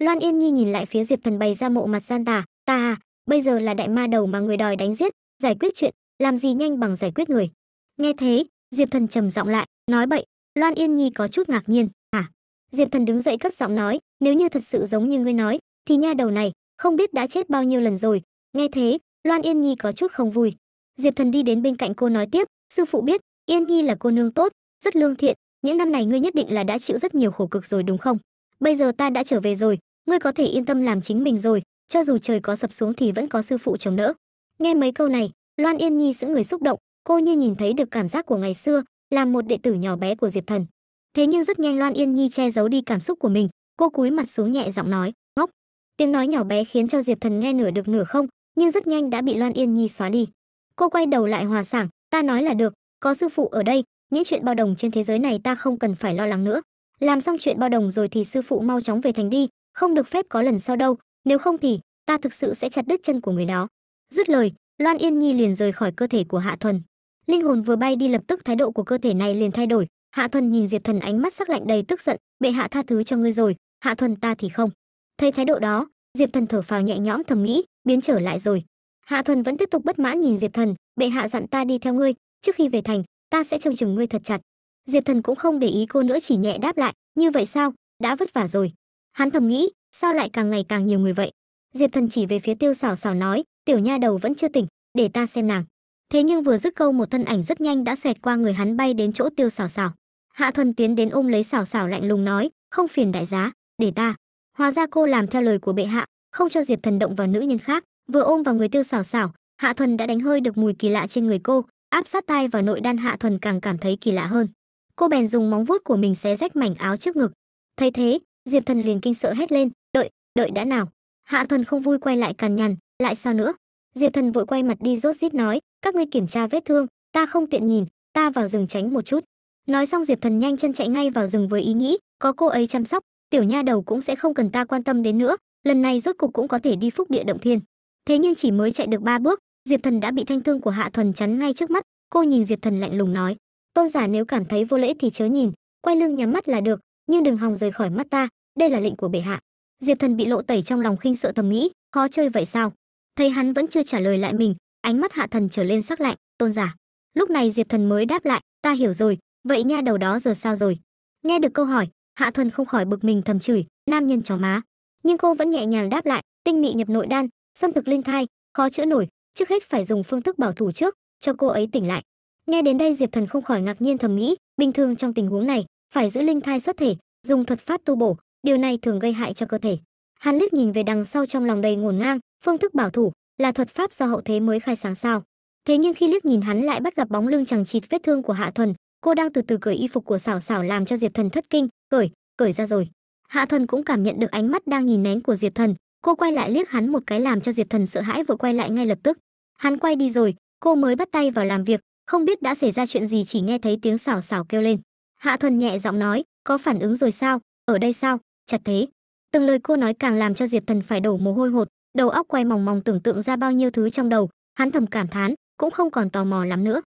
Loan Yên Nhi nhìn lại phía Diệp Thần bày ra mộ mặt gian tà, ta à, bây giờ là đại ma đầu mà người đòi đánh giết, giải quyết chuyện, làm gì nhanh bằng giải quyết người. Nghe thế, Diệp Thần trầm giọng lại, nói bậy, Loan Yên Nhi có chút ngạc nhiên, hả? À, Diệp Thần đứng dậy cất giọng nói, nếu như thật sự giống như ngươi nói, thì nha đầu này, không biết đã chết bao nhiêu lần rồi. Nghe thế, Loan Yên Nhi có chút không vui. Diệp Thần đi đến bên cạnh cô nói tiếp, sư phụ biết, Yên Nhi là cô nương tốt, rất lương thiện, những năm này ngươi nhất định là đã chịu rất nhiều khổ cực rồi đúng không? Bây giờ ta đã trở về rồi, ngươi có thể yên tâm làm chính mình rồi cho dù trời có sập xuống thì vẫn có sư phụ chống đỡ nghe mấy câu này loan yên nhi sững người xúc động cô như nhìn thấy được cảm giác của ngày xưa làm một đệ tử nhỏ bé của diệp thần thế nhưng rất nhanh loan yên nhi che giấu đi cảm xúc của mình cô cúi mặt xuống nhẹ giọng nói ngốc tiếng nói nhỏ bé khiến cho diệp thần nghe nửa được nửa không nhưng rất nhanh đã bị loan yên nhi xóa đi cô quay đầu lại hòa sảng ta nói là được có sư phụ ở đây những chuyện bao đồng trên thế giới này ta không cần phải lo lắng nữa làm xong chuyện bao đồng rồi thì sư phụ mau chóng về thành đi không được phép có lần sau đâu nếu không thì ta thực sự sẽ chặt đứt chân của người đó dứt lời loan yên nhi liền rời khỏi cơ thể của hạ thuần linh hồn vừa bay đi lập tức thái độ của cơ thể này liền thay đổi hạ thuần nhìn diệp thần ánh mắt sắc lạnh đầy tức giận bệ hạ tha thứ cho ngươi rồi hạ thuần ta thì không thấy thái độ đó diệp thần thở phào nhẹ nhõm thầm nghĩ biến trở lại rồi hạ thuần vẫn tiếp tục bất mãn nhìn diệp thần bệ hạ dặn ta đi theo ngươi trước khi về thành ta sẽ trông chừng ngươi thật chặt diệp thần cũng không để ý cô nữa chỉ nhẹ đáp lại như vậy sao đã vất vả rồi Hắn thầm nghĩ, sao lại càng ngày càng nhiều người vậy? Diệp Thần chỉ về phía Tiêu Sảo Sảo nói, tiểu nha đầu vẫn chưa tỉnh, để ta xem nàng. Thế nhưng vừa dứt câu một thân ảnh rất nhanh đã xoẹt qua người hắn bay đến chỗ Tiêu Sảo Sảo. Hạ Thuần tiến đến ôm lấy Sảo Sảo lạnh lùng nói, không phiền đại giá, để ta. Hóa ra cô làm theo lời của bệ hạ, không cho Diệp Thần động vào nữ nhân khác, vừa ôm vào người Tiêu Sảo Sảo, Hạ Thuần đã đánh hơi được mùi kỳ lạ trên người cô, áp sát tai vào nội đan Hạ Thuần càng cảm thấy kỳ lạ hơn. Cô bèn dùng móng vuốt của mình xé rách mảnh áo trước ngực. Thấy thế, diệp thần liền kinh sợ hét lên đợi đợi đã nào hạ thuần không vui quay lại cằn nhằn lại sao nữa diệp thần vội quay mặt đi rốt rít nói các ngươi kiểm tra vết thương ta không tiện nhìn ta vào rừng tránh một chút nói xong diệp thần nhanh chân chạy ngay vào rừng với ý nghĩ có cô ấy chăm sóc tiểu nha đầu cũng sẽ không cần ta quan tâm đến nữa lần này rốt cục cũng có thể đi phúc địa động thiên thế nhưng chỉ mới chạy được ba bước diệp thần đã bị thanh thương của hạ thuần chắn ngay trước mắt cô nhìn diệp thần lạnh lùng nói tôn giả nếu cảm thấy vô lễ thì chớ nhìn quay lưng nhắm mắt là được nhưng đừng hòng rời khỏi mắt ta đây là lệnh của bệ hạ diệp thần bị lộ tẩy trong lòng khinh sợ thầm nghĩ khó chơi vậy sao thấy hắn vẫn chưa trả lời lại mình ánh mắt hạ thần trở lên sắc lạnh tôn giả lúc này diệp thần mới đáp lại ta hiểu rồi vậy nha đầu đó giờ sao rồi nghe được câu hỏi hạ thuần không khỏi bực mình thầm chửi nam nhân chó má nhưng cô vẫn nhẹ nhàng đáp lại tinh mị nhập nội đan xâm thực linh thai khó chữa nổi trước hết phải dùng phương thức bảo thủ trước cho cô ấy tỉnh lại nghe đến đây diệp thần không khỏi ngạc nhiên thầm nghĩ bình thường trong tình huống này phải giữ linh thai xuất thể dùng thuật pháp tu bổ điều này thường gây hại cho cơ thể Hàn liếc nhìn về đằng sau trong lòng đầy ngổn ngang phương thức bảo thủ là thuật pháp do hậu thế mới khai sáng sao thế nhưng khi liếc nhìn hắn lại bắt gặp bóng lưng chẳng chịt vết thương của hạ thuần cô đang từ từ cởi y phục của xảo xảo làm cho diệp thần thất kinh cởi cởi ra rồi hạ thuần cũng cảm nhận được ánh mắt đang nhìn nén của diệp thần cô quay lại liếc hắn một cái làm cho diệp thần sợ hãi vội quay lại ngay lập tức hắn quay đi rồi cô mới bắt tay vào làm việc không biết đã xảy ra chuyện gì chỉ nghe thấy tiếng xảo xảo kêu lên hạ thuần nhẹ giọng nói có phản ứng rồi sao ở đây sao chặt thế từng lời cô nói càng làm cho diệp thần phải đổ mồ hôi hột đầu óc quay mòng mòng tưởng tượng ra bao nhiêu thứ trong đầu hắn thầm cảm thán cũng không còn tò mò lắm nữa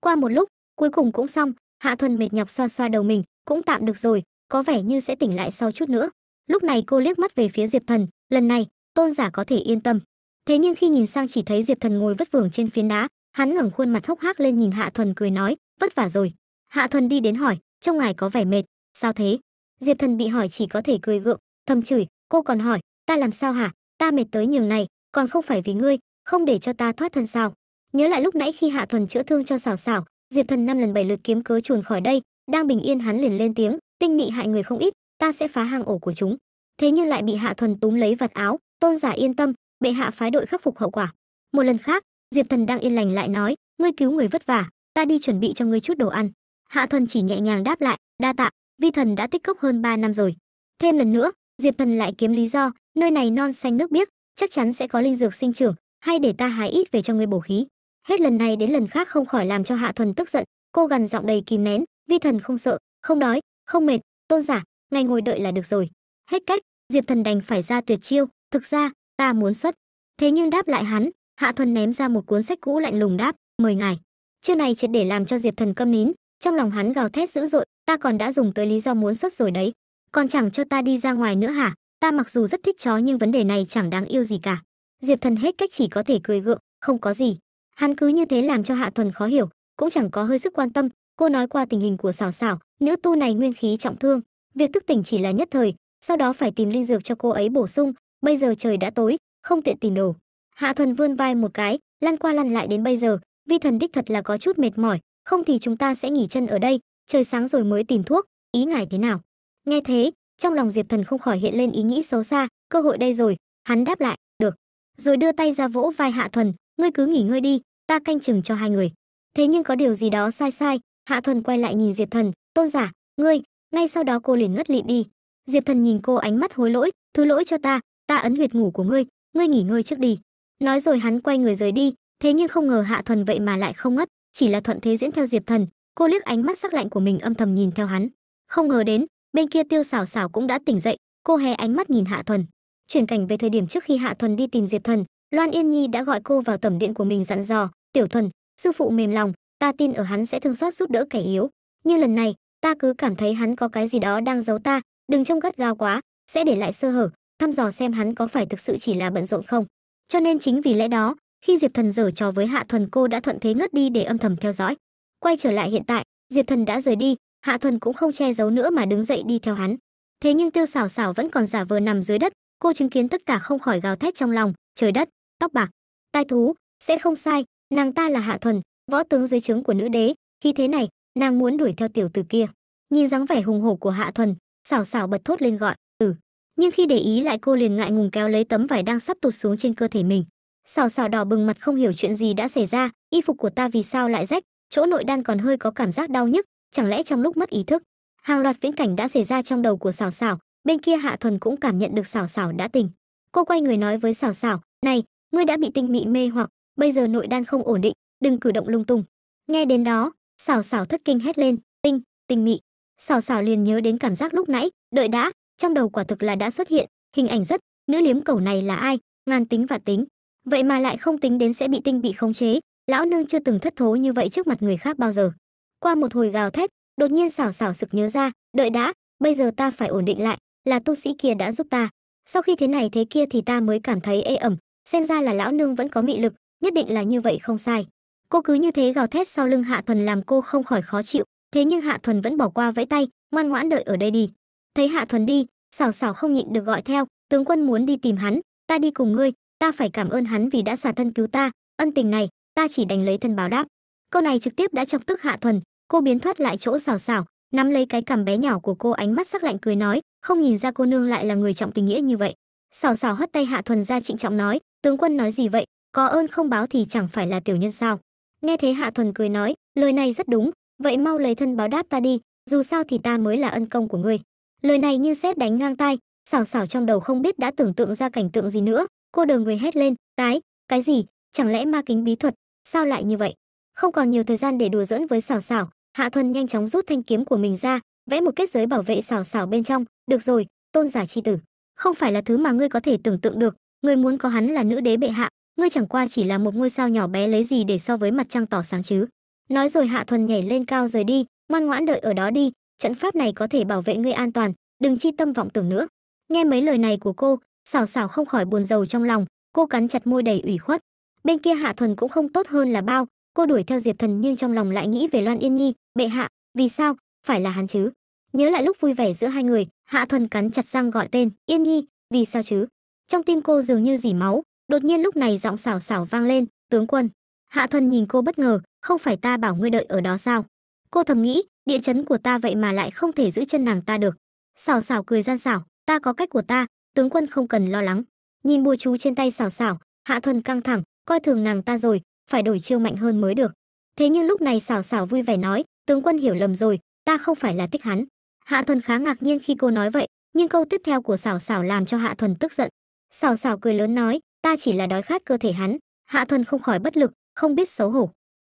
qua một lúc cuối cùng cũng xong hạ thuần mệt nhọc xoa xoa đầu mình cũng tạm được rồi có vẻ như sẽ tỉnh lại sau chút nữa lúc này cô liếc mắt về phía diệp thần lần này tôn giả có thể yên tâm thế nhưng khi nhìn sang chỉ thấy diệp thần ngồi vất vưởng trên phiến đá hắn ngẩng khuôn mặt hốc hác lên nhìn hạ thuần cười nói vất vả rồi hạ thuần đi đến hỏi trông ngài có vẻ mệt sao thế diệp thần bị hỏi chỉ có thể cười gượng thầm chửi cô còn hỏi ta làm sao hả ta mệt tới nhường này còn không phải vì ngươi không để cho ta thoát thân sao nhớ lại lúc nãy khi hạ thuần chữa thương cho Sảo Sảo, diệp thần năm lần bảy lượt kiếm cớ chuồn khỏi đây đang bình yên hắn liền lên tiếng tinh mị hại người không ít ta sẽ phá hang ổ của chúng thế nhưng lại bị hạ thuần túm lấy vạt áo tôn giả yên tâm bệ hạ phái đội khắc phục hậu quả một lần khác diệp thần đang yên lành lại nói ngươi cứu người vất vả ta đi chuẩn bị cho ngươi chút đồ ăn hạ thuần chỉ nhẹ nhàng đáp lại đa tạ vi thần đã tích cốc hơn 3 năm rồi. Thêm lần nữa, Diệp thần lại kiếm lý do, nơi này non xanh nước biếc, chắc chắn sẽ có linh dược sinh trưởng, hay để ta hái ít về cho ngươi bổ khí. Hết lần này đến lần khác không khỏi làm cho Hạ Thuần tức giận, cô gằn giọng đầy kìm nén, vi thần không sợ, không đói, không mệt, tôn giả, ngày ngồi đợi là được rồi. Hết cách, Diệp thần đành phải ra tuyệt chiêu, thực ra, ta muốn xuất. Thế nhưng đáp lại hắn, Hạ Thuần ném ra một cuốn sách cũ lạnh lùng đáp, mời ngài. Chiêu này chỉ để làm cho Diệp thần câm nín, trong lòng hắn gào thét dữ dội, ta còn đã dùng tới lý do muốn xuất rồi đấy còn chẳng cho ta đi ra ngoài nữa hả ta mặc dù rất thích chó nhưng vấn đề này chẳng đáng yêu gì cả diệp thần hết cách chỉ có thể cười gượng không có gì hắn cứ như thế làm cho hạ thuần khó hiểu cũng chẳng có hơi sức quan tâm cô nói qua tình hình của xảo xảo nữ tu này nguyên khí trọng thương việc thức tỉnh chỉ là nhất thời sau đó phải tìm linh dược cho cô ấy bổ sung bây giờ trời đã tối không tiện tìm đồ hạ thuần vươn vai một cái lăn qua lăn lại đến bây giờ vi thần đích thật là có chút mệt mỏi không thì chúng ta sẽ nghỉ chân ở đây trời sáng rồi mới tìm thuốc ý ngài thế nào nghe thế trong lòng diệp thần không khỏi hiện lên ý nghĩ xấu xa cơ hội đây rồi hắn đáp lại được rồi đưa tay ra vỗ vai hạ thuần ngươi cứ nghỉ ngơi đi ta canh chừng cho hai người thế nhưng có điều gì đó sai sai hạ thuần quay lại nhìn diệp thần tôn giả ngươi ngay sau đó cô liền ngất lịm đi diệp thần nhìn cô ánh mắt hối lỗi thứ lỗi cho ta ta ấn huyệt ngủ của ngươi ngươi nghỉ ngơi trước đi nói rồi hắn quay người rời đi thế nhưng không ngờ hạ thuần vậy mà lại không ngất chỉ là thuận thế diễn theo diệp thần cô liếc ánh mắt sắc lạnh của mình âm thầm nhìn theo hắn không ngờ đến bên kia tiêu xảo xảo cũng đã tỉnh dậy cô hé ánh mắt nhìn hạ thuần chuyển cảnh về thời điểm trước khi hạ thuần đi tìm diệp thần loan yên nhi đã gọi cô vào tầm điện của mình dặn dò tiểu thuần sư phụ mềm lòng ta tin ở hắn sẽ thương xót giúp đỡ kẻ yếu như lần này ta cứ cảm thấy hắn có cái gì đó đang giấu ta đừng trông gắt gao quá sẽ để lại sơ hở thăm dò xem hắn có phải thực sự chỉ là bận rộn không cho nên chính vì lẽ đó khi diệp thần dở trò với hạ thuần cô đã thuận thế ngất đi để âm thầm theo dõi quay trở lại hiện tại diệp thần đã rời đi hạ thuần cũng không che giấu nữa mà đứng dậy đi theo hắn thế nhưng tiêu xảo xảo vẫn còn giả vờ nằm dưới đất cô chứng kiến tất cả không khỏi gào thét trong lòng trời đất tóc bạc tai thú sẽ không sai nàng ta là hạ thuần võ tướng dưới trướng của nữ đế khi thế này nàng muốn đuổi theo tiểu tử kia nhìn dáng vẻ hùng hổ của hạ thuần xảo xảo bật thốt lên gọi ừ nhưng khi để ý lại cô liền ngại ngùng kéo lấy tấm vải đang sắp tụt xuống trên cơ thể mình xảo xảo đỏ bừng mặt không hiểu chuyện gì đã xảy ra y phục của ta vì sao lại rách chỗ nội đan còn hơi có cảm giác đau nhức chẳng lẽ trong lúc mất ý thức hàng loạt viễn cảnh đã xảy ra trong đầu của xảo xảo bên kia hạ thuần cũng cảm nhận được xảo xảo đã tỉnh cô quay người nói với xảo xảo này ngươi đã bị tinh mị mê hoặc bây giờ nội đan không ổn định đừng cử động lung tung nghe đến đó xảo xảo thất kinh hét lên tinh tinh mị xảo xảo liền nhớ đến cảm giác lúc nãy đợi đã trong đầu quả thực là đã xuất hiện hình ảnh rất nữ liếm cầu này là ai ngàn tính và tính vậy mà lại không tính đến sẽ bị tinh bị khống chế lão nương chưa từng thất thố như vậy trước mặt người khác bao giờ qua một hồi gào thét đột nhiên xảo xảo sực nhớ ra đợi đã bây giờ ta phải ổn định lại là tu sĩ kia đã giúp ta sau khi thế này thế kia thì ta mới cảm thấy ê ẩm xem ra là lão nương vẫn có mị lực nhất định là như vậy không sai cô cứ như thế gào thét sau lưng hạ thuần làm cô không khỏi khó chịu thế nhưng hạ thuần vẫn bỏ qua vẫy tay ngoan ngoãn đợi ở đây đi thấy hạ thuần đi xảo xảo không nhịn được gọi theo tướng quân muốn đi tìm hắn ta đi cùng ngươi ta phải cảm ơn hắn vì đã xả thân cứu ta ân tình này ta chỉ đành lấy thân báo đáp câu này trực tiếp đã chọc tức hạ thuần cô biến thoát lại chỗ xào xào nắm lấy cái cằm bé nhỏ của cô ánh mắt sắc lạnh cười nói không nhìn ra cô nương lại là người trọng tình nghĩa như vậy xào xào hất tay hạ thuần ra trịnh trọng nói tướng quân nói gì vậy có ơn không báo thì chẳng phải là tiểu nhân sao nghe thế hạ thuần cười nói lời này rất đúng vậy mau lấy thân báo đáp ta đi dù sao thì ta mới là ân công của ngươi lời này như xét đánh ngang tai xào xào trong đầu không biết đã tưởng tượng ra cảnh tượng gì nữa cô đờ người hét lên cái cái gì chẳng lẽ ma kính bí thuật sao lại như vậy không còn nhiều thời gian để đùa giỡn với xảo xảo hạ thuần nhanh chóng rút thanh kiếm của mình ra vẽ một kết giới bảo vệ xảo xảo bên trong được rồi tôn giả tri tử không phải là thứ mà ngươi có thể tưởng tượng được ngươi muốn có hắn là nữ đế bệ hạ ngươi chẳng qua chỉ là một ngôi sao nhỏ bé lấy gì để so với mặt trăng tỏ sáng chứ nói rồi hạ thuần nhảy lên cao rời đi ngoan ngoãn đợi ở đó đi trận pháp này có thể bảo vệ ngươi an toàn đừng chi tâm vọng tưởng nữa nghe mấy lời này của cô xảo xảo không khỏi buồn rầu trong lòng cô cắn chặt môi đầy ủy khuất bên kia hạ thuần cũng không tốt hơn là bao cô đuổi theo diệp thần nhưng trong lòng lại nghĩ về loan yên nhi bệ hạ vì sao phải là hắn chứ nhớ lại lúc vui vẻ giữa hai người hạ thuần cắn chặt răng gọi tên yên nhi vì sao chứ trong tim cô dường như dỉ máu đột nhiên lúc này giọng xảo xảo vang lên tướng quân hạ thuần nhìn cô bất ngờ không phải ta bảo ngươi đợi ở đó sao cô thầm nghĩ địa chấn của ta vậy mà lại không thể giữ chân nàng ta được xảo xảo cười gian xảo ta có cách của ta tướng quân không cần lo lắng nhìn bùa chú trên tay xảo xảo hạ thuần căng thẳng coi thường nàng ta rồi phải đổi chiêu mạnh hơn mới được thế nhưng lúc này xảo xảo vui vẻ nói tướng quân hiểu lầm rồi ta không phải là thích hắn hạ thuần khá ngạc nhiên khi cô nói vậy nhưng câu tiếp theo của xảo xảo làm cho hạ thuần tức giận xảo xảo cười lớn nói ta chỉ là đói khát cơ thể hắn hạ thuần không khỏi bất lực không biết xấu hổ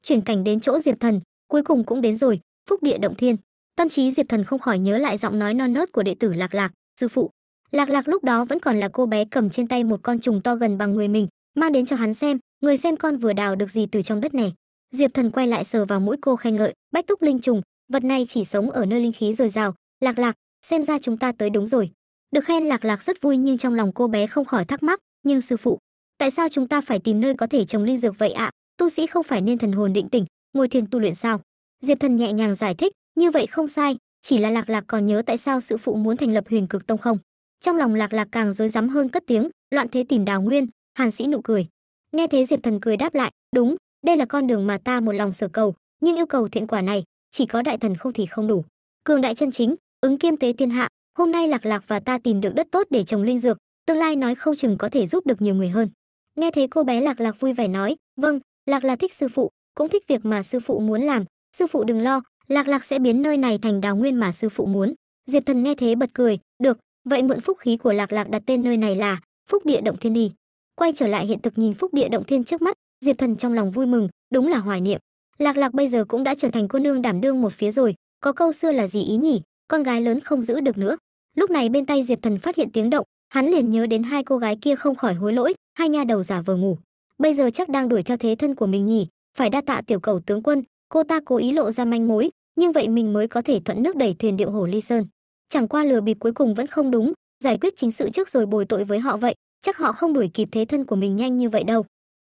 chuyển cảnh đến chỗ diệp thần cuối cùng cũng đến rồi phúc địa động thiên tâm trí diệp thần không khỏi nhớ lại giọng nói non nớt của đệ tử lạc lạc sư phụ lạc lạc lúc đó vẫn còn là cô bé cầm trên tay một con trùng to gần bằng người mình mang đến cho hắn xem người xem con vừa đào được gì từ trong đất này diệp thần quay lại sờ vào mũi cô khen ngợi bách túc linh trùng vật này chỉ sống ở nơi linh khí dồi dào lạc lạc xem ra chúng ta tới đúng rồi được khen lạc lạc rất vui nhưng trong lòng cô bé không khỏi thắc mắc nhưng sư phụ tại sao chúng ta phải tìm nơi có thể trồng linh dược vậy ạ tu sĩ không phải nên thần hồn định tỉnh ngồi thiền tu luyện sao diệp thần nhẹ nhàng giải thích như vậy không sai chỉ là lạc lạc còn nhớ tại sao sư phụ muốn thành lập huyền cực tông không trong lòng lạc lạc càng rối rắm hơn cất tiếng loạn thế tìm đào nguyên Hàn Sĩ nụ cười. Nghe thế Diệp Thần cười đáp lại, "Đúng, đây là con đường mà ta một lòng sở cầu, nhưng yêu cầu thiện quả này, chỉ có đại thần không thì không đủ. Cường đại chân chính, ứng kiêm tế thiên hạ, hôm nay Lạc Lạc và ta tìm được đất tốt để trồng linh dược, tương lai nói không chừng có thể giúp được nhiều người hơn." Nghe thấy cô bé Lạc Lạc vui vẻ nói, "Vâng, Lạc Lạc thích sư phụ, cũng thích việc mà sư phụ muốn làm, sư phụ đừng lo, Lạc Lạc sẽ biến nơi này thành đào nguyên mà sư phụ muốn." Diệp Thần nghe thế bật cười, "Được, vậy mượn phúc khí của Lạc Lạc đặt tên nơi này là Phúc Địa Động Thiên đi." quay trở lại hiện thực nhìn phúc địa động thiên trước mắt diệp thần trong lòng vui mừng đúng là hoài niệm lạc lạc bây giờ cũng đã trở thành cô nương đảm đương một phía rồi có câu xưa là gì ý nhỉ con gái lớn không giữ được nữa lúc này bên tay diệp thần phát hiện tiếng động hắn liền nhớ đến hai cô gái kia không khỏi hối lỗi hai nha đầu giả vờ ngủ bây giờ chắc đang đuổi theo thế thân của mình nhỉ phải đa tạ tiểu cầu tướng quân cô ta cố ý lộ ra manh mối nhưng vậy mình mới có thể thuận nước đẩy thuyền điệu hồ ly sơn chẳng qua lừa bịp cuối cùng vẫn không đúng giải quyết chính sự trước rồi bồi tội với họ vậy chắc họ không đuổi kịp thế thân của mình nhanh như vậy đâu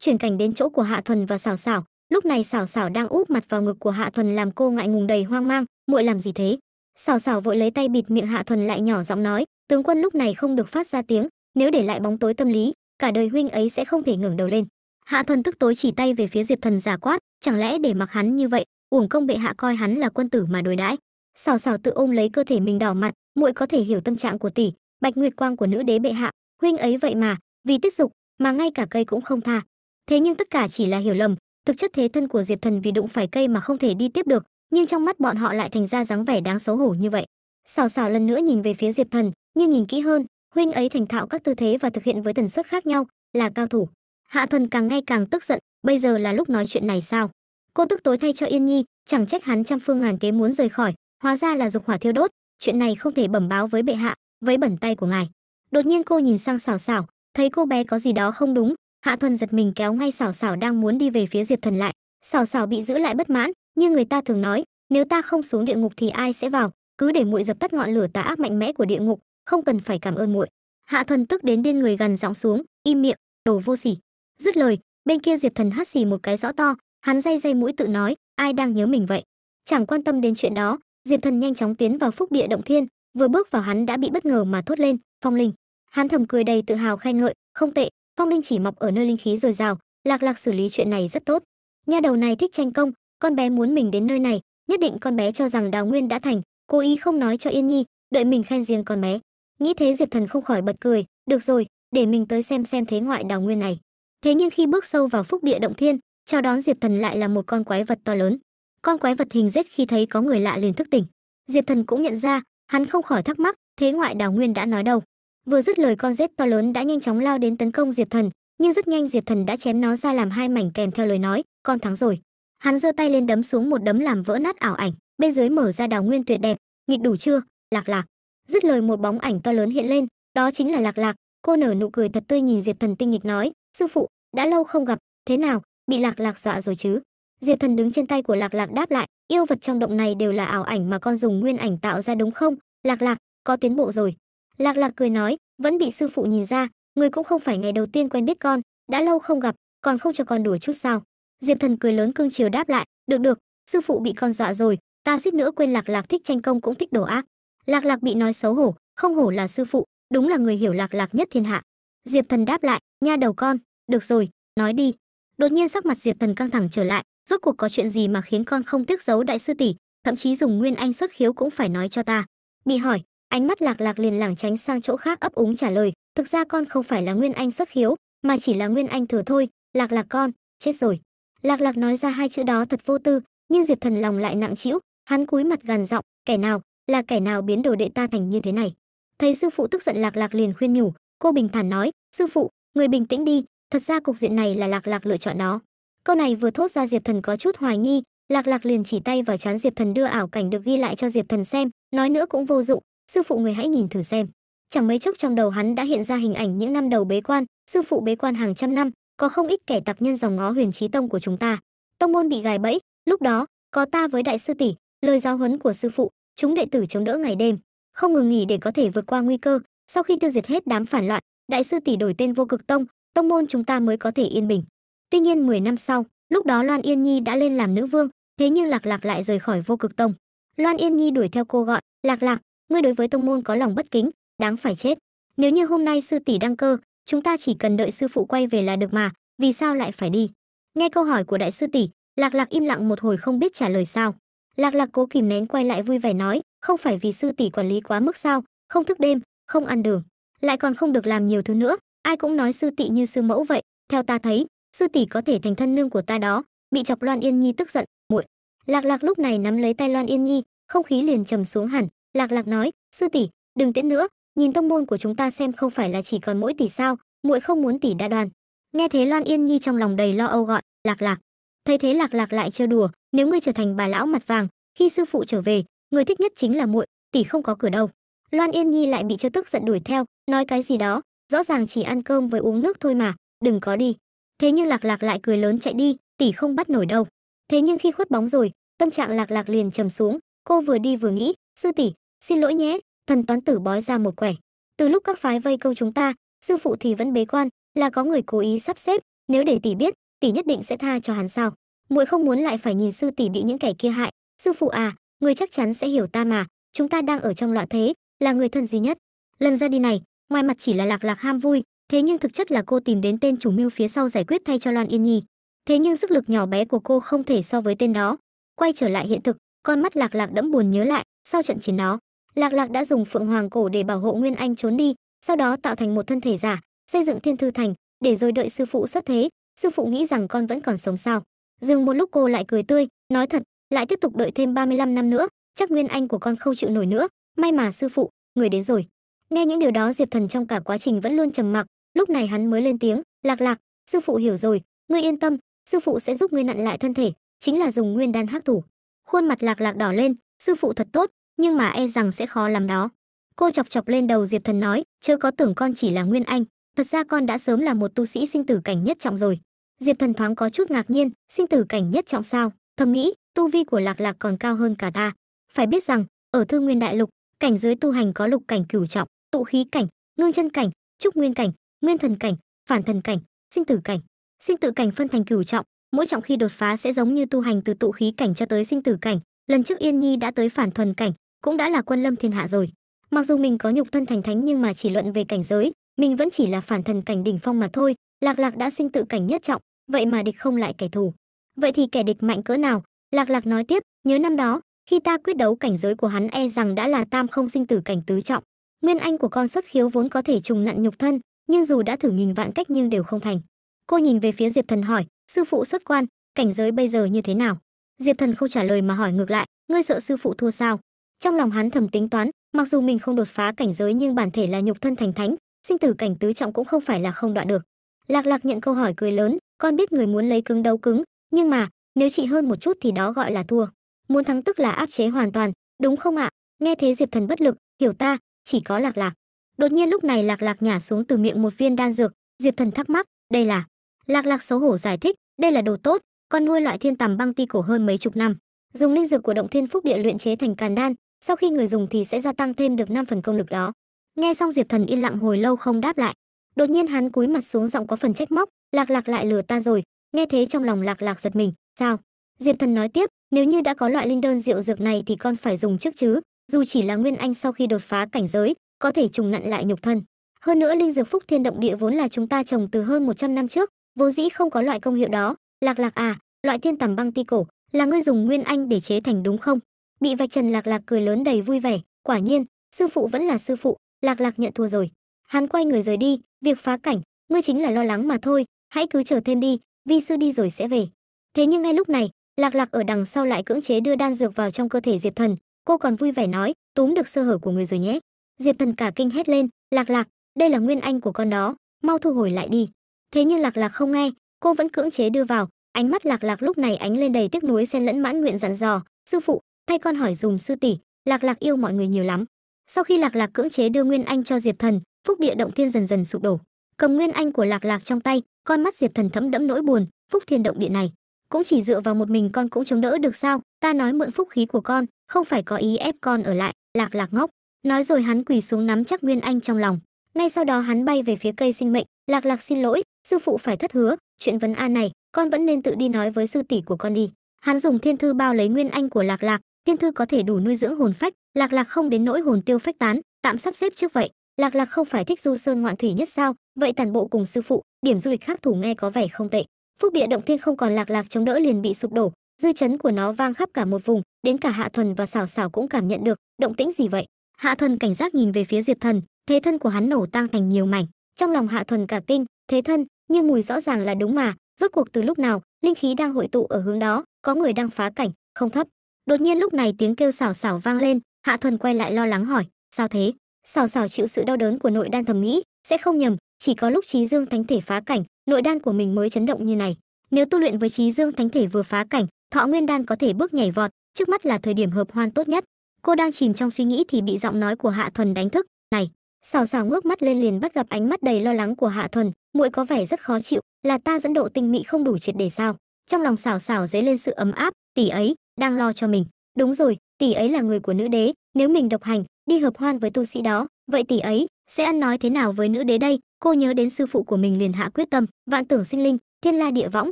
chuyển cảnh đến chỗ của hạ thuần và sảo sảo lúc này sảo sảo đang úp mặt vào ngực của hạ thuần làm cô ngại ngùng đầy hoang mang muội làm gì thế sảo sảo vội lấy tay bịt miệng hạ thuần lại nhỏ giọng nói tướng quân lúc này không được phát ra tiếng nếu để lại bóng tối tâm lý cả đời huynh ấy sẽ không thể ngẩng đầu lên hạ thuần tức tối chỉ tay về phía diệp thần giả quát chẳng lẽ để mặc hắn như vậy uổng công bệ hạ coi hắn là quân tử mà đối đãi sảo sảo tự ôm lấy cơ thể mình đỏ mặt muội có thể hiểu tâm trạng của tỷ bạch nguyệt quang của nữ đế bệ hạ huynh ấy vậy mà vì tiết dục mà ngay cả cây cũng không tha thế nhưng tất cả chỉ là hiểu lầm thực chất thế thân của diệp thần vì đụng phải cây mà không thể đi tiếp được nhưng trong mắt bọn họ lại thành ra dáng vẻ đáng xấu hổ như vậy Sảo sảo lần nữa nhìn về phía diệp thần nhưng nhìn kỹ hơn huynh ấy thành thạo các tư thế và thực hiện với tần suất khác nhau là cao thủ hạ thuần càng ngày càng tức giận bây giờ là lúc nói chuyện này sao cô tức tối thay cho yên nhi chẳng trách hắn trăm phương ngàn kế muốn rời khỏi hóa ra là dục hỏa thiêu đốt chuyện này không thể bẩm báo với bệ hạ với bẩn tay của ngài đột nhiên cô nhìn sang sảo sảo thấy cô bé có gì đó không đúng hạ thuần giật mình kéo ngay sảo sảo đang muốn đi về phía diệp thần lại sảo sảo bị giữ lại bất mãn như người ta thường nói nếu ta không xuống địa ngục thì ai sẽ vào cứ để muội dập tắt ngọn lửa tà ác mạnh mẽ của địa ngục không cần phải cảm ơn muội hạ thuần tức đến điên người gần giọng xuống im miệng đồ vô sỉ dứt lời bên kia diệp thần hắt xì một cái rõ to hắn day day mũi tự nói ai đang nhớ mình vậy chẳng quan tâm đến chuyện đó diệp thần nhanh chóng tiến vào phúc địa động thiên vừa bước vào hắn đã bị bất ngờ mà thốt lên phong linh hắn thầm cười đầy tự hào khen ngợi không tệ phong linh chỉ mọc ở nơi linh khí dồi dào lạc lạc xử lý chuyện này rất tốt nha đầu này thích tranh công con bé muốn mình đến nơi này nhất định con bé cho rằng đào nguyên đã thành cố ý không nói cho yên nhi đợi mình khen riêng con bé nghĩ thế diệp thần không khỏi bật cười được rồi để mình tới xem xem thế ngoại đào nguyên này thế nhưng khi bước sâu vào phúc địa động thiên chào đón diệp thần lại là một con quái vật to lớn con quái vật hình rết khi thấy có người lạ liền thức tỉnh diệp thần cũng nhận ra Hắn không khỏi thắc mắc, thế ngoại đào nguyên đã nói đâu. Vừa dứt lời con rết to lớn đã nhanh chóng lao đến tấn công Diệp Thần, nhưng rất nhanh Diệp Thần đã chém nó ra làm hai mảnh kèm theo lời nói, con thắng rồi. Hắn giơ tay lên đấm xuống một đấm làm vỡ nát ảo ảnh, bên dưới mở ra đào nguyên tuyệt đẹp, nghịch đủ chưa? Lạc lạc. Dứt lời một bóng ảnh to lớn hiện lên, đó chính là Lạc lạc. Cô nở nụ cười thật tươi nhìn Diệp Thần tinh nghịch nói, sư phụ, đã lâu không gặp, thế nào, bị Lạc lạc dọa rồi chứ? diệp thần đứng trên tay của lạc lạc đáp lại yêu vật trong động này đều là ảo ảnh mà con dùng nguyên ảnh tạo ra đúng không lạc lạc có tiến bộ rồi lạc lạc cười nói vẫn bị sư phụ nhìn ra người cũng không phải ngày đầu tiên quen biết con đã lâu không gặp còn không cho con đùa chút sao diệp thần cười lớn cương chiều đáp lại được được sư phụ bị con dọa rồi ta suýt nữa quên lạc lạc thích tranh công cũng thích đồ ác lạc lạc bị nói xấu hổ không hổ là sư phụ đúng là người hiểu lạc lạc nhất thiên hạ diệp thần đáp lại nha đầu con được rồi nói đi đột nhiên sắc mặt diệp thần căng thẳng trở lại rốt cuộc có chuyện gì mà khiến con không tiếc giấu đại sư tỷ thậm chí dùng nguyên anh xuất khiếu cũng phải nói cho ta bị hỏi ánh mắt lạc lạc liền lảng tránh sang chỗ khác ấp úng trả lời thực ra con không phải là nguyên anh xuất khiếu mà chỉ là nguyên anh thừa thôi lạc lạc con chết rồi lạc lạc nói ra hai chữ đó thật vô tư nhưng diệp thần lòng lại nặng trĩu hắn cúi mặt gằn giọng kẻ nào là kẻ nào biến đồ đệ ta thành như thế này thấy sư phụ tức giận lạc lạc liền khuyên nhủ cô bình thản nói sư phụ người bình tĩnh đi thật ra cục diện này là lạc lạc lựa chọn nó câu này vừa thốt ra diệp thần có chút hoài nghi lạc lạc liền chỉ tay vào chán diệp thần đưa ảo cảnh được ghi lại cho diệp thần xem nói nữa cũng vô dụng sư phụ người hãy nhìn thử xem chẳng mấy chốc trong đầu hắn đã hiện ra hình ảnh những năm đầu bế quan sư phụ bế quan hàng trăm năm có không ít kẻ tặc nhân dòng ngó huyền trí tông của chúng ta tông môn bị gài bẫy lúc đó có ta với đại sư tỷ lời giáo huấn của sư phụ chúng đệ tử chống đỡ ngày đêm không ngừng nghỉ để có thể vượt qua nguy cơ sau khi tiêu diệt hết đám phản loạn đại sư tỷ đổi tên vô cực tông tông môn chúng ta mới có thể yên bình Tuy nhiên 10 năm sau, lúc đó Loan Yên Nhi đã lên làm nữ vương, thế nhưng Lạc Lạc lại rời khỏi vô cực tông. Loan Yên Nhi đuổi theo cô gọi, "Lạc Lạc, ngươi đối với tông môn có lòng bất kính, đáng phải chết. Nếu như hôm nay sư tỷ đăng cơ, chúng ta chỉ cần đợi sư phụ quay về là được mà, vì sao lại phải đi?" Nghe câu hỏi của đại sư tỷ, Lạc Lạc im lặng một hồi không biết trả lời sao. Lạc Lạc cố kìm nén quay lại vui vẻ nói, "Không phải vì sư tỷ quản lý quá mức sao, không thức đêm, không ăn đường, lại còn không được làm nhiều thứ nữa, ai cũng nói sư tỷ như sư mẫu vậy, theo ta thấy, sư tỷ có thể thành thân nương của ta đó bị chọc loan yên nhi tức giận muội lạc lạc lúc này nắm lấy tay loan yên nhi không khí liền trầm xuống hẳn lạc lạc nói sư tỷ đừng tiễn nữa nhìn tông môn của chúng ta xem không phải là chỉ còn mỗi tỷ sao muội không muốn tỷ đa đoàn nghe thế loan yên nhi trong lòng đầy lo âu gọi lạc lạc thấy thế lạc lạc lại trêu đùa nếu ngươi trở thành bà lão mặt vàng khi sư phụ trở về người thích nhất chính là muội tỷ không có cửa đâu loan yên nhi lại bị cho tức giận đuổi theo nói cái gì đó rõ ràng chỉ ăn cơm với uống nước thôi mà đừng có đi Thế nhưng Lạc Lạc lại cười lớn chạy đi, tỷ không bắt nổi đâu. Thế nhưng khi khuất bóng rồi, tâm trạng Lạc Lạc liền trầm xuống, cô vừa đi vừa nghĩ, sư tỷ, xin lỗi nhé, thần toán tử bói ra một quẻ. Từ lúc các phái vây câu chúng ta, sư phụ thì vẫn bế quan, là có người cố ý sắp xếp, nếu để tỷ biết, tỷ nhất định sẽ tha cho hắn sao? Muội không muốn lại phải nhìn sư tỷ bị những kẻ kia hại, sư phụ à, người chắc chắn sẽ hiểu ta mà, chúng ta đang ở trong loạn thế, là người thân duy nhất. Lần ra đi này, ngoài mặt chỉ là lạc lạc ham vui, Thế nhưng thực chất là cô tìm đến tên chủ mưu phía sau giải quyết thay cho Loan Yên Nhi. Thế nhưng sức lực nhỏ bé của cô không thể so với tên đó. Quay trở lại hiện thực, con mắt Lạc Lạc đẫm buồn nhớ lại, sau trận chiến đó, Lạc Lạc đã dùng Phượng Hoàng cổ để bảo hộ Nguyên Anh trốn đi, sau đó tạo thành một thân thể giả, xây dựng Thiên Thư Thành, để rồi đợi sư phụ xuất thế, sư phụ nghĩ rằng con vẫn còn sống sao. Dừng một lúc cô lại cười tươi, nói thật, lại tiếp tục đợi thêm 35 năm nữa, chắc Nguyên Anh của con không chịu nổi nữa, may mà sư phụ, người đến rồi. Nghe những điều đó Diệp Thần trong cả quá trình vẫn luôn trầm mặc, lúc này hắn mới lên tiếng lạc lạc sư phụ hiểu rồi ngươi yên tâm sư phụ sẽ giúp ngươi nặn lại thân thể chính là dùng nguyên đan hắc thủ khuôn mặt lạc lạc đỏ lên sư phụ thật tốt nhưng mà e rằng sẽ khó làm đó cô chọc chọc lên đầu diệp thần nói chưa có tưởng con chỉ là nguyên anh thật ra con đã sớm là một tu sĩ sinh tử cảnh nhất trọng rồi diệp thần thoáng có chút ngạc nhiên sinh tử cảnh nhất trọng sao thầm nghĩ tu vi của lạc lạc còn cao hơn cả ta phải biết rằng ở thư nguyên đại lục cảnh giới tu hành có lục cảnh cửu trọng tụ khí cảnh ngưng chân cảnh trúc nguyên cảnh nguyên thần cảnh phản thần cảnh sinh tử cảnh sinh tử cảnh phân thành cửu trọng mỗi trọng khi đột phá sẽ giống như tu hành từ tụ khí cảnh cho tới sinh tử cảnh lần trước yên nhi đã tới phản thuần cảnh cũng đã là quân lâm thiên hạ rồi mặc dù mình có nhục thân thành thánh nhưng mà chỉ luận về cảnh giới mình vẫn chỉ là phản thần cảnh đỉnh phong mà thôi lạc lạc đã sinh tử cảnh nhất trọng vậy mà địch không lại kẻ thù vậy thì kẻ địch mạnh cỡ nào lạc lạc nói tiếp nhớ năm đó khi ta quyết đấu cảnh giới của hắn e rằng đã là tam không sinh tử cảnh tứ trọng nguyên anh của con xuất khiếu vốn có thể trùng nặn nhục thân nhưng dù đã thử nghìn vạn cách nhưng đều không thành cô nhìn về phía diệp thần hỏi sư phụ xuất quan cảnh giới bây giờ như thế nào diệp thần không trả lời mà hỏi ngược lại ngươi sợ sư phụ thua sao trong lòng hắn thầm tính toán mặc dù mình không đột phá cảnh giới nhưng bản thể là nhục thân thành thánh sinh tử cảnh tứ trọng cũng không phải là không đoạn được lạc lạc nhận câu hỏi cười lớn con biết người muốn lấy cứng đấu cứng nhưng mà nếu chị hơn một chút thì đó gọi là thua muốn thắng tức là áp chế hoàn toàn đúng không ạ nghe thế diệp thần bất lực hiểu ta chỉ có lạc lạc Đột nhiên lúc này Lạc Lạc nhả xuống từ miệng một viên đan dược, Diệp Thần thắc mắc, đây là? Lạc Lạc xấu hổ giải thích, đây là đồ tốt, con nuôi loại thiên tầm băng ti cổ hơn mấy chục năm, dùng linh dược của động thiên phúc địa luyện chế thành càn đan, sau khi người dùng thì sẽ gia tăng thêm được 5 phần công lực đó. Nghe xong Diệp Thần yên lặng hồi lâu không đáp lại, đột nhiên hắn cúi mặt xuống giọng có phần trách móc, Lạc Lạc lại lừa ta rồi, nghe thế trong lòng Lạc Lạc giật mình, sao? Diệp Thần nói tiếp, nếu như đã có loại linh đơn rượu dược này thì con phải dùng trước chứ, dù chỉ là nguyên anh sau khi đột phá cảnh giới, có thể trùng nặn lại nhục thân hơn nữa linh dược phúc thiên động địa vốn là chúng ta trồng từ hơn 100 năm trước vốn dĩ không có loại công hiệu đó lạc lạc à loại thiên tầm băng ti cổ là ngươi dùng nguyên anh để chế thành đúng không bị vạch trần lạc lạc cười lớn đầy vui vẻ quả nhiên sư phụ vẫn là sư phụ lạc lạc nhận thua rồi hắn quay người rời đi việc phá cảnh ngươi chính là lo lắng mà thôi hãy cứ chờ thêm đi vi sư đi rồi sẽ về thế nhưng ngay lúc này lạc lạc ở đằng sau lại cưỡng chế đưa đan dược vào trong cơ thể diệp thần cô còn vui vẻ nói túm được sơ hở của người rồi nhé diệp thần cả kinh hét lên lạc lạc đây là nguyên anh của con đó mau thu hồi lại đi thế nhưng lạc lạc không nghe cô vẫn cưỡng chế đưa vào ánh mắt lạc lạc lúc này ánh lên đầy tiếc nuối xen lẫn mãn nguyện dặn dò sư phụ thay con hỏi dùm sư tỷ lạc lạc yêu mọi người nhiều lắm sau khi lạc lạc cưỡng chế đưa nguyên anh cho diệp thần phúc địa động thiên dần dần sụp đổ cầm nguyên anh của lạc lạc trong tay con mắt diệp thần thấm đẫm nỗi buồn phúc thiên động địa này cũng chỉ dựa vào một mình con cũng chống đỡ được sao ta nói mượn phúc khí của con không phải có ý ép con ở lại lạc lạc ngốc Nói rồi hắn quỳ xuống nắm chắc Nguyên Anh trong lòng. Ngay sau đó hắn bay về phía cây sinh mệnh, lạc lạc xin lỗi, sư phụ phải thất hứa, chuyện vấn a này, con vẫn nên tự đi nói với sư tỷ của con đi. Hắn dùng thiên thư bao lấy Nguyên Anh của lạc lạc, thiên thư có thể đủ nuôi dưỡng hồn phách, lạc lạc không đến nỗi hồn tiêu phách tán, tạm sắp xếp trước vậy. Lạc lạc không phải thích du sơn ngoạn thủy nhất sao? Vậy tản bộ cùng sư phụ, điểm du lịch khác thủ nghe có vẻ không tệ. Phúc địa động thiên không còn lạc lạc chống đỡ liền bị sụp đổ, dư chấn của nó vang khắp cả một vùng đến cả hạ thuần và xảo xảo cũng cảm nhận được động tĩnh gì vậy hạ thuần cảnh giác nhìn về phía diệp thần thế thân của hắn nổ tăng thành nhiều mảnh trong lòng hạ thuần cả kinh thế thân nhưng mùi rõ ràng là đúng mà rốt cuộc từ lúc nào linh khí đang hội tụ ở hướng đó có người đang phá cảnh không thấp đột nhiên lúc này tiếng kêu xảo xảo vang lên hạ thuần quay lại lo lắng hỏi sao thế xảo xảo chịu sự đau đớn của nội đan thầm nghĩ sẽ không nhầm chỉ có lúc trí dương thánh thể phá cảnh nội đan của mình mới chấn động như này nếu tu luyện với trí dương thánh thể vừa phá cảnh thọ nguyên đan có thể bước nhảy vọt trước mắt là thời điểm hợp hoan tốt nhất cô đang chìm trong suy nghĩ thì bị giọng nói của hạ thuần đánh thức này xào xào ngước mắt lên liền bắt gặp ánh mắt đầy lo lắng của hạ thuần muội có vẻ rất khó chịu là ta dẫn độ tinh mỹ không đủ triệt để sao trong lòng xào xào dấy lên sự ấm áp tỷ ấy đang lo cho mình đúng rồi tỷ ấy là người của nữ đế nếu mình độc hành đi hợp hoan với tu sĩ đó vậy tỷ ấy sẽ ăn nói thế nào với nữ đế đây cô nhớ đến sư phụ của mình liền hạ quyết tâm vạn tưởng sinh linh thiên la địa võng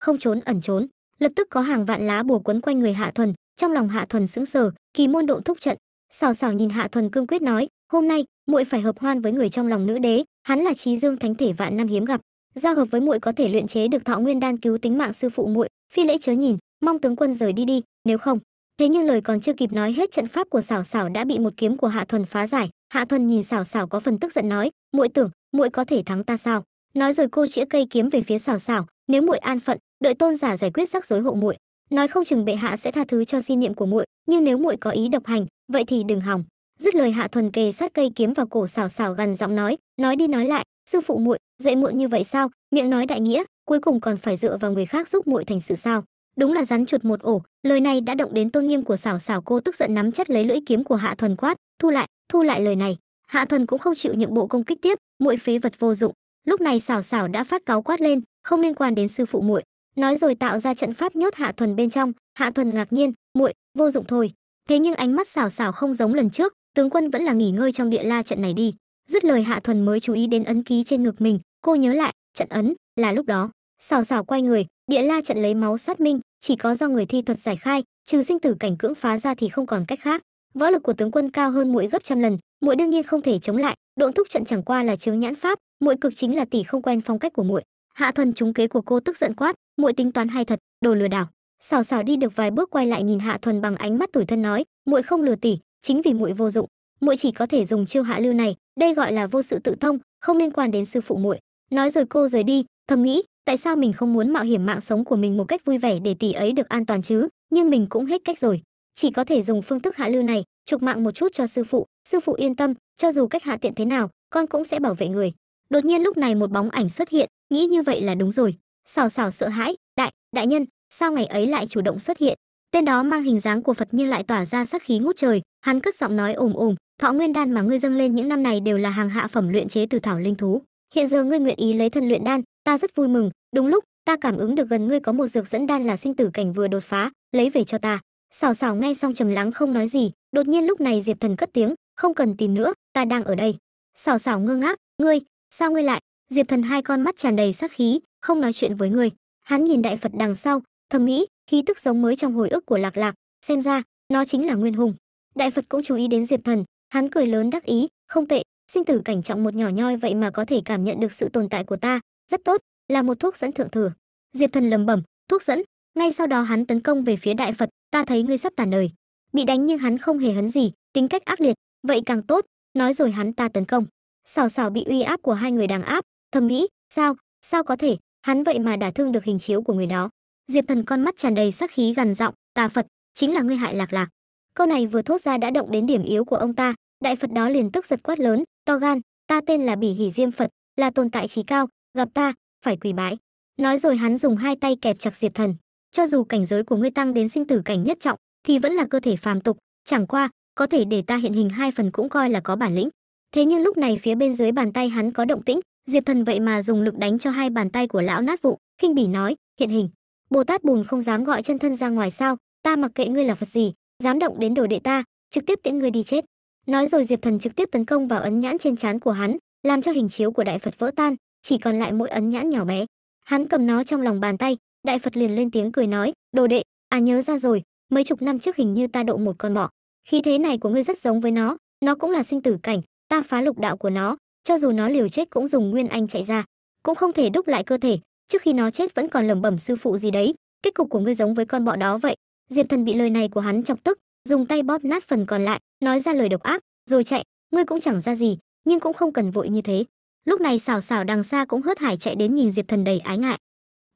không trốn ẩn trốn lập tức có hàng vạn lá bùa quấn quanh người hạ thuần trong lòng hạ thuần sững sờ kỳ môn độ thúc trận xào xào nhìn hạ thuần cương quyết nói hôm nay muội phải hợp hoan với người trong lòng nữ đế hắn là trí dương thánh thể vạn năm hiếm gặp giao hợp với muội có thể luyện chế được thọ nguyên đan cứu tính mạng sư phụ muội phi lễ chớ nhìn mong tướng quân rời đi đi nếu không thế nhưng lời còn chưa kịp nói hết trận pháp của xảo xảo đã bị một kiếm của hạ thuần phá giải hạ thuần nhìn xảo xảo có phần tức giận nói muội tưởng muội có thể thắng ta sao nói rồi cô chĩa cây kiếm về phía xảo xảo nếu muội an phận đợi tôn giả giải quyết rắc rối hộ muội nói không chừng bệ hạ sẽ tha thứ cho di niệm của muội nhưng nếu muội có ý độc hành vậy thì đừng hỏng dứt lời hạ thuần kề sát cây kiếm vào cổ xảo xảo gần giọng nói nói đi nói lại sư phụ muội dậy muộn như vậy sao miệng nói đại nghĩa cuối cùng còn phải dựa vào người khác giúp muội thành sự sao đúng là rắn chuột một ổ lời này đã động đến tôn nghiêm của xảo xảo cô tức giận nắm chắt lấy lưỡi kiếm của hạ thuần quát thu lại thu lại lời này hạ thuần cũng không chịu những bộ công kích tiếp muội phế vật vô dụng lúc này xảo xảo đã phát cáo quát lên không liên quan đến sư phụ muội nói rồi tạo ra trận pháp nhốt hạ thuần bên trong hạ thuần ngạc nhiên muội vô dụng thôi thế nhưng ánh mắt xảo xảo không giống lần trước tướng quân vẫn là nghỉ ngơi trong địa la trận này đi dứt lời hạ thuần mới chú ý đến ấn ký trên ngực mình cô nhớ lại trận ấn là lúc đó xảo xảo quay người địa la trận lấy máu sát minh chỉ có do người thi thuật giải khai trừ sinh tử cảnh cưỡng phá ra thì không còn cách khác võ lực của tướng quân cao hơn muội gấp trăm lần muội đương nhiên không thể chống lại độn thúc trận chẳng qua là chướng nhãn pháp muội cực chính là tỷ không quen phong cách của muội hạ thuần trúng kế của cô tức giận quát muội tính toán hay thật đồ lừa đảo xào xào đi được vài bước quay lại nhìn hạ thuần bằng ánh mắt tủi thân nói muội không lừa tỷ chính vì muội vô dụng muội chỉ có thể dùng chiêu hạ lưu này đây gọi là vô sự tự thông không liên quan đến sư phụ muội nói rồi cô rời đi thầm nghĩ tại sao mình không muốn mạo hiểm mạng sống của mình một cách vui vẻ để tỷ ấy được an toàn chứ nhưng mình cũng hết cách rồi chỉ có thể dùng phương thức hạ lưu này chuộc mạng một chút cho sư phụ sư phụ yên tâm cho dù cách hạ tiện thế nào con cũng sẽ bảo vệ người đột nhiên lúc này một bóng ảnh xuất hiện nghĩ như vậy là đúng rồi xào xào sợ hãi đại đại nhân sao ngày ấy lại chủ động xuất hiện tên đó mang hình dáng của phật nhưng lại tỏa ra sắc khí ngút trời hắn cất giọng nói ồm ồm thọ nguyên đan mà ngươi dâng lên những năm này đều là hàng hạ phẩm luyện chế từ thảo linh thú hiện giờ ngươi nguyện ý lấy thân luyện đan ta rất vui mừng đúng lúc ta cảm ứng được gần ngươi có một dược dẫn đan là sinh tử cảnh vừa đột phá lấy về cho ta xào xào nghe xong trầm lắng không nói gì đột nhiên lúc này diệp thần cất tiếng không cần tìm nữa ta đang ở đây xào xào ngơ ngác ngươi sao ngươi lại diệp thần hai con mắt tràn đầy sắc khí không nói chuyện với người hắn nhìn đại phật đằng sau thầm nghĩ khí tức giống mới trong hồi ức của lạc lạc xem ra nó chính là nguyên hùng đại phật cũng chú ý đến diệp thần hắn cười lớn đắc ý không tệ sinh tử cảnh trọng một nhỏ nhoi vậy mà có thể cảm nhận được sự tồn tại của ta rất tốt là một thuốc dẫn thượng thừa diệp thần lầm bẩm thuốc dẫn ngay sau đó hắn tấn công về phía đại phật ta thấy ngươi sắp tàn đời bị đánh nhưng hắn không hề hấn gì tính cách ác liệt vậy càng tốt nói rồi hắn ta tấn công sảo sảo bị uy áp của hai người đàn áp thầm nghĩ sao sao có thể hắn vậy mà đả thương được hình chiếu của người đó diệp thần con mắt tràn đầy sắc khí gằn giọng tà phật chính là ngươi hại lạc lạc câu này vừa thốt ra đã động đến điểm yếu của ông ta đại phật đó liền tức giật quát lớn to gan ta tên là bỉ hỉ diêm phật là tồn tại trí cao gặp ta phải quỳ bái nói rồi hắn dùng hai tay kẹp chặt diệp thần cho dù cảnh giới của ngươi tăng đến sinh tử cảnh nhất trọng thì vẫn là cơ thể phàm tục chẳng qua có thể để ta hiện hình hai phần cũng coi là có bản lĩnh thế nhưng lúc này phía bên dưới bàn tay hắn có động tĩnh Diệp Thần vậy mà dùng lực đánh cho hai bàn tay của lão nát vụn, khinh bỉ nói, hiện hình. Bồ Tát bùn không dám gọi chân thân ra ngoài sao, ta mặc kệ ngươi là Phật gì, dám động đến đồ đệ ta, trực tiếp tiễn ngươi đi chết. Nói rồi Diệp Thần trực tiếp tấn công vào ấn nhãn trên trán của hắn, làm cho hình chiếu của đại Phật vỡ tan, chỉ còn lại mỗi ấn nhãn nhỏ bé. Hắn cầm nó trong lòng bàn tay, đại Phật liền lên tiếng cười nói, "Đồ đệ, à nhớ ra rồi, mấy chục năm trước hình như ta độ một con bọ. Khí thế này của ngươi rất giống với nó, nó cũng là sinh tử cảnh, ta phá lục đạo của nó, cho dù nó liều chết cũng dùng nguyên anh chạy ra cũng không thể đúc lại cơ thể trước khi nó chết vẫn còn lẩm bẩm sư phụ gì đấy kết cục của ngươi giống với con bọ đó vậy diệp thần bị lời này của hắn chọc tức dùng tay bóp nát phần còn lại nói ra lời độc ác rồi chạy ngươi cũng chẳng ra gì nhưng cũng không cần vội như thế lúc này xảo xảo đằng xa cũng hớt hải chạy đến nhìn diệp thần đầy ái ngại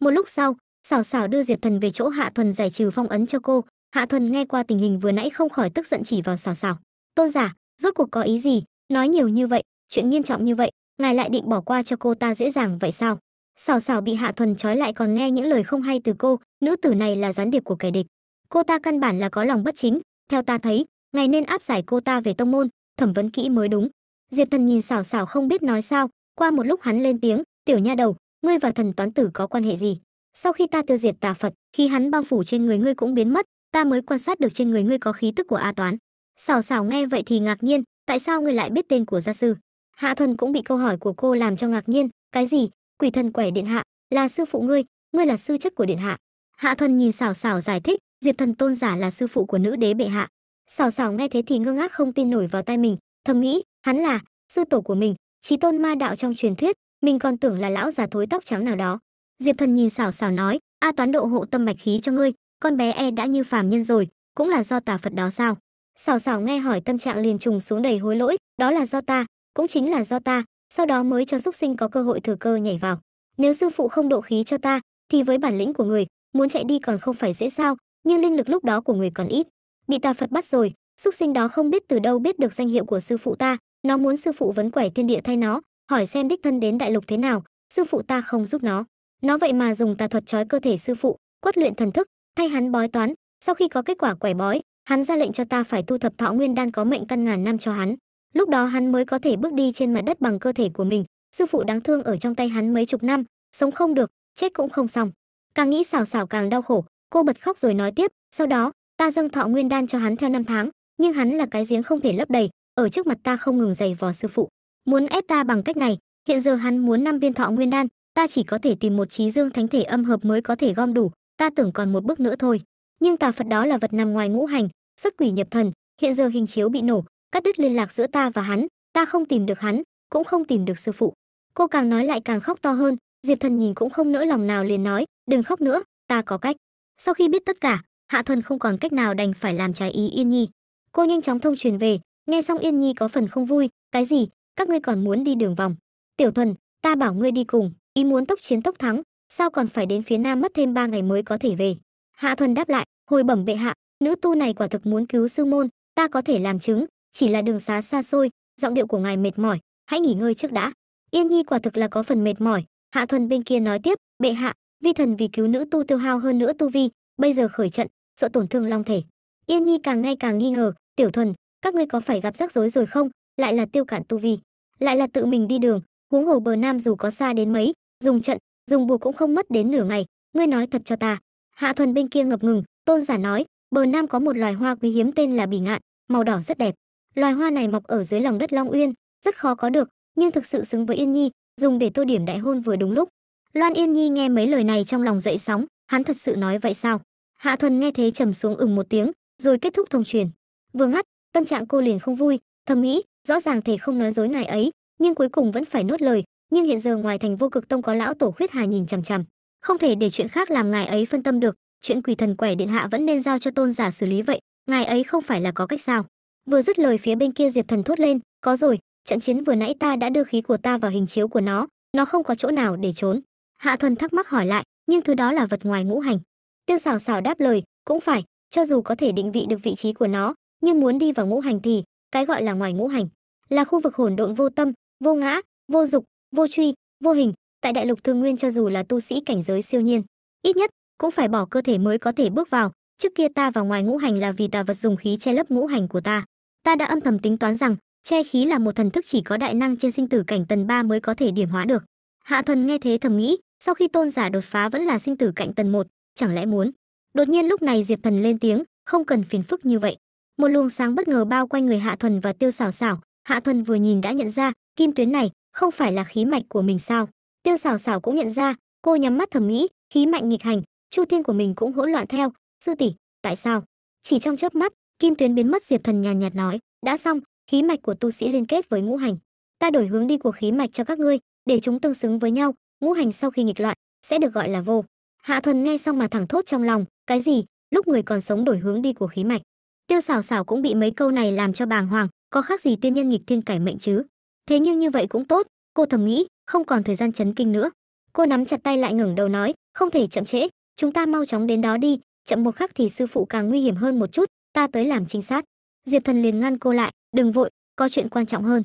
một lúc sau xảo xảo đưa diệp thần về chỗ hạ thuần giải trừ phong ấn cho cô hạ thuần nghe qua tình hình vừa nãy không khỏi tức giận chỉ vào xảo xảo tôn giả rốt cuộc có ý gì nói nhiều như vậy chuyện nghiêm trọng như vậy ngài lại định bỏ qua cho cô ta dễ dàng vậy sao Sảo sảo bị hạ thuần trói lại còn nghe những lời không hay từ cô nữ tử này là gián điệp của kẻ địch cô ta căn bản là có lòng bất chính theo ta thấy ngài nên áp giải cô ta về tông môn thẩm vấn kỹ mới đúng diệp thần nhìn sảo sảo không biết nói sao qua một lúc hắn lên tiếng tiểu nha đầu ngươi và thần toán tử có quan hệ gì sau khi ta tiêu diệt tà phật khi hắn bao phủ trên người ngươi cũng biến mất ta mới quan sát được trên người ngươi có khí tức của a toán Sảo sảo nghe vậy thì ngạc nhiên tại sao ngươi lại biết tên của gia sư Hạ Thuần cũng bị câu hỏi của cô làm cho ngạc nhiên, cái gì? Quỷ thần quẻ điện hạ, là sư phụ ngươi, ngươi là sư chất của điện hạ. Hạ Thuần nhìn sảo sảo giải thích, Diệp Thần Tôn giả là sư phụ của nữ đế bệ hạ. Sảo sảo nghe thế thì ngơ ngác không tin nổi vào tai mình, thầm nghĩ, hắn là sư tổ của mình, chí tôn ma đạo trong truyền thuyết, mình còn tưởng là lão già thối tóc trắng nào đó. Diệp Thần nhìn sảo sảo nói, "A toán độ hộ tâm mạch khí cho ngươi, con bé e đã như phàm nhân rồi, cũng là do tà Phật đó sao?" Sảo sảo nghe hỏi tâm trạng liền trùng xuống đầy hối lỗi, "Đó là do ta, cũng chính là do ta sau đó mới cho xúc sinh có cơ hội thừa cơ nhảy vào nếu sư phụ không độ khí cho ta thì với bản lĩnh của người muốn chạy đi còn không phải dễ sao nhưng linh lực lúc đó của người còn ít bị tà phật bắt rồi xúc sinh đó không biết từ đâu biết được danh hiệu của sư phụ ta nó muốn sư phụ vấn quẻ thiên địa thay nó hỏi xem đích thân đến đại lục thế nào sư phụ ta không giúp nó nó vậy mà dùng tà thuật trói cơ thể sư phụ quất luyện thần thức thay hắn bói toán sau khi có kết quả quẻ bói hắn ra lệnh cho ta phải thu thập thọ nguyên đan có mệnh căn ngàn năm cho hắn lúc đó hắn mới có thể bước đi trên mặt đất bằng cơ thể của mình sư phụ đáng thương ở trong tay hắn mấy chục năm sống không được chết cũng không xong càng nghĩ xào xào càng đau khổ cô bật khóc rồi nói tiếp sau đó ta dâng thọ nguyên đan cho hắn theo năm tháng nhưng hắn là cái giếng không thể lấp đầy ở trước mặt ta không ngừng giày vò sư phụ muốn ép ta bằng cách này hiện giờ hắn muốn năm viên thọ nguyên đan ta chỉ có thể tìm một trí dương thánh thể âm hợp mới có thể gom đủ ta tưởng còn một bước nữa thôi nhưng tà phật đó là vật nằm ngoài ngũ hành xuất quỷ nhập thần hiện giờ hình chiếu bị nổ cắt đứt liên lạc giữa ta và hắn ta không tìm được hắn cũng không tìm được sư phụ cô càng nói lại càng khóc to hơn diệp thần nhìn cũng không nỡ lòng nào liền nói đừng khóc nữa ta có cách sau khi biết tất cả hạ thuần không còn cách nào đành phải làm trái ý yên nhi cô nhanh chóng thông truyền về nghe xong yên nhi có phần không vui cái gì các ngươi còn muốn đi đường vòng tiểu thuần ta bảo ngươi đi cùng ý muốn tốc chiến tốc thắng sao còn phải đến phía nam mất thêm ba ngày mới có thể về hạ thuần đáp lại hồi bẩm bệ hạ nữ tu này quả thực muốn cứu sư môn ta có thể làm chứng chỉ là đường xá xa xôi giọng điệu của ngài mệt mỏi hãy nghỉ ngơi trước đã yên nhi quả thực là có phần mệt mỏi hạ thuần bên kia nói tiếp bệ hạ vi thần vì cứu nữ tu tiêu hao hơn nữa tu vi bây giờ khởi trận sợ tổn thương long thể yên nhi càng ngày càng nghi ngờ tiểu thuần các ngươi có phải gặp rắc rối rồi không lại là tiêu cản tu vi lại là tự mình đi đường huống hồ bờ nam dù có xa đến mấy dùng trận dùng bùa cũng không mất đến nửa ngày ngươi nói thật cho ta hạ thuần bên kia ngập ngừng tôn giả nói bờ nam có một loài hoa quý hiếm tên là bỉ ngạn màu đỏ rất đẹp Loài hoa này mọc ở dưới lòng đất Long Uyên, rất khó có được, nhưng thực sự xứng với Yên Nhi, dùng để tô điểm đại hôn vừa đúng lúc. Loan Yên Nhi nghe mấy lời này trong lòng dậy sóng, hắn thật sự nói vậy sao? Hạ Thuần nghe thế trầm xuống ừm một tiếng, rồi kết thúc thông truyền. Vừa ngắt, tâm trạng cô liền không vui, thầm nghĩ, rõ ràng thể không nói dối ngài ấy, nhưng cuối cùng vẫn phải nuốt lời, nhưng hiện giờ ngoài thành Vô Cực Tông có lão tổ khuyết hà nhìn chằm chằm, không thể để chuyện khác làm ngài ấy phân tâm được, chuyện quỷ thần quẻ điện hạ vẫn nên giao cho tôn giả xử lý vậy, ngài ấy không phải là có cách sao? vừa dứt lời phía bên kia diệp thần thốt lên có rồi trận chiến vừa nãy ta đã đưa khí của ta vào hình chiếu của nó nó không có chỗ nào để trốn hạ thuần thắc mắc hỏi lại nhưng thứ đó là vật ngoài ngũ hành tiêu xảo xảo đáp lời cũng phải cho dù có thể định vị được vị trí của nó nhưng muốn đi vào ngũ hành thì cái gọi là ngoài ngũ hành là khu vực hồn độn vô tâm vô ngã vô dục vô truy vô hình tại đại lục thương nguyên cho dù là tu sĩ cảnh giới siêu nhiên ít nhất cũng phải bỏ cơ thể mới có thể bước vào trước kia ta vào ngoài ngũ hành là vì ta vật dùng khí che lấp ngũ hành của ta ta đã âm thầm tính toán rằng che khí là một thần thức chỉ có đại năng trên sinh tử cảnh tầng 3 mới có thể điểm hóa được hạ thuần nghe thế thầm nghĩ sau khi tôn giả đột phá vẫn là sinh tử cảnh tầng 1, chẳng lẽ muốn đột nhiên lúc này diệp thần lên tiếng không cần phiền phức như vậy một luồng sáng bất ngờ bao quanh người hạ thuần và tiêu xảo xảo hạ thuần vừa nhìn đã nhận ra kim tuyến này không phải là khí mạch của mình sao tiêu xảo xảo cũng nhận ra cô nhắm mắt thầm nghĩ khí mạnh nghịch hành chu thiên của mình cũng hỗn loạn theo sư tỷ tại sao chỉ trong chớp mắt kim tuyến biến mất diệp thần nhàn nhạt nói đã xong khí mạch của tu sĩ liên kết với ngũ hành ta đổi hướng đi của khí mạch cho các ngươi để chúng tương xứng với nhau ngũ hành sau khi nghịch loạn sẽ được gọi là vô hạ thuần nghe xong mà thẳng thốt trong lòng cái gì lúc người còn sống đổi hướng đi của khí mạch tiêu Sảo Sảo cũng bị mấy câu này làm cho bàng hoàng có khác gì tiên nhân nghịch thiên cải mệnh chứ thế nhưng như vậy cũng tốt cô thầm nghĩ không còn thời gian chấn kinh nữa cô nắm chặt tay lại ngẩng đầu nói không thể chậm trễ chúng ta mau chóng đến đó đi chậm một khắc thì sư phụ càng nguy hiểm hơn một chút ta tới làm trinh sát diệp thần liền ngăn cô lại đừng vội có chuyện quan trọng hơn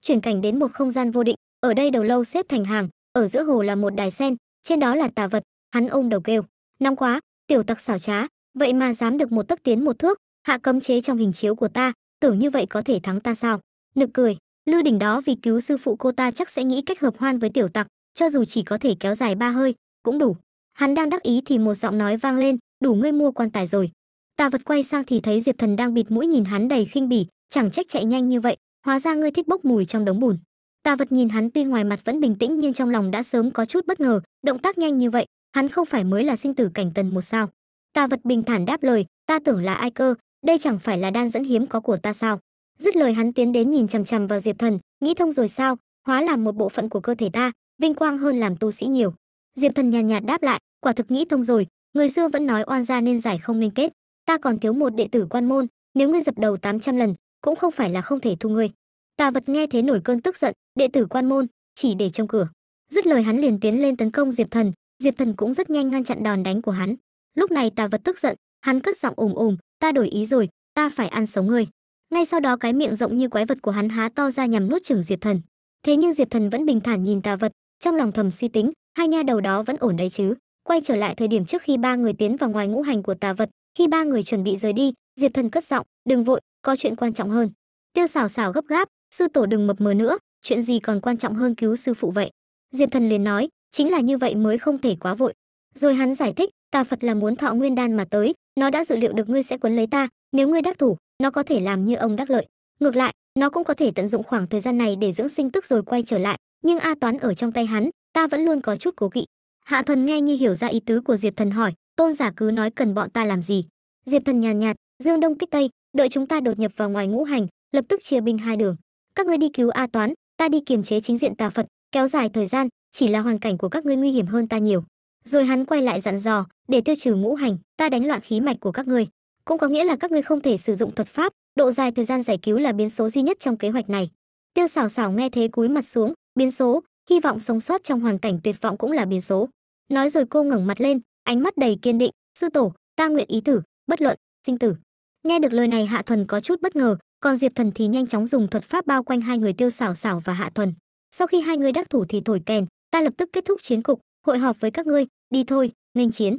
chuyển cảnh đến một không gian vô định ở đây đầu lâu xếp thành hàng ở giữa hồ là một đài sen trên đó là tà vật hắn ôm đầu kêu nóng quá tiểu tặc xảo trá vậy mà dám được một tấc tiến một thước hạ cấm chế trong hình chiếu của ta tưởng như vậy có thể thắng ta sao nực cười lưu đỉnh đó vì cứu sư phụ cô ta chắc sẽ nghĩ cách hợp hoan với tiểu tặc cho dù chỉ có thể kéo dài ba hơi cũng đủ hắn đang đắc ý thì một giọng nói vang lên đủ ngươi mua quan tài rồi tà vật quay sang thì thấy diệp thần đang bịt mũi nhìn hắn đầy khinh bỉ chẳng trách chạy nhanh như vậy hóa ra ngươi thích bốc mùi trong đống bùn tà vật nhìn hắn tuy ngoài mặt vẫn bình tĩnh nhưng trong lòng đã sớm có chút bất ngờ động tác nhanh như vậy hắn không phải mới là sinh tử cảnh tần một sao tà vật bình thản đáp lời ta tưởng là ai cơ đây chẳng phải là đan dẫn hiếm có của ta sao dứt lời hắn tiến đến nhìn chằm chằm vào diệp thần nghĩ thông rồi sao hóa làm một bộ phận của cơ thể ta vinh quang hơn làm tu sĩ nhiều diệp thần nhàn nhạt, nhạt đáp lại quả thực nghĩ thông rồi người xưa vẫn nói oan gia nên giải không nên kết ta còn thiếu một đệ tử quan môn nếu ngươi dập đầu 800 lần cũng không phải là không thể thu ngươi tà vật nghe thế nổi cơn tức giận đệ tử quan môn chỉ để trong cửa dứt lời hắn liền tiến lên tấn công diệp thần diệp thần cũng rất nhanh ngăn chặn đòn đánh của hắn lúc này tà vật tức giận hắn cất giọng ồm ồm ta đổi ý rồi ta phải ăn sống ngươi ngay sau đó cái miệng rộng như quái vật của hắn há to ra nhằm nuốt chửng diệp thần thế nhưng diệp thần vẫn bình thản nhìn tà vật trong lòng thầm suy tính hai nha đầu đó vẫn ổn đấy chứ quay trở lại thời điểm trước khi ba người tiến vào ngoài ngũ hành của tà vật khi ba người chuẩn bị rời đi diệp thần cất giọng đừng vội có chuyện quan trọng hơn tiêu xảo xảo gấp gáp sư tổ đừng mập mờ nữa chuyện gì còn quan trọng hơn cứu sư phụ vậy diệp thần liền nói chính là như vậy mới không thể quá vội rồi hắn giải thích tà phật là muốn thọ nguyên đan mà tới nó đã dự liệu được ngươi sẽ quấn lấy ta nếu ngươi đắc thủ nó có thể làm như ông đắc lợi ngược lại nó cũng có thể tận dụng khoảng thời gian này để dưỡng sinh tức rồi quay trở lại nhưng a toán ở trong tay hắn ta vẫn luôn có chút cố kỵ hạ thuần nghe như hiểu ra ý tứ của diệp thần hỏi tôn giả cứ nói cần bọn ta làm gì diệp thần nhàn nhạt, dương đông kích tây đợi chúng ta đột nhập vào ngoài ngũ hành lập tức chia binh hai đường các ngươi đi cứu a toán ta đi kiềm chế chính diện tà phật kéo dài thời gian chỉ là hoàn cảnh của các ngươi nguy hiểm hơn ta nhiều rồi hắn quay lại dặn dò để tiêu trừ ngũ hành ta đánh loạn khí mạch của các ngươi cũng có nghĩa là các ngươi không thể sử dụng thuật pháp độ dài thời gian giải cứu là biến số duy nhất trong kế hoạch này tiêu xảo xảo nghe thế cúi mặt xuống biến số hy vọng sống sót trong hoàn cảnh tuyệt vọng cũng là biến số nói rồi cô ngẩng mặt lên ánh mắt đầy kiên định sư tổ ta nguyện ý tử bất luận sinh tử nghe được lời này hạ thuần có chút bất ngờ còn diệp thần thì nhanh chóng dùng thuật pháp bao quanh hai người tiêu xảo xảo và hạ thuần sau khi hai người đắc thủ thì thổi kèn ta lập tức kết thúc chiến cục hội họp với các ngươi đi thôi nghênh chiến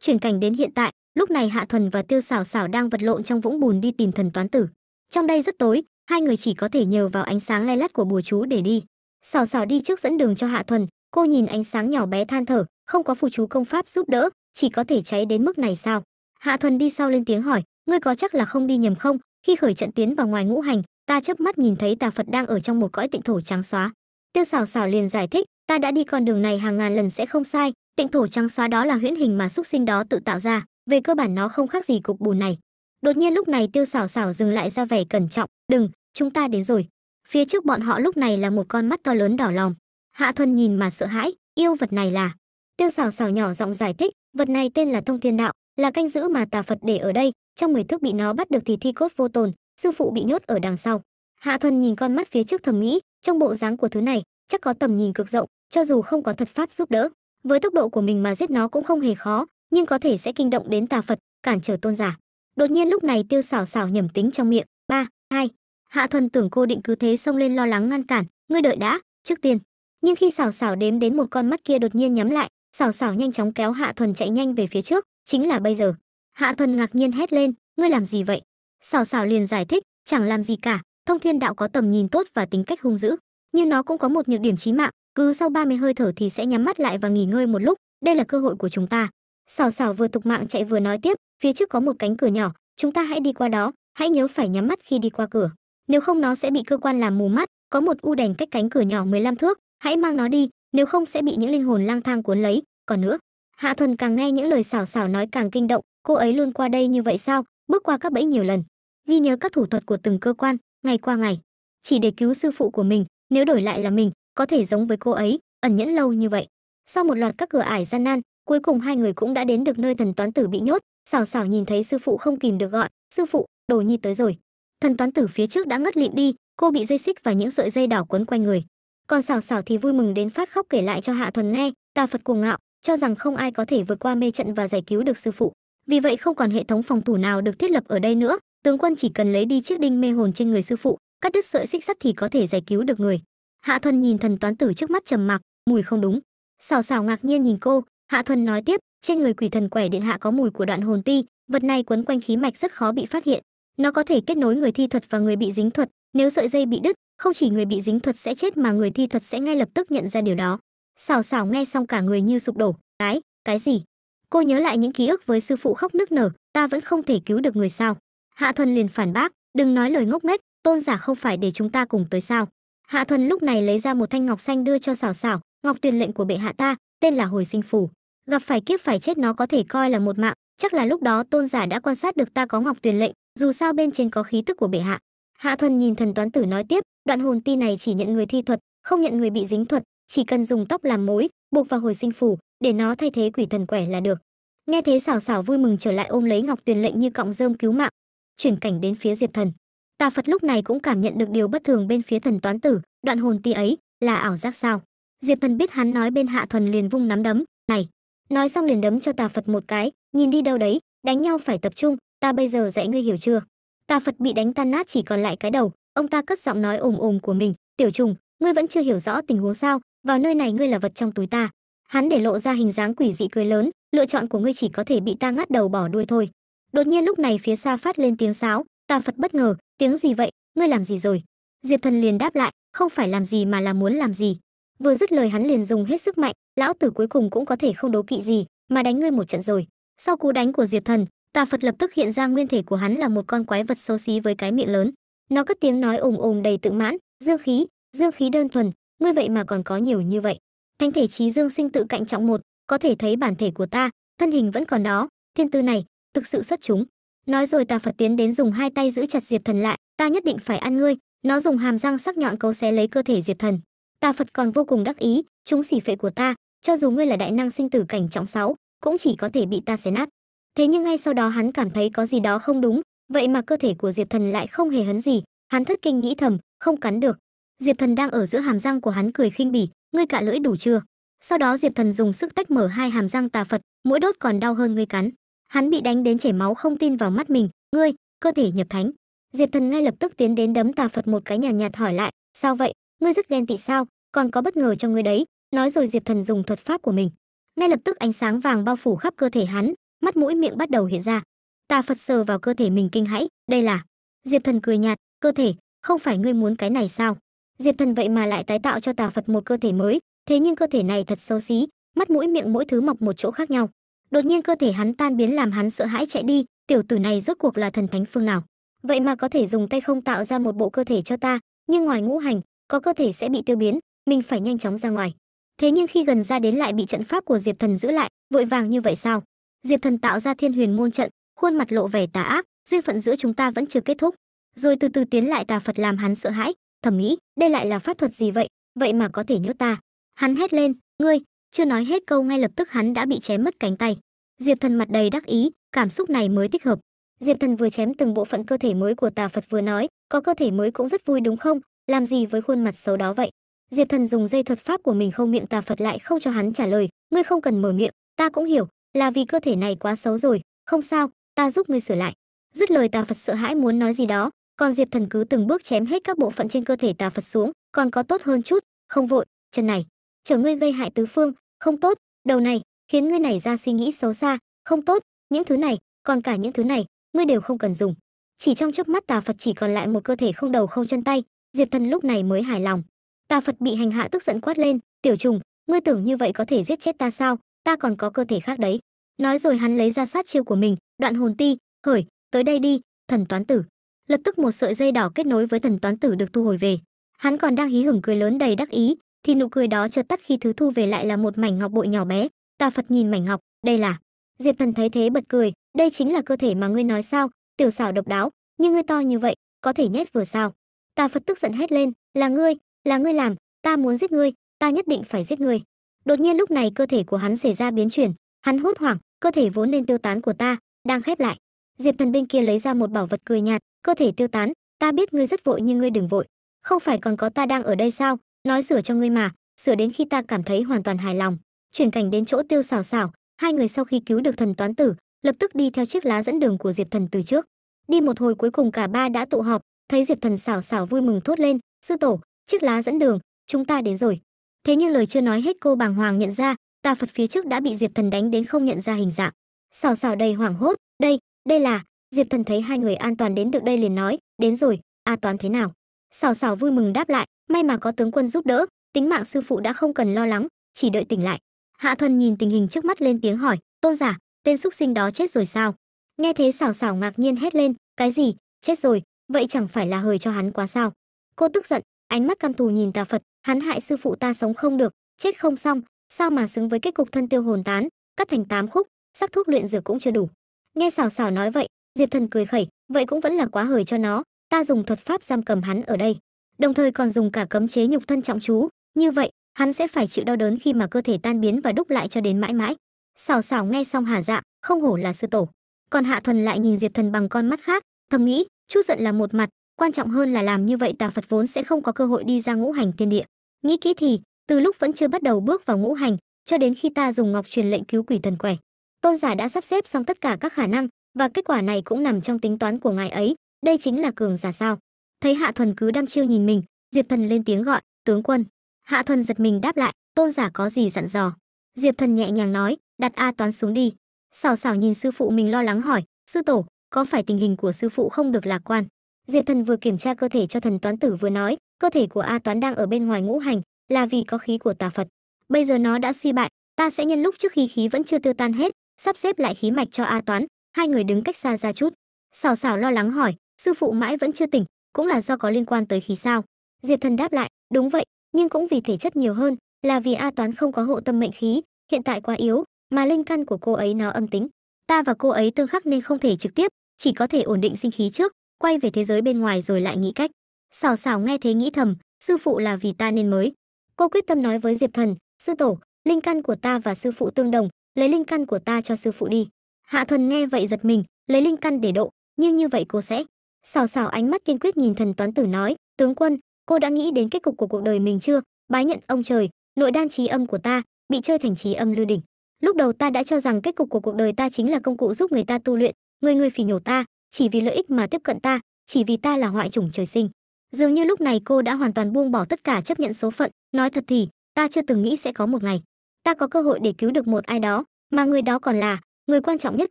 chuyển cảnh đến hiện tại lúc này hạ thuần và tiêu xảo xảo đang vật lộn trong vũng bùn đi tìm thần toán tử trong đây rất tối hai người chỉ có thể nhờ vào ánh sáng lay lắt của bùa chú để đi xảo xảo đi trước dẫn đường cho hạ thuần cô nhìn ánh sáng nhỏ bé than thở không có phù chú công pháp giúp đỡ chỉ có thể cháy đến mức này sao hạ thuần đi sau lên tiếng hỏi ngươi có chắc là không đi nhầm không khi khởi trận tiến vào ngoài ngũ hành ta chớp mắt nhìn thấy tà phật đang ở trong một cõi tịnh thổ trắng xóa tiêu xảo xảo liền giải thích ta đã đi con đường này hàng ngàn lần sẽ không sai tịnh thổ trắng xóa đó là huyễn hình mà xúc sinh đó tự tạo ra về cơ bản nó không khác gì cục bùn này đột nhiên lúc này tiêu xảo xảo dừng lại ra vẻ cẩn trọng đừng chúng ta đến rồi phía trước bọn họ lúc này là một con mắt to lớn đỏ lòng hạ thuần nhìn mà sợ hãi yêu vật này là Tiêu xảo xảo nhỏ giọng giải thích, vật này tên là thông thiên đạo, là canh giữ mà tà Phật để ở đây, trong người thức bị nó bắt được thì thi cốt vô tồn, sư phụ bị nhốt ở đằng sau. Hạ Thuần nhìn con mắt phía trước thầm nghĩ, trong bộ dáng của thứ này, chắc có tầm nhìn cực rộng, cho dù không có thật pháp giúp đỡ, với tốc độ của mình mà giết nó cũng không hề khó, nhưng có thể sẽ kinh động đến tà Phật, cản trở tôn giả. Đột nhiên lúc này Tiêu xảo xảo nhầm tính trong miệng, ba, hai. Hạ Thuần tưởng cô định cứ thế xông lên lo lắng ngăn cản, ngươi đợi đã, trước tiên. Nhưng khi xảo xảo đếm đến một con mắt kia đột nhiên nhắm lại, xảo xảo nhanh chóng kéo hạ thuần chạy nhanh về phía trước chính là bây giờ hạ thuần ngạc nhiên hét lên ngươi làm gì vậy xảo xảo liền giải thích chẳng làm gì cả thông thiên đạo có tầm nhìn tốt và tính cách hung dữ nhưng nó cũng có một nhược điểm chí mạng cứ sau 30 hơi thở thì sẽ nhắm mắt lại và nghỉ ngơi một lúc đây là cơ hội của chúng ta xảo xảo vừa tục mạng chạy vừa nói tiếp phía trước có một cánh cửa nhỏ chúng ta hãy đi qua đó hãy nhớ phải nhắm mắt khi đi qua cửa nếu không nó sẽ bị cơ quan làm mù mắt có một u đèn cách cánh cửa nhỏ 15 thước hãy mang nó đi nếu không sẽ bị những linh hồn lang thang cuốn lấy còn nữa hạ thuần càng nghe những lời xảo xảo nói càng kinh động cô ấy luôn qua đây như vậy sao bước qua các bẫy nhiều lần ghi nhớ các thủ thuật của từng cơ quan ngày qua ngày chỉ để cứu sư phụ của mình nếu đổi lại là mình có thể giống với cô ấy ẩn nhẫn lâu như vậy sau một loạt các cửa ải gian nan cuối cùng hai người cũng đã đến được nơi thần toán tử bị nhốt xảo xảo nhìn thấy sư phụ không kìm được gọi sư phụ đồ nhi tới rồi thần toán tử phía trước đã ngất lịn đi cô bị dây xích và những sợi dây đỏ quấn quanh người còn xảo xảo thì vui mừng đến phát khóc kể lại cho hạ thuần nghe tà phật cuồng ngạo cho rằng không ai có thể vượt qua mê trận và giải cứu được sư phụ vì vậy không còn hệ thống phòng thủ nào được thiết lập ở đây nữa tướng quân chỉ cần lấy đi chiếc đinh mê hồn trên người sư phụ cắt đứt sợi xích sắt thì có thể giải cứu được người hạ thuần nhìn thần toán tử trước mắt trầm mặc mùi không đúng xào xào ngạc nhiên nhìn cô hạ thuần nói tiếp trên người quỷ thần quẻ điện hạ có mùi của đoạn hồn ti vật này quấn quanh khí mạch rất khó bị phát hiện nó có thể kết nối người thi thuật và người bị dính thuật nếu sợi dây bị đứt không chỉ người bị dính thuật sẽ chết mà người thi thuật sẽ ngay lập tức nhận ra điều đó. Xào xào nghe xong cả người như sụp đổ, cái, cái gì? Cô nhớ lại những ký ức với sư phụ khóc nức nở, ta vẫn không thể cứu được người sao? Hạ Thuần liền phản bác, đừng nói lời ngốc nghếch, tôn giả không phải để chúng ta cùng tới sao? Hạ Thuần lúc này lấy ra một thanh ngọc xanh đưa cho xào xào, ngọc tuyền lệnh của bệ hạ ta, tên là hồi sinh phủ. Gặp phải kiếp phải chết nó có thể coi là một mạng, chắc là lúc đó tôn giả đã quan sát được ta có ngọc tuyền lệnh, dù sao bên trên có khí tức của bệ hạ. Hạ Thuần nhìn thần toán tử nói tiếp, đoạn hồn ti này chỉ nhận người thi thuật không nhận người bị dính thuật chỉ cần dùng tóc làm mối buộc vào hồi sinh phủ để nó thay thế quỷ thần quẻ là được nghe thế xảo xảo vui mừng trở lại ôm lấy ngọc tuyền lệnh như cọng rơm cứu mạng chuyển cảnh đến phía diệp thần tà phật lúc này cũng cảm nhận được điều bất thường bên phía thần toán tử đoạn hồn ti ấy là ảo giác sao diệp thần biết hắn nói bên hạ thuần liền vung nắm đấm này nói xong liền đấm cho tà phật một cái nhìn đi đâu đấy đánh nhau phải tập trung ta bây giờ dạy ngươi hiểu chưa tà phật bị đánh tan nát chỉ còn lại cái đầu ông ta cất giọng nói ồm ồm của mình tiểu trùng ngươi vẫn chưa hiểu rõ tình huống sao vào nơi này ngươi là vật trong túi ta hắn để lộ ra hình dáng quỷ dị cười lớn lựa chọn của ngươi chỉ có thể bị ta ngắt đầu bỏ đuôi thôi đột nhiên lúc này phía xa phát lên tiếng sáo tà phật bất ngờ tiếng gì vậy ngươi làm gì rồi diệp thần liền đáp lại không phải làm gì mà là muốn làm gì vừa dứt lời hắn liền dùng hết sức mạnh lão tử cuối cùng cũng có thể không đấu kỵ gì mà đánh ngươi một trận rồi sau cú đánh của diệp thần tà phật lập tức hiện ra nguyên thể của hắn là một con quái vật xấu xí với cái miệng lớn nó cất tiếng nói ồm ồm đầy tự mãn, dương khí, dương khí đơn thuần, ngươi vậy mà còn có nhiều như vậy. Thánh thể trí dương sinh tự cạnh trọng một, có thể thấy bản thể của ta, thân hình vẫn còn đó, thiên tư này, thực sự xuất chúng. Nói rồi ta Phật tiến đến dùng hai tay giữ chặt Diệp Thần lại, ta nhất định phải ăn ngươi, nó dùng hàm răng sắc nhọn cấu xé lấy cơ thể Diệp Thần. Ta Phật còn vô cùng đắc ý, chúng xỉ phệ của ta, cho dù ngươi là đại năng sinh tử cảnh trọng sáu, cũng chỉ có thể bị ta xé nát. Thế nhưng ngay sau đó hắn cảm thấy có gì đó không đúng, vậy mà cơ thể của diệp thần lại không hề hấn gì hắn thất kinh nghĩ thầm không cắn được diệp thần đang ở giữa hàm răng của hắn cười khinh bỉ ngươi cạ lưỡi đủ chưa sau đó diệp thần dùng sức tách mở hai hàm răng tà phật mỗi đốt còn đau hơn ngươi cắn hắn bị đánh đến chảy máu không tin vào mắt mình ngươi cơ thể nhập thánh diệp thần ngay lập tức tiến đến đấm tà phật một cái nhàn nhạt, nhạt hỏi lại sao vậy ngươi rất ghen tị sao còn có bất ngờ cho ngươi đấy nói rồi diệp thần dùng thuật pháp của mình ngay lập tức ánh sáng vàng bao phủ khắp cơ thể hắn mắt mũi miệng bắt đầu hiện ra tà phật sờ vào cơ thể mình kinh hãi đây là diệp thần cười nhạt cơ thể không phải ngươi muốn cái này sao diệp thần vậy mà lại tái tạo cho tà phật một cơ thể mới thế nhưng cơ thể này thật xấu xí mắt mũi miệng mỗi thứ mọc một chỗ khác nhau đột nhiên cơ thể hắn tan biến làm hắn sợ hãi chạy đi tiểu tử này rốt cuộc là thần thánh phương nào vậy mà có thể dùng tay không tạo ra một bộ cơ thể cho ta nhưng ngoài ngũ hành có cơ thể sẽ bị tiêu biến mình phải nhanh chóng ra ngoài thế nhưng khi gần ra đến lại bị trận pháp của diệp thần giữ lại vội vàng như vậy sao diệp thần tạo ra thiên huyền môn trận khuôn mặt lộ vẻ tà ác duyên phận giữa chúng ta vẫn chưa kết thúc rồi từ từ tiến lại tà phật làm hắn sợ hãi thầm nghĩ đây lại là pháp thuật gì vậy vậy mà có thể nhốt ta hắn hét lên ngươi chưa nói hết câu ngay lập tức hắn đã bị chém mất cánh tay diệp thần mặt đầy đắc ý cảm xúc này mới thích hợp diệp thần vừa chém từng bộ phận cơ thể mới của tà phật vừa nói có cơ thể mới cũng rất vui đúng không làm gì với khuôn mặt xấu đó vậy diệp thần dùng dây thuật pháp của mình không miệng tà phật lại không cho hắn trả lời ngươi không cần mở miệng ta cũng hiểu là vì cơ thể này quá xấu rồi không sao ta giúp ngươi sửa lại dứt lời tà phật sợ hãi muốn nói gì đó còn diệp thần cứ từng bước chém hết các bộ phận trên cơ thể tà phật xuống còn có tốt hơn chút không vội chân này chờ ngươi gây hại tứ phương không tốt đầu này khiến ngươi này ra suy nghĩ xấu xa không tốt những thứ này còn cả những thứ này ngươi đều không cần dùng chỉ trong chớp mắt tà phật chỉ còn lại một cơ thể không đầu không chân tay diệp thần lúc này mới hài lòng tà phật bị hành hạ tức giận quát lên tiểu trùng ngươi tưởng như vậy có thể giết chết ta sao ta còn có cơ thể khác đấy nói rồi hắn lấy ra sát chiêu của mình đoạn hồn ti khởi tới đây đi thần toán tử lập tức một sợi dây đỏ kết nối với thần toán tử được thu hồi về hắn còn đang hí hửng cười lớn đầy đắc ý thì nụ cười đó chợt tắt khi thứ thu về lại là một mảnh ngọc bội nhỏ bé tà phật nhìn mảnh ngọc đây là diệp thần thấy thế bật cười đây chính là cơ thể mà ngươi nói sao tiểu xảo độc đáo nhưng ngươi to như vậy có thể nhét vừa sao tà phật tức giận hét lên là ngươi là ngươi làm ta muốn giết ngươi ta nhất định phải giết ngươi đột nhiên lúc này cơ thể của hắn xảy ra biến chuyển hắn hốt hoảng cơ thể vốn nên tiêu tán của ta đang khép lại diệp thần bên kia lấy ra một bảo vật cười nhạt cơ thể tiêu tán ta biết ngươi rất vội nhưng ngươi đừng vội không phải còn có ta đang ở đây sao nói sửa cho ngươi mà sửa đến khi ta cảm thấy hoàn toàn hài lòng chuyển cảnh đến chỗ tiêu xảo xảo hai người sau khi cứu được thần toán tử lập tức đi theo chiếc lá dẫn đường của diệp thần từ trước đi một hồi cuối cùng cả ba đã tụ họp thấy diệp thần xảo xảo vui mừng thốt lên sư tổ chiếc lá dẫn đường chúng ta đến rồi thế nhưng lời chưa nói hết cô bàng hoàng nhận ra tà phật phía trước đã bị diệp thần đánh đến không nhận ra hình dạng xào xào đầy hoảng hốt đây đây là diệp thần thấy hai người an toàn đến được đây liền nói đến rồi a toán thế nào xào xào vui mừng đáp lại may mà có tướng quân giúp đỡ tính mạng sư phụ đã không cần lo lắng chỉ đợi tỉnh lại hạ thuần nhìn tình hình trước mắt lên tiếng hỏi tôn giả tên xúc sinh đó chết rồi sao nghe thế xào xào ngạc nhiên hét lên cái gì chết rồi vậy chẳng phải là hời cho hắn quá sao cô tức giận ánh mắt căm thù nhìn tà phật hắn hại sư phụ ta sống không được chết không xong sao mà xứng với kết cục thân tiêu hồn tán, cắt thành tám khúc, sắc thuốc luyện dược cũng chưa đủ. Nghe xảo xảo nói vậy, Diệp Thần cười khẩy, vậy cũng vẫn là quá hời cho nó, ta dùng thuật pháp giam cầm hắn ở đây, đồng thời còn dùng cả cấm chế nhục thân trọng chú, như vậy, hắn sẽ phải chịu đau đớn khi mà cơ thể tan biến và đúc lại cho đến mãi mãi. Xảo xảo nghe xong hà dạ, không hổ là sư tổ. Còn Hạ Thuần lại nhìn Diệp Thần bằng con mắt khác, thầm nghĩ, chút giận là một mặt, quan trọng hơn là làm như vậy Tà Phật vốn sẽ không có cơ hội đi ra ngũ hành tiên địa. Nghĩ kỹ thì, từ lúc vẫn chưa bắt đầu bước vào ngũ hành cho đến khi ta dùng ngọc truyền lệnh cứu quỷ thần quẻ tôn giả đã sắp xếp xong tất cả các khả năng và kết quả này cũng nằm trong tính toán của ngài ấy đây chính là cường giả sao thấy hạ thuần cứ đăm chiêu nhìn mình diệp thần lên tiếng gọi tướng quân hạ thuần giật mình đáp lại tôn giả có gì dặn dò diệp thần nhẹ nhàng nói đặt a toán xuống đi xảo xảo nhìn sư phụ mình lo lắng hỏi sư tổ có phải tình hình của sư phụ không được lạc quan diệp thần vừa kiểm tra cơ thể cho thần toán tử vừa nói cơ thể của a toán đang ở bên ngoài ngũ hành là vì có khí của tà Phật. Bây giờ nó đã suy bại, ta sẽ nhân lúc trước khi khí vẫn chưa tiêu tan hết, sắp xếp lại khí mạch cho A Toán, hai người đứng cách xa ra chút. Xảo xảo lo lắng hỏi, sư phụ mãi vẫn chưa tỉnh, cũng là do có liên quan tới khí sao? Diệp Thần đáp lại, đúng vậy, nhưng cũng vì thể chất nhiều hơn, là vì A Toán không có hộ tâm mệnh khí, hiện tại quá yếu, mà linh căn của cô ấy nó âm tính. Ta và cô ấy tương khắc nên không thể trực tiếp, chỉ có thể ổn định sinh khí trước, quay về thế giới bên ngoài rồi lại nghĩ cách. Xảo xảo nghe thế nghĩ thầm, sư phụ là vì ta nên mới, cô quyết tâm nói với diệp thần sư tổ linh căn của ta và sư phụ tương đồng lấy linh căn của ta cho sư phụ đi hạ thuần nghe vậy giật mình lấy linh căn để độ nhưng như vậy cô sẽ xào xào ánh mắt kiên quyết nhìn thần toán tử nói tướng quân cô đã nghĩ đến kết cục của cuộc đời mình chưa bái nhận ông trời nội đan trí âm của ta bị chơi thành trí âm lưu đỉnh lúc đầu ta đã cho rằng kết cục của cuộc đời ta chính là công cụ giúp người ta tu luyện người người phỉ nhổ ta chỉ vì lợi ích mà tiếp cận ta chỉ vì ta là hoại chủng trời sinh dường như lúc này cô đã hoàn toàn buông bỏ tất cả chấp nhận số phận Nói thật thì, ta chưa từng nghĩ sẽ có một ngày. Ta có cơ hội để cứu được một ai đó, mà người đó còn là người quan trọng nhất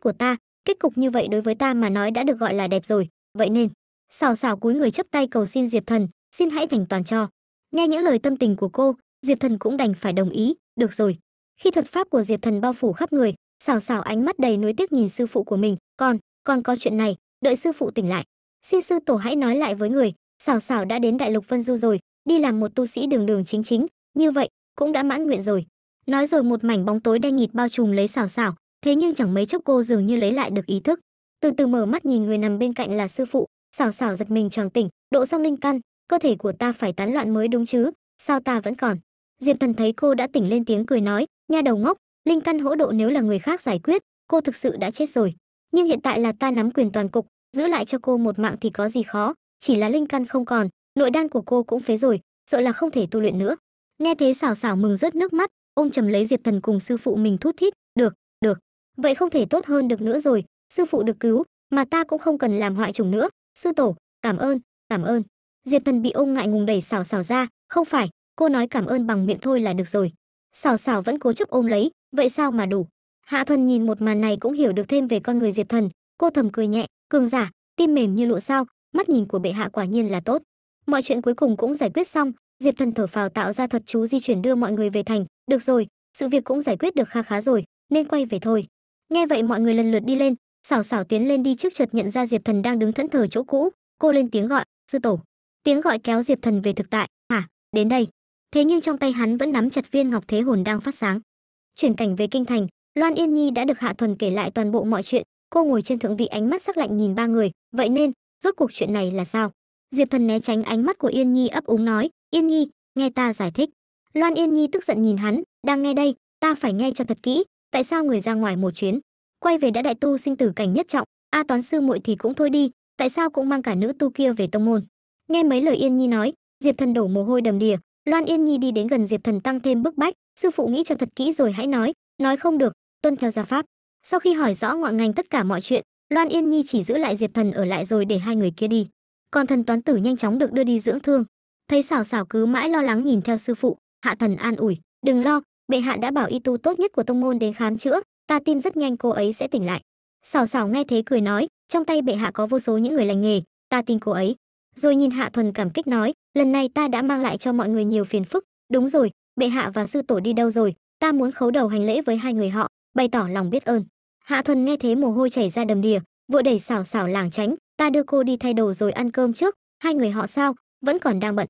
của ta. Kết cục như vậy đối với ta mà nói đã được gọi là đẹp rồi. Vậy nên, xào xào cúi người chấp tay cầu xin Diệp Thần, xin hãy thành toàn cho. Nghe những lời tâm tình của cô, Diệp Thần cũng đành phải đồng ý, được rồi. Khi thuật pháp của Diệp Thần bao phủ khắp người, xào xào ánh mắt đầy nuối tiếc nhìn sư phụ của mình, còn, còn có chuyện này, đợi sư phụ tỉnh lại. Xin sư tổ hãy nói lại với người, xào xào đã đến đại lục Vân Du rồi, đi làm một tu sĩ đường đường chính chính như vậy cũng đã mãn nguyện rồi nói rồi một mảnh bóng tối đen nghịt bao trùm lấy xảo xảo thế nhưng chẳng mấy chốc cô dường như lấy lại được ý thức từ từ mở mắt nhìn người nằm bên cạnh là sư phụ xảo xảo giật mình tròn tỉnh độ song linh căn cơ thể của ta phải tán loạn mới đúng chứ sao ta vẫn còn diệp thần thấy cô đã tỉnh lên tiếng cười nói nha đầu ngốc linh căn hỗ độ nếu là người khác giải quyết cô thực sự đã chết rồi nhưng hiện tại là ta nắm quyền toàn cục giữ lại cho cô một mạng thì có gì khó chỉ là linh căn không còn nội đan của cô cũng phế rồi sợ là không thể tu luyện nữa nghe thế xảo xảo mừng rớt nước mắt ông trầm lấy diệp thần cùng sư phụ mình thút thít được được vậy không thể tốt hơn được nữa rồi sư phụ được cứu mà ta cũng không cần làm hoại chủng nữa sư tổ cảm ơn cảm ơn diệp thần bị ông ngại ngùng đẩy xảo xảo ra không phải cô nói cảm ơn bằng miệng thôi là được rồi xảo xảo vẫn cố chấp ôm lấy vậy sao mà đủ hạ thuần nhìn một màn này cũng hiểu được thêm về con người diệp thần cô thầm cười nhẹ cường giả tim mềm như lụa sao mắt nhìn của bệ hạ quả nhiên là tốt mọi chuyện cuối cùng cũng giải quyết xong diệp thần thở phào tạo ra thuật chú di chuyển đưa mọi người về thành được rồi sự việc cũng giải quyết được kha khá rồi nên quay về thôi nghe vậy mọi người lần lượt đi lên xảo xảo tiến lên đi trước chợt nhận ra diệp thần đang đứng thẫn thờ chỗ cũ cô lên tiếng gọi sư tổ tiếng gọi kéo diệp thần về thực tại hả à, đến đây thế nhưng trong tay hắn vẫn nắm chặt viên ngọc thế hồn đang phát sáng chuyển cảnh về kinh thành loan yên nhi đã được hạ thuần kể lại toàn bộ mọi chuyện cô ngồi trên thượng vị ánh mắt sắc lạnh nhìn ba người vậy nên rốt cuộc chuyện này là sao Diệp Thần né tránh ánh mắt của Yên Nhi ấp úng nói, "Yên Nhi, nghe ta giải thích." Loan Yên Nhi tức giận nhìn hắn, "Đang nghe đây, ta phải nghe cho thật kỹ, tại sao người ra ngoài một chuyến, quay về đã đại tu sinh tử cảnh nhất trọng, a toán sư muội thì cũng thôi đi, tại sao cũng mang cả nữ tu kia về tông môn?" Nghe mấy lời Yên Nhi nói, Diệp Thần đổ mồ hôi đầm đìa, Loan Yên Nhi đi đến gần Diệp Thần tăng thêm bức bách, "Sư phụ nghĩ cho thật kỹ rồi hãy nói, nói không được, tuân theo gia pháp." Sau khi hỏi rõ ngọn ngành tất cả mọi chuyện, Loan Yên Nhi chỉ giữ lại Diệp Thần ở lại rồi để hai người kia đi còn thần toán tử nhanh chóng được đưa đi dưỡng thương thấy xảo xảo cứ mãi lo lắng nhìn theo sư phụ hạ thần an ủi đừng lo bệ hạ đã bảo y tu tốt nhất của tông môn đến khám chữa ta tin rất nhanh cô ấy sẽ tỉnh lại xảo xảo nghe thế cười nói trong tay bệ hạ có vô số những người lành nghề ta tin cô ấy rồi nhìn hạ thuần cảm kích nói lần này ta đã mang lại cho mọi người nhiều phiền phức đúng rồi bệ hạ và sư tổ đi đâu rồi ta muốn khấu đầu hành lễ với hai người họ bày tỏ lòng biết ơn hạ thuần nghe thế mồ hôi chảy ra đầm đìa vội đẩy xảo xảo làng tránh ta đưa cô đi thay đồ rồi ăn cơm trước, hai người họ sao, vẫn còn đang bận.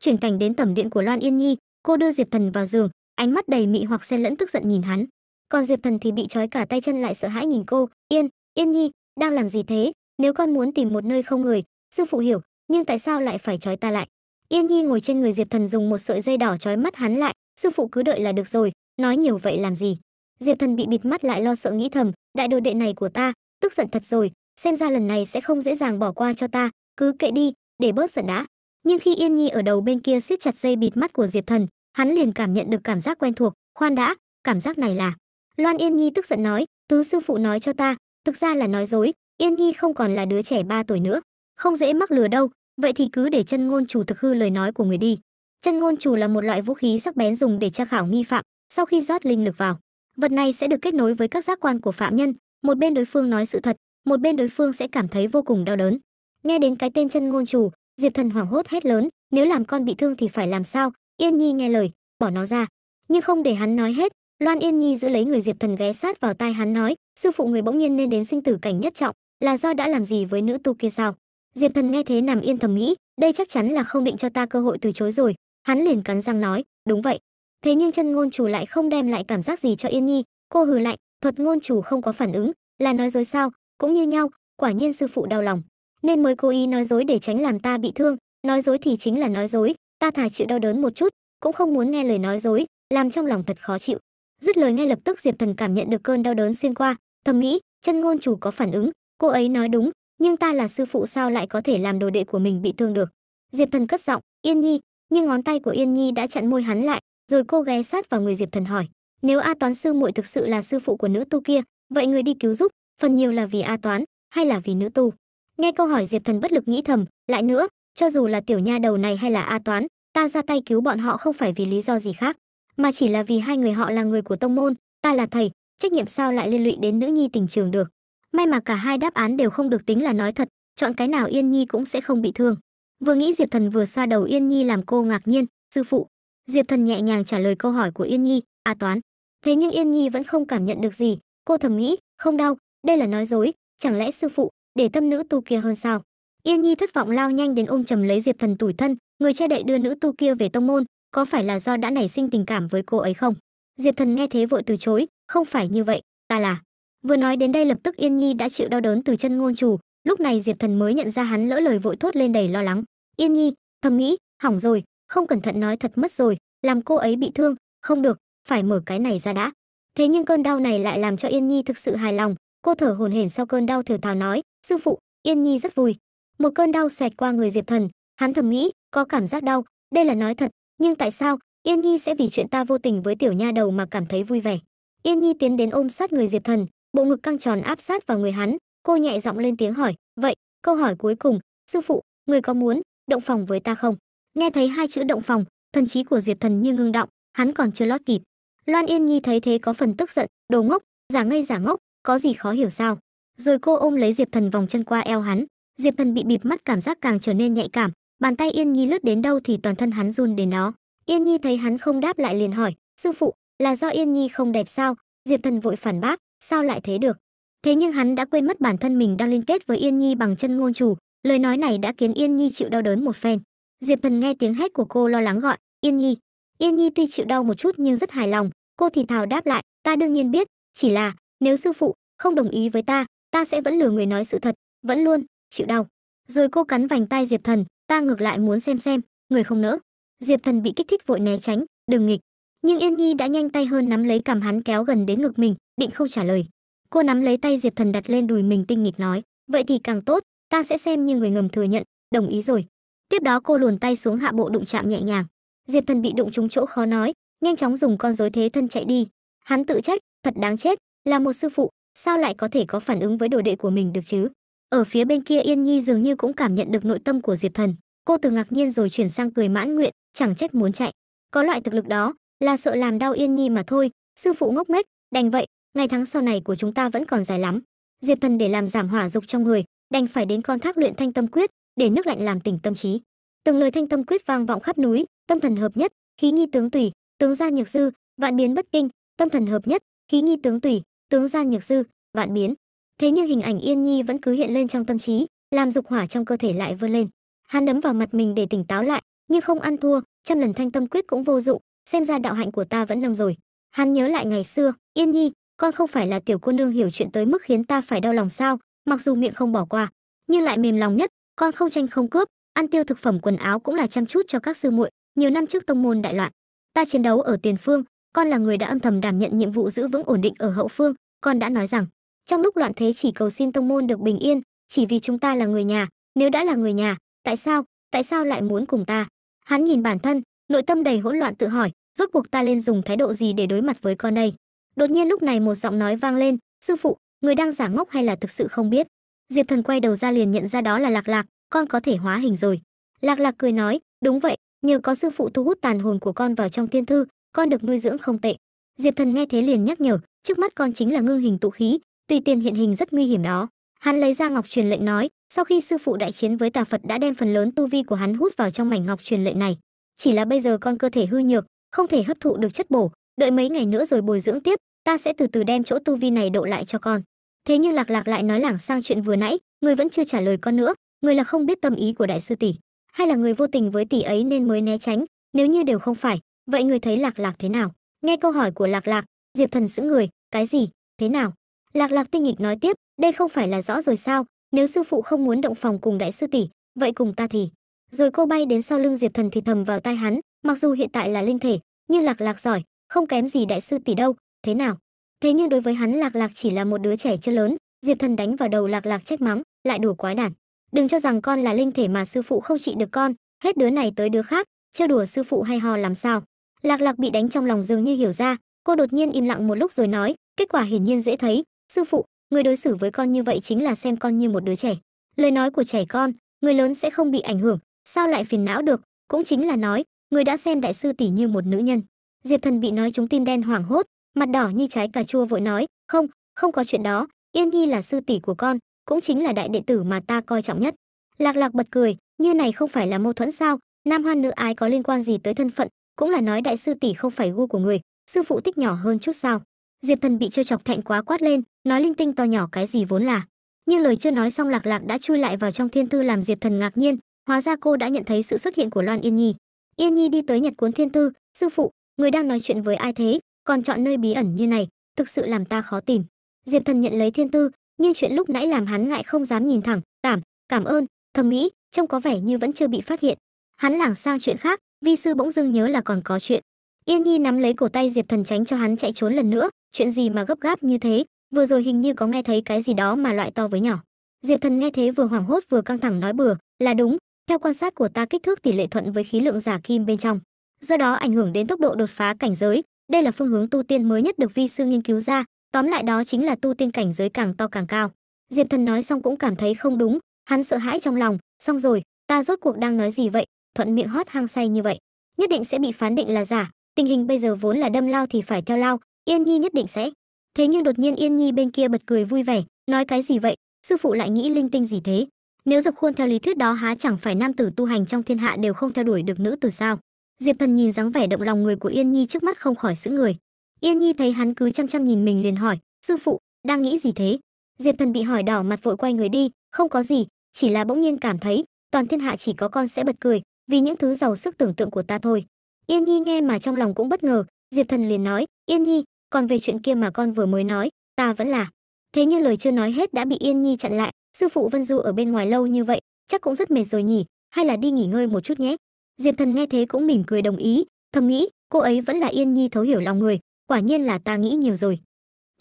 Chuyển cảnh đến tẩm điện của Loan Yên Nhi, cô đưa Diệp Thần vào giường, ánh mắt đầy mị hoặc xen lẫn tức giận nhìn hắn. Còn Diệp Thần thì bị trói cả tay chân lại sợ hãi nhìn cô, "Yên, Yên Nhi, đang làm gì thế? Nếu con muốn tìm một nơi không người, sư phụ hiểu, nhưng tại sao lại phải trói ta lại?" Yên Nhi ngồi trên người Diệp Thần dùng một sợi dây đỏ trói mắt hắn lại, "Sư phụ cứ đợi là được rồi, nói nhiều vậy làm gì?" Diệp Thần bị bịt mắt lại lo sợ nghĩ thầm, đại đồ đệ này của ta, tức giận thật rồi, xem ra lần này sẽ không dễ dàng bỏ qua cho ta cứ kệ đi để bớt giận đã nhưng khi yên nhi ở đầu bên kia siết chặt dây bịt mắt của diệp thần hắn liền cảm nhận được cảm giác quen thuộc khoan đã cảm giác này là loan yên nhi tức giận nói tứ sư phụ nói cho ta thực ra là nói dối yên nhi không còn là đứa trẻ ba tuổi nữa không dễ mắc lừa đâu vậy thì cứ để chân ngôn chủ thực hư lời nói của người đi chân ngôn chủ là một loại vũ khí sắc bén dùng để tra khảo nghi phạm sau khi rót linh lực vào vật này sẽ được kết nối với các giác quan của phạm nhân một bên đối phương nói sự thật một bên đối phương sẽ cảm thấy vô cùng đau đớn nghe đến cái tên chân ngôn chủ diệp thần hoảng hốt hét lớn nếu làm con bị thương thì phải làm sao yên nhi nghe lời bỏ nó ra nhưng không để hắn nói hết loan yên nhi giữ lấy người diệp thần ghé sát vào tai hắn nói sư phụ người bỗng nhiên nên đến sinh tử cảnh nhất trọng là do đã làm gì với nữ tu kia sao diệp thần nghe thế nằm yên thầm nghĩ đây chắc chắn là không định cho ta cơ hội từ chối rồi hắn liền cắn răng nói đúng vậy thế nhưng chân ngôn chủ lại không đem lại cảm giác gì cho yên nhi cô hừ lạnh thuật ngôn chủ không có phản ứng là nói dối sao cũng như nhau quả nhiên sư phụ đau lòng nên mới cố ý nói dối để tránh làm ta bị thương nói dối thì chính là nói dối ta thà chịu đau đớn một chút cũng không muốn nghe lời nói dối làm trong lòng thật khó chịu dứt lời ngay lập tức diệp thần cảm nhận được cơn đau đớn xuyên qua thầm nghĩ chân ngôn chủ có phản ứng cô ấy nói đúng nhưng ta là sư phụ sao lại có thể làm đồ đệ của mình bị thương được diệp thần cất giọng yên nhi nhưng ngón tay của yên nhi đã chặn môi hắn lại rồi cô ghé sát vào người diệp thần hỏi nếu a toán sư muội thực sự là sư phụ của nữ tu kia vậy người đi cứu giúp phần nhiều là vì A Toán hay là vì nữ tu. Nghe câu hỏi Diệp Thần bất lực nghĩ thầm, lại nữa, cho dù là tiểu nha đầu này hay là A Toán, ta ra tay cứu bọn họ không phải vì lý do gì khác, mà chỉ là vì hai người họ là người của tông môn, ta là thầy, trách nhiệm sao lại liên lụy đến nữ nhi tình trường được. May mà cả hai đáp án đều không được tính là nói thật, chọn cái nào Yên Nhi cũng sẽ không bị thương. Vừa nghĩ Diệp Thần vừa xoa đầu Yên Nhi làm cô ngạc nhiên, "Sư phụ." Diệp Thần nhẹ nhàng trả lời câu hỏi của Yên Nhi, "A Toán." Thế nhưng Yên Nhi vẫn không cảm nhận được gì, cô thầm nghĩ, không đau, đây là nói dối chẳng lẽ sư phụ để tâm nữ tu kia hơn sao yên nhi thất vọng lao nhanh đến ôm chầm lấy diệp thần tủi thân người che đậy đưa nữ tu kia về tông môn có phải là do đã nảy sinh tình cảm với cô ấy không diệp thần nghe thế vội từ chối không phải như vậy ta là vừa nói đến đây lập tức yên nhi đã chịu đau đớn từ chân ngôn chủ lúc này diệp thần mới nhận ra hắn lỡ lời vội thốt lên đầy lo lắng yên nhi thầm nghĩ hỏng rồi không cẩn thận nói thật mất rồi làm cô ấy bị thương không được phải mở cái này ra đã thế nhưng cơn đau này lại làm cho yên nhi thực sự hài lòng cô thở hồn hển sau cơn đau thều thào nói sư phụ yên nhi rất vui một cơn đau xoẹt qua người diệp thần hắn thầm nghĩ có cảm giác đau đây là nói thật nhưng tại sao yên nhi sẽ vì chuyện ta vô tình với tiểu nha đầu mà cảm thấy vui vẻ yên nhi tiến đến ôm sát người diệp thần bộ ngực căng tròn áp sát vào người hắn cô nhẹ giọng lên tiếng hỏi vậy câu hỏi cuối cùng sư phụ người có muốn động phòng với ta không nghe thấy hai chữ động phòng thần trí của diệp thần như ngưng động hắn còn chưa lót kịp loan yên nhi thấy thế có phần tức giận đồ ngốc giả ngây giả ngốc có gì khó hiểu sao rồi cô ôm lấy diệp thần vòng chân qua eo hắn diệp thần bị bịt mắt cảm giác càng trở nên nhạy cảm bàn tay yên nhi lướt đến đâu thì toàn thân hắn run đến đó yên nhi thấy hắn không đáp lại liền hỏi sư phụ là do yên nhi không đẹp sao diệp thần vội phản bác sao lại thế được thế nhưng hắn đã quên mất bản thân mình đang liên kết với yên nhi bằng chân ngôn chủ lời nói này đã khiến yên nhi chịu đau đớn một phen diệp thần nghe tiếng hét của cô lo lắng gọi yên nhi yên nhi tuy chịu đau một chút nhưng rất hài lòng cô thì thào đáp lại ta đương nhiên biết chỉ là nếu sư phụ không đồng ý với ta ta sẽ vẫn lừa người nói sự thật vẫn luôn chịu đau rồi cô cắn vành tai diệp thần ta ngược lại muốn xem xem người không nỡ diệp thần bị kích thích vội né tránh đừng nghịch nhưng yên nhi đã nhanh tay hơn nắm lấy cảm hắn kéo gần đến ngực mình định không trả lời cô nắm lấy tay diệp thần đặt lên đùi mình tinh nghịch nói vậy thì càng tốt ta sẽ xem như người ngầm thừa nhận đồng ý rồi tiếp đó cô luồn tay xuống hạ bộ đụng chạm nhẹ nhàng diệp thần bị đụng trúng chỗ khó nói nhanh chóng dùng con rối thế thân chạy đi hắn tự trách thật đáng chết là một sư phụ, sao lại có thể có phản ứng với đồ đệ của mình được chứ? Ở phía bên kia Yên Nhi dường như cũng cảm nhận được nội tâm của Diệp Thần, cô từ ngạc nhiên rồi chuyển sang cười mãn nguyện, chẳng trách muốn chạy. Có loại thực lực đó, là sợ làm đau Yên Nhi mà thôi, sư phụ ngốc nghếch, đành vậy, ngày tháng sau này của chúng ta vẫn còn dài lắm. Diệp Thần để làm giảm hỏa dục trong người, đành phải đến con thác luyện thanh tâm quyết, để nước lạnh làm tỉnh tâm trí. Từng lời thanh tâm quyết vang vọng khắp núi, tâm thần hợp nhất, khí nghi tướng tùy, tướng gia nhược dư, vạn biến bất kinh, tâm thần hợp nhất, khí nghi tướng tùy tướng gian nhược dư vạn biến thế nhưng hình ảnh yên nhi vẫn cứ hiện lên trong tâm trí làm dục hỏa trong cơ thể lại vươn lên hắn đấm vào mặt mình để tỉnh táo lại nhưng không ăn thua trăm lần thanh tâm quyết cũng vô dụng xem ra đạo hạnh của ta vẫn nông rồi hắn nhớ lại ngày xưa yên nhi con không phải là tiểu cô nương hiểu chuyện tới mức khiến ta phải đau lòng sao mặc dù miệng không bỏ qua nhưng lại mềm lòng nhất con không tranh không cướp ăn tiêu thực phẩm quần áo cũng là chăm chút cho các sư muội nhiều năm trước tông môn đại loạn ta chiến đấu ở tiền phương con là người đã âm thầm đảm nhận nhiệm vụ giữ vững ổn định ở hậu phương con đã nói rằng trong lúc loạn thế chỉ cầu xin tông môn được bình yên chỉ vì chúng ta là người nhà nếu đã là người nhà tại sao tại sao lại muốn cùng ta hắn nhìn bản thân nội tâm đầy hỗn loạn tự hỏi rốt cuộc ta lên dùng thái độ gì để đối mặt với con đây đột nhiên lúc này một giọng nói vang lên sư phụ người đang giả ngốc hay là thực sự không biết diệp thần quay đầu ra liền nhận ra đó là lạc lạc con có thể hóa hình rồi lạc lạc cười nói đúng vậy nhờ có sư phụ thu hút tàn hồn của con vào trong thiên thư con được nuôi dưỡng không tệ diệp thần nghe thế liền nhắc nhở trước mắt con chính là ngưng hình tụ khí tùy tiền hiện hình rất nguy hiểm đó hắn lấy ra ngọc truyền lệnh nói sau khi sư phụ đại chiến với tà phật đã đem phần lớn tu vi của hắn hút vào trong mảnh ngọc truyền lệnh này chỉ là bây giờ con cơ thể hư nhược không thể hấp thụ được chất bổ đợi mấy ngày nữa rồi bồi dưỡng tiếp ta sẽ từ từ đem chỗ tu vi này độ lại cho con thế nhưng lạc lạc lại nói lảng sang chuyện vừa nãy người vẫn chưa trả lời con nữa người là không biết tâm ý của đại sư tỷ hay là người vô tình với tỷ ấy nên mới né tránh nếu như đều không phải vậy người thấy lạc lạc thế nào nghe câu hỏi của lạc lạc diệp thần giữ người cái gì thế nào lạc lạc tinh nghịch nói tiếp đây không phải là rõ rồi sao nếu sư phụ không muốn động phòng cùng đại sư tỷ vậy cùng ta thì rồi cô bay đến sau lưng diệp thần thì thầm vào tai hắn mặc dù hiện tại là linh thể nhưng lạc lạc giỏi không kém gì đại sư tỷ đâu thế nào thế nhưng đối với hắn lạc lạc chỉ là một đứa trẻ chưa lớn diệp thần đánh vào đầu lạc lạc trách mắng lại đùa quái đản đừng cho rằng con là linh thể mà sư phụ không trị được con hết đứa này tới đứa khác chơi đùa sư phụ hay ho làm sao lạc lạc bị đánh trong lòng dường như hiểu ra cô đột nhiên im lặng một lúc rồi nói kết quả hiển nhiên dễ thấy sư phụ người đối xử với con như vậy chính là xem con như một đứa trẻ lời nói của trẻ con người lớn sẽ không bị ảnh hưởng sao lại phiền não được cũng chính là nói người đã xem đại sư tỷ như một nữ nhân diệp thần bị nói chúng tim đen hoảng hốt mặt đỏ như trái cà chua vội nói không không có chuyện đó yên nhi là sư tỷ của con cũng chính là đại đệ tử mà ta coi trọng nhất lạc lạc bật cười như này không phải là mâu thuẫn sao nam hoan nữ ái có liên quan gì tới thân phận cũng là nói đại sư tỷ không phải gu của người sư phụ tích nhỏ hơn chút sao diệp thần bị trêu chọc thạnh quá quát lên nói linh tinh to nhỏ cái gì vốn là nhưng lời chưa nói xong lạc lạc đã chui lại vào trong thiên thư làm diệp thần ngạc nhiên hóa ra cô đã nhận thấy sự xuất hiện của loan yên nhi yên nhi đi tới nhặt cuốn thiên thư sư phụ người đang nói chuyện với ai thế còn chọn nơi bí ẩn như này thực sự làm ta khó tìm diệp thần nhận lấy thiên tư nhưng chuyện lúc nãy làm hắn ngại không dám nhìn thẳng cảm cảm ơn thầm nghĩ trông có vẻ như vẫn chưa bị phát hiện hắn lảng sang chuyện khác vi sư bỗng dưng nhớ là còn có chuyện yên nhi nắm lấy cổ tay diệp thần tránh cho hắn chạy trốn lần nữa chuyện gì mà gấp gáp như thế vừa rồi hình như có nghe thấy cái gì đó mà loại to với nhỏ diệp thần nghe thế vừa hoảng hốt vừa căng thẳng nói bừa là đúng theo quan sát của ta kích thước tỷ lệ thuận với khí lượng giả kim bên trong do đó ảnh hưởng đến tốc độ đột phá cảnh giới đây là phương hướng tu tiên mới nhất được vi sư nghiên cứu ra tóm lại đó chính là tu tiên cảnh giới càng to càng cao diệp thần nói xong cũng cảm thấy không đúng hắn sợ hãi trong lòng xong rồi ta rốt cuộc đang nói gì vậy thuận miệng hót hang say như vậy nhất định sẽ bị phán định là giả tình hình bây giờ vốn là đâm lao thì phải theo lao yên nhi nhất định sẽ thế nhưng đột nhiên yên nhi bên kia bật cười vui vẻ nói cái gì vậy sư phụ lại nghĩ linh tinh gì thế nếu dập khuôn theo lý thuyết đó há chẳng phải nam tử tu hành trong thiên hạ đều không theo đuổi được nữ tử sao diệp thần nhìn dáng vẻ động lòng người của yên nhi trước mắt không khỏi sững người yên nhi thấy hắn cứ chăm chăm nhìn mình liền hỏi sư phụ đang nghĩ gì thế diệp thần bị hỏi đỏ mặt vội quay người đi không có gì chỉ là bỗng nhiên cảm thấy toàn thiên hạ chỉ có con sẽ bật cười vì những thứ giàu sức tưởng tượng của ta thôi yên nhi nghe mà trong lòng cũng bất ngờ diệp thần liền nói yên nhi còn về chuyện kia mà con vừa mới nói ta vẫn là thế nhưng lời chưa nói hết đã bị yên nhi chặn lại sư phụ vân du ở bên ngoài lâu như vậy chắc cũng rất mệt rồi nhỉ hay là đi nghỉ ngơi một chút nhé diệp thần nghe thế cũng mỉm cười đồng ý thầm nghĩ cô ấy vẫn là yên nhi thấu hiểu lòng người quả nhiên là ta nghĩ nhiều rồi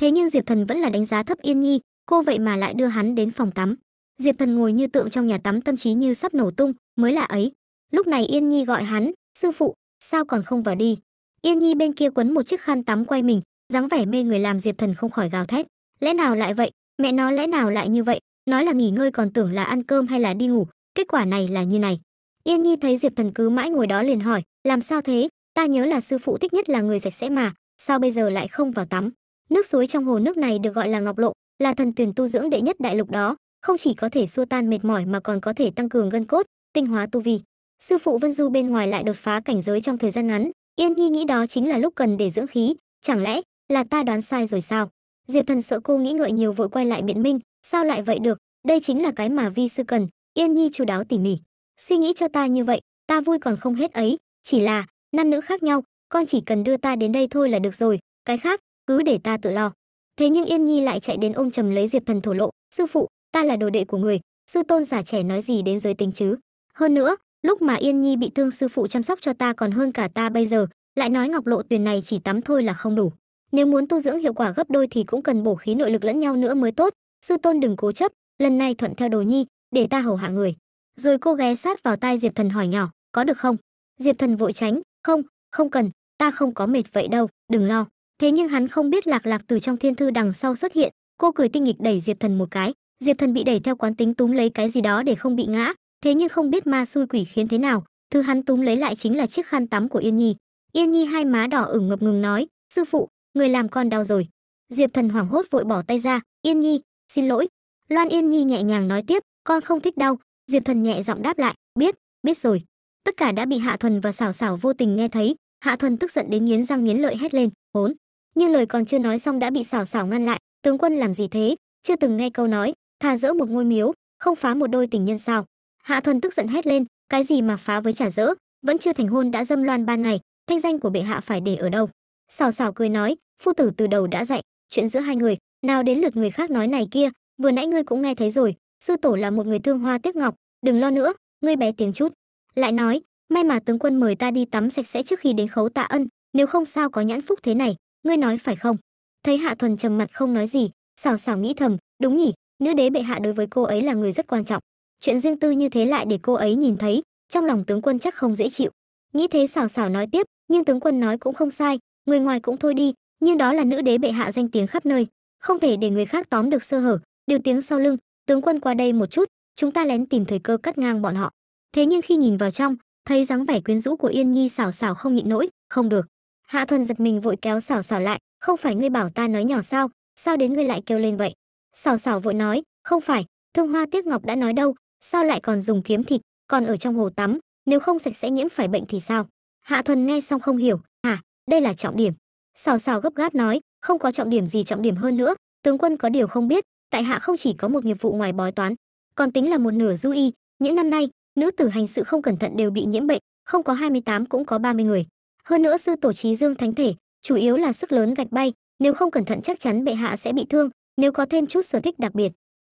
thế nhưng diệp thần vẫn là đánh giá thấp yên nhi cô vậy mà lại đưa hắn đến phòng tắm diệp thần ngồi như tượng trong nhà tắm tâm trí như sắp nổ tung mới là ấy lúc này yên nhi gọi hắn sư phụ sao còn không vào đi yên nhi bên kia quấn một chiếc khăn tắm quay mình dáng vẻ mê người làm diệp thần không khỏi gào thét lẽ nào lại vậy mẹ nó lẽ nào lại như vậy nói là nghỉ ngơi còn tưởng là ăn cơm hay là đi ngủ kết quả này là như này yên nhi thấy diệp thần cứ mãi ngồi đó liền hỏi làm sao thế ta nhớ là sư phụ thích nhất là người sạch sẽ mà sao bây giờ lại không vào tắm nước suối trong hồ nước này được gọi là ngọc lộ là thần tuyển tu dưỡng đệ nhất đại lục đó không chỉ có thể xua tan mệt mỏi mà còn có thể tăng cường gân cốt tinh hóa tu vi sư phụ vân du bên ngoài lại đột phá cảnh giới trong thời gian ngắn yên nhi nghĩ đó chính là lúc cần để dưỡng khí chẳng lẽ là ta đoán sai rồi sao diệp thần sợ cô nghĩ ngợi nhiều vội quay lại biện minh sao lại vậy được đây chính là cái mà vi sư cần yên nhi chú đáo tỉ mỉ suy nghĩ cho ta như vậy ta vui còn không hết ấy chỉ là nam nữ khác nhau con chỉ cần đưa ta đến đây thôi là được rồi cái khác cứ để ta tự lo thế nhưng yên nhi lại chạy đến ôm chầm lấy diệp thần thổ lộ sư phụ ta là đồ đệ của người sư tôn giả trẻ nói gì đến giới tính chứ hơn nữa lúc mà yên nhi bị thương sư phụ chăm sóc cho ta còn hơn cả ta bây giờ lại nói ngọc lộ tuyền này chỉ tắm thôi là không đủ nếu muốn tu dưỡng hiệu quả gấp đôi thì cũng cần bổ khí nội lực lẫn nhau nữa mới tốt sư tôn đừng cố chấp lần này thuận theo đồ nhi để ta hầu hạ người rồi cô ghé sát vào tai diệp thần hỏi nhỏ có được không diệp thần vội tránh không không cần ta không có mệt vậy đâu đừng lo thế nhưng hắn không biết lạc lạc từ trong thiên thư đằng sau xuất hiện cô cười tinh nghịch đẩy diệp thần một cái diệp thần bị đẩy theo quán tính túm lấy cái gì đó để không bị ngã thế nhưng không biết ma xui quỷ khiến thế nào thứ hắn túm lấy lại chính là chiếc khăn tắm của yên nhi yên nhi hai má đỏ ửng ngập ngừng nói sư phụ người làm con đau rồi diệp thần hoảng hốt vội bỏ tay ra yên nhi xin lỗi loan yên nhi nhẹ nhàng nói tiếp con không thích đau diệp thần nhẹ giọng đáp lại biết biết rồi tất cả đã bị hạ thuần và xảo xảo vô tình nghe thấy hạ thuần tức giận đến nghiến răng nghiến lợi hét lên hốn nhưng lời còn chưa nói xong đã bị xảo xảo ngăn lại tướng quân làm gì thế chưa từng nghe câu nói thà dỡ một ngôi miếu không phá một đôi tình nhân sao hạ thuần tức giận hét lên cái gì mà phá với trả dỡ vẫn chưa thành hôn đã dâm loan ban ngày thanh danh của bệ hạ phải để ở đâu Sào sào cười nói phu tử từ đầu đã dạy chuyện giữa hai người nào đến lượt người khác nói này kia vừa nãy ngươi cũng nghe thấy rồi sư tổ là một người thương hoa tiếc ngọc đừng lo nữa ngươi bé tiếng chút lại nói may mà tướng quân mời ta đi tắm sạch sẽ trước khi đến khấu tạ ân nếu không sao có nhãn phúc thế này ngươi nói phải không thấy hạ thuần trầm mặt không nói gì sào sào nghĩ thầm đúng nhỉ nữ đế bệ hạ đối với cô ấy là người rất quan trọng chuyện riêng tư như thế lại để cô ấy nhìn thấy trong lòng tướng quân chắc không dễ chịu nghĩ thế xảo xảo nói tiếp nhưng tướng quân nói cũng không sai người ngoài cũng thôi đi nhưng đó là nữ đế bệ hạ danh tiếng khắp nơi không thể để người khác tóm được sơ hở điều tiếng sau lưng tướng quân qua đây một chút chúng ta lén tìm thời cơ cắt ngang bọn họ thế nhưng khi nhìn vào trong thấy dáng vẻ quyến rũ của yên nhi xảo xảo không nhịn nổi không được hạ thuần giật mình vội kéo xảo xảo lại không phải ngươi bảo ta nói nhỏ sao sao đến ngươi lại kêu lên vậy xảo xảo vội nói không phải thương hoa tiếc ngọc đã nói đâu sao lại còn dùng kiếm thịt còn ở trong hồ tắm nếu không sạch sẽ nhiễm phải bệnh thì sao hạ thuần nghe xong không hiểu hả? đây là trọng điểm xào xào gấp gáp nói không có trọng điểm gì trọng điểm hơn nữa tướng quân có điều không biết tại hạ không chỉ có một nghiệp vụ ngoài bói toán còn tính là một nửa du y những năm nay nữ tử hành sự không cẩn thận đều bị nhiễm bệnh không có 28 cũng có 30 người hơn nữa sư tổ trí dương thánh thể chủ yếu là sức lớn gạch bay nếu không cẩn thận chắc chắn bệ hạ sẽ bị thương nếu có thêm chút sở thích đặc biệt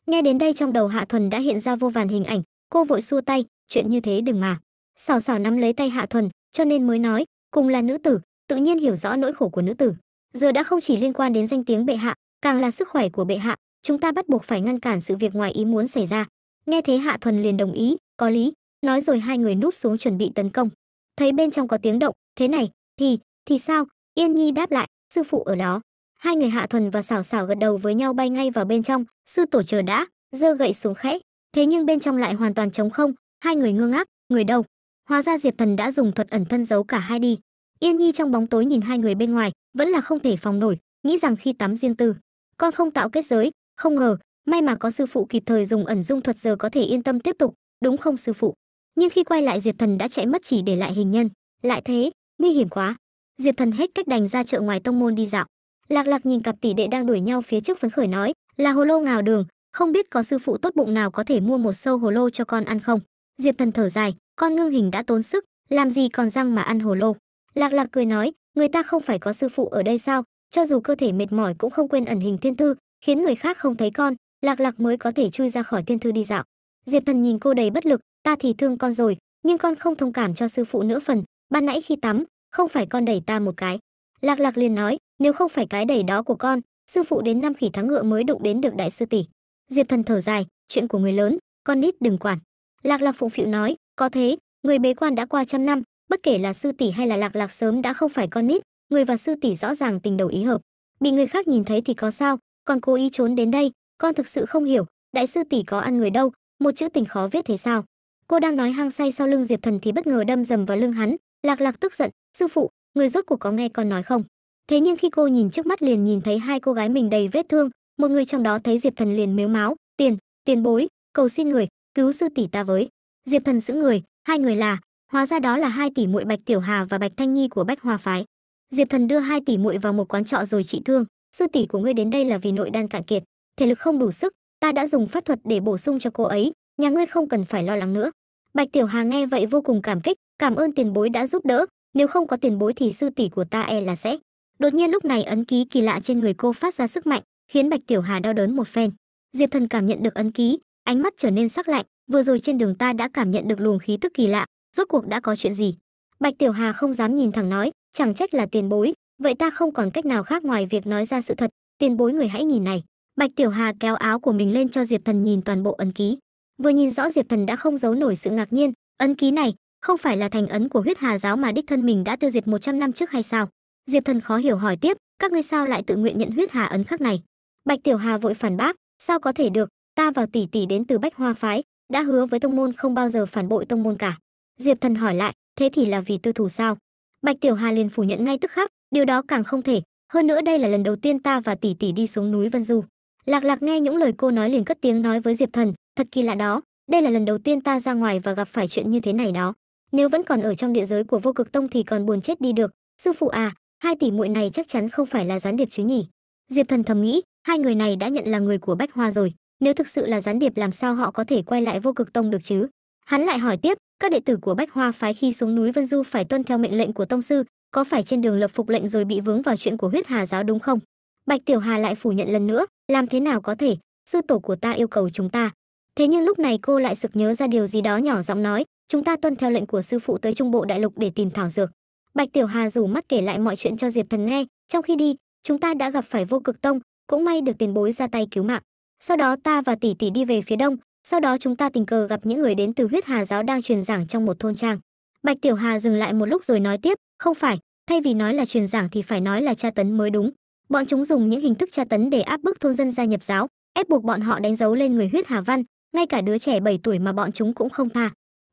nghe đến đây trong đầu hạ thuần đã hiện ra vô vàn hình ảnh cô vội xua tay chuyện như thế đừng mà Sảo sảo nắm lấy tay hạ thuần cho nên mới nói cùng là nữ tử tự nhiên hiểu rõ nỗi khổ của nữ tử giờ đã không chỉ liên quan đến danh tiếng bệ hạ càng là sức khỏe của bệ hạ chúng ta bắt buộc phải ngăn cản sự việc ngoài ý muốn xảy ra nghe thế hạ thuần liền đồng ý có lý nói rồi hai người núp xuống chuẩn bị tấn công thấy bên trong có tiếng động thế này thì thì sao yên nhi đáp lại sư phụ ở đó hai người hạ thuần và xảo xảo gật đầu với nhau bay ngay vào bên trong sư tổ chờ đã giơ gậy xuống khẽ thế nhưng bên trong lại hoàn toàn trống không hai người ngơ ngác người đâu hóa ra diệp thần đã dùng thuật ẩn thân giấu cả hai đi yên nhi trong bóng tối nhìn hai người bên ngoài vẫn là không thể phòng nổi nghĩ rằng khi tắm riêng tư con không tạo kết giới không ngờ may mà có sư phụ kịp thời dùng ẩn dung thuật giờ có thể yên tâm tiếp tục đúng không sư phụ nhưng khi quay lại diệp thần đã chạy mất chỉ để lại hình nhân lại thế nguy hiểm quá diệp thần hết cách đành ra chợ ngoài tông môn đi dạo lạc lạc nhìn cặp tỷ đệ đang đuổi nhau phía trước phấn khởi nói là hồ lô ngào đường không biết có sư phụ tốt bụng nào có thể mua một sâu hồ lô cho con ăn không diệp thần thở dài con ngưng hình đã tốn sức làm gì còn răng mà ăn hồ lô lạc lạc cười nói người ta không phải có sư phụ ở đây sao cho dù cơ thể mệt mỏi cũng không quên ẩn hình thiên thư khiến người khác không thấy con lạc lạc mới có thể chui ra khỏi thiên thư đi dạo diệp thần nhìn cô đầy bất lực ta thì thương con rồi nhưng con không thông cảm cho sư phụ nữa phần ban nãy khi tắm không phải con đẩy ta một cái lạc lạc liền nói nếu không phải cái đầy đó của con sư phụ đến năm khỉ thắng ngựa mới đụng đến được đại sư tỷ diệp thần thở dài chuyện của người lớn con nít đừng quản lạc lạc phụng phịu nói có thế người bế quan đã qua trăm năm bất kể là sư tỷ hay là lạc lạc sớm đã không phải con nít người và sư tỷ rõ ràng tình đầu ý hợp bị người khác nhìn thấy thì có sao còn cố ý trốn đến đây con thực sự không hiểu đại sư tỷ có ăn người đâu một chữ tình khó viết thế sao cô đang nói hang say sau lưng diệp thần thì bất ngờ đâm dầm vào lưng hắn lạc lạc tức giận sư phụ người rốt cuộc có nghe con nói không thế nhưng khi cô nhìn trước mắt liền nhìn thấy hai cô gái mình đầy vết thương một người trong đó thấy diệp thần liền mếu máu tiền tiền bối cầu xin người cứu sư tỷ ta với diệp thần giữ người hai người là hóa ra đó là hai tỷ muội bạch tiểu hà và bạch thanh nhi của bách hòa phái diệp thần đưa hai tỷ muội vào một quán trọ rồi trị thương sư tỷ của ngươi đến đây là vì nội đan cạn kiệt thể lực không đủ sức ta đã dùng pháp thuật để bổ sung cho cô ấy nhà ngươi không cần phải lo lắng nữa bạch tiểu hà nghe vậy vô cùng cảm kích cảm ơn tiền bối đã giúp đỡ nếu không có tiền bối thì sư tỷ của ta e là sẽ Đột nhiên lúc này ấn ký kỳ lạ trên người cô phát ra sức mạnh, khiến Bạch Tiểu Hà đau đớn một phen. Diệp Thần cảm nhận được ấn ký, ánh mắt trở nên sắc lạnh, vừa rồi trên đường ta đã cảm nhận được luồng khí tức kỳ lạ, rốt cuộc đã có chuyện gì? Bạch Tiểu Hà không dám nhìn thẳng nói, chẳng trách là tiền bối, vậy ta không còn cách nào khác ngoài việc nói ra sự thật, tiền bối người hãy nhìn này. Bạch Tiểu Hà kéo áo của mình lên cho Diệp Thần nhìn toàn bộ ấn ký. Vừa nhìn rõ Diệp Thần đã không giấu nổi sự ngạc nhiên, ấn ký này không phải là thành ấn của huyết hà giáo mà đích thân mình đã tiêu diệt 100 năm trước hay sao? diệp thần khó hiểu hỏi tiếp các ngươi sao lại tự nguyện nhận huyết hà ấn khắc này bạch tiểu hà vội phản bác sao có thể được ta vào tỷ tỷ đến từ bách hoa phái đã hứa với tông môn không bao giờ phản bội tông môn cả diệp thần hỏi lại thế thì là vì tư thù sao bạch tiểu hà liền phủ nhận ngay tức khắc điều đó càng không thể hơn nữa đây là lần đầu tiên ta và tỷ tỷ đi xuống núi vân du lạc lạc nghe những lời cô nói liền cất tiếng nói với diệp thần thật kỳ lạ đó đây là lần đầu tiên ta ra ngoài và gặp phải chuyện như thế này đó nếu vẫn còn ở trong địa giới của vô cực tông thì còn buồn chết đi được sư phụ à hai tỷ muội này chắc chắn không phải là gián điệp chứ nhỉ diệp thần thầm nghĩ hai người này đã nhận là người của bách hoa rồi nếu thực sự là gián điệp làm sao họ có thể quay lại vô cực tông được chứ hắn lại hỏi tiếp các đệ tử của bách hoa phái khi xuống núi vân du phải tuân theo mệnh lệnh của tông sư có phải trên đường lập phục lệnh rồi bị vướng vào chuyện của huyết hà giáo đúng không bạch tiểu hà lại phủ nhận lần nữa làm thế nào có thể sư tổ của ta yêu cầu chúng ta thế nhưng lúc này cô lại sực nhớ ra điều gì đó nhỏ giọng nói chúng ta tuân theo lệnh của sư phụ tới trung bộ đại lục để tìm thảo dược bạch tiểu hà rủ mắt kể lại mọi chuyện cho diệp thần nghe trong khi đi chúng ta đã gặp phải vô cực tông cũng may được tiền bối ra tay cứu mạng sau đó ta và tỷ tỷ đi về phía đông sau đó chúng ta tình cờ gặp những người đến từ huyết hà giáo đang truyền giảng trong một thôn trang bạch tiểu hà dừng lại một lúc rồi nói tiếp không phải thay vì nói là truyền giảng thì phải nói là tra tấn mới đúng bọn chúng dùng những hình thức tra tấn để áp bức thôn dân gia nhập giáo ép buộc bọn họ đánh dấu lên người huyết hà văn ngay cả đứa trẻ 7 tuổi mà bọn chúng cũng không tha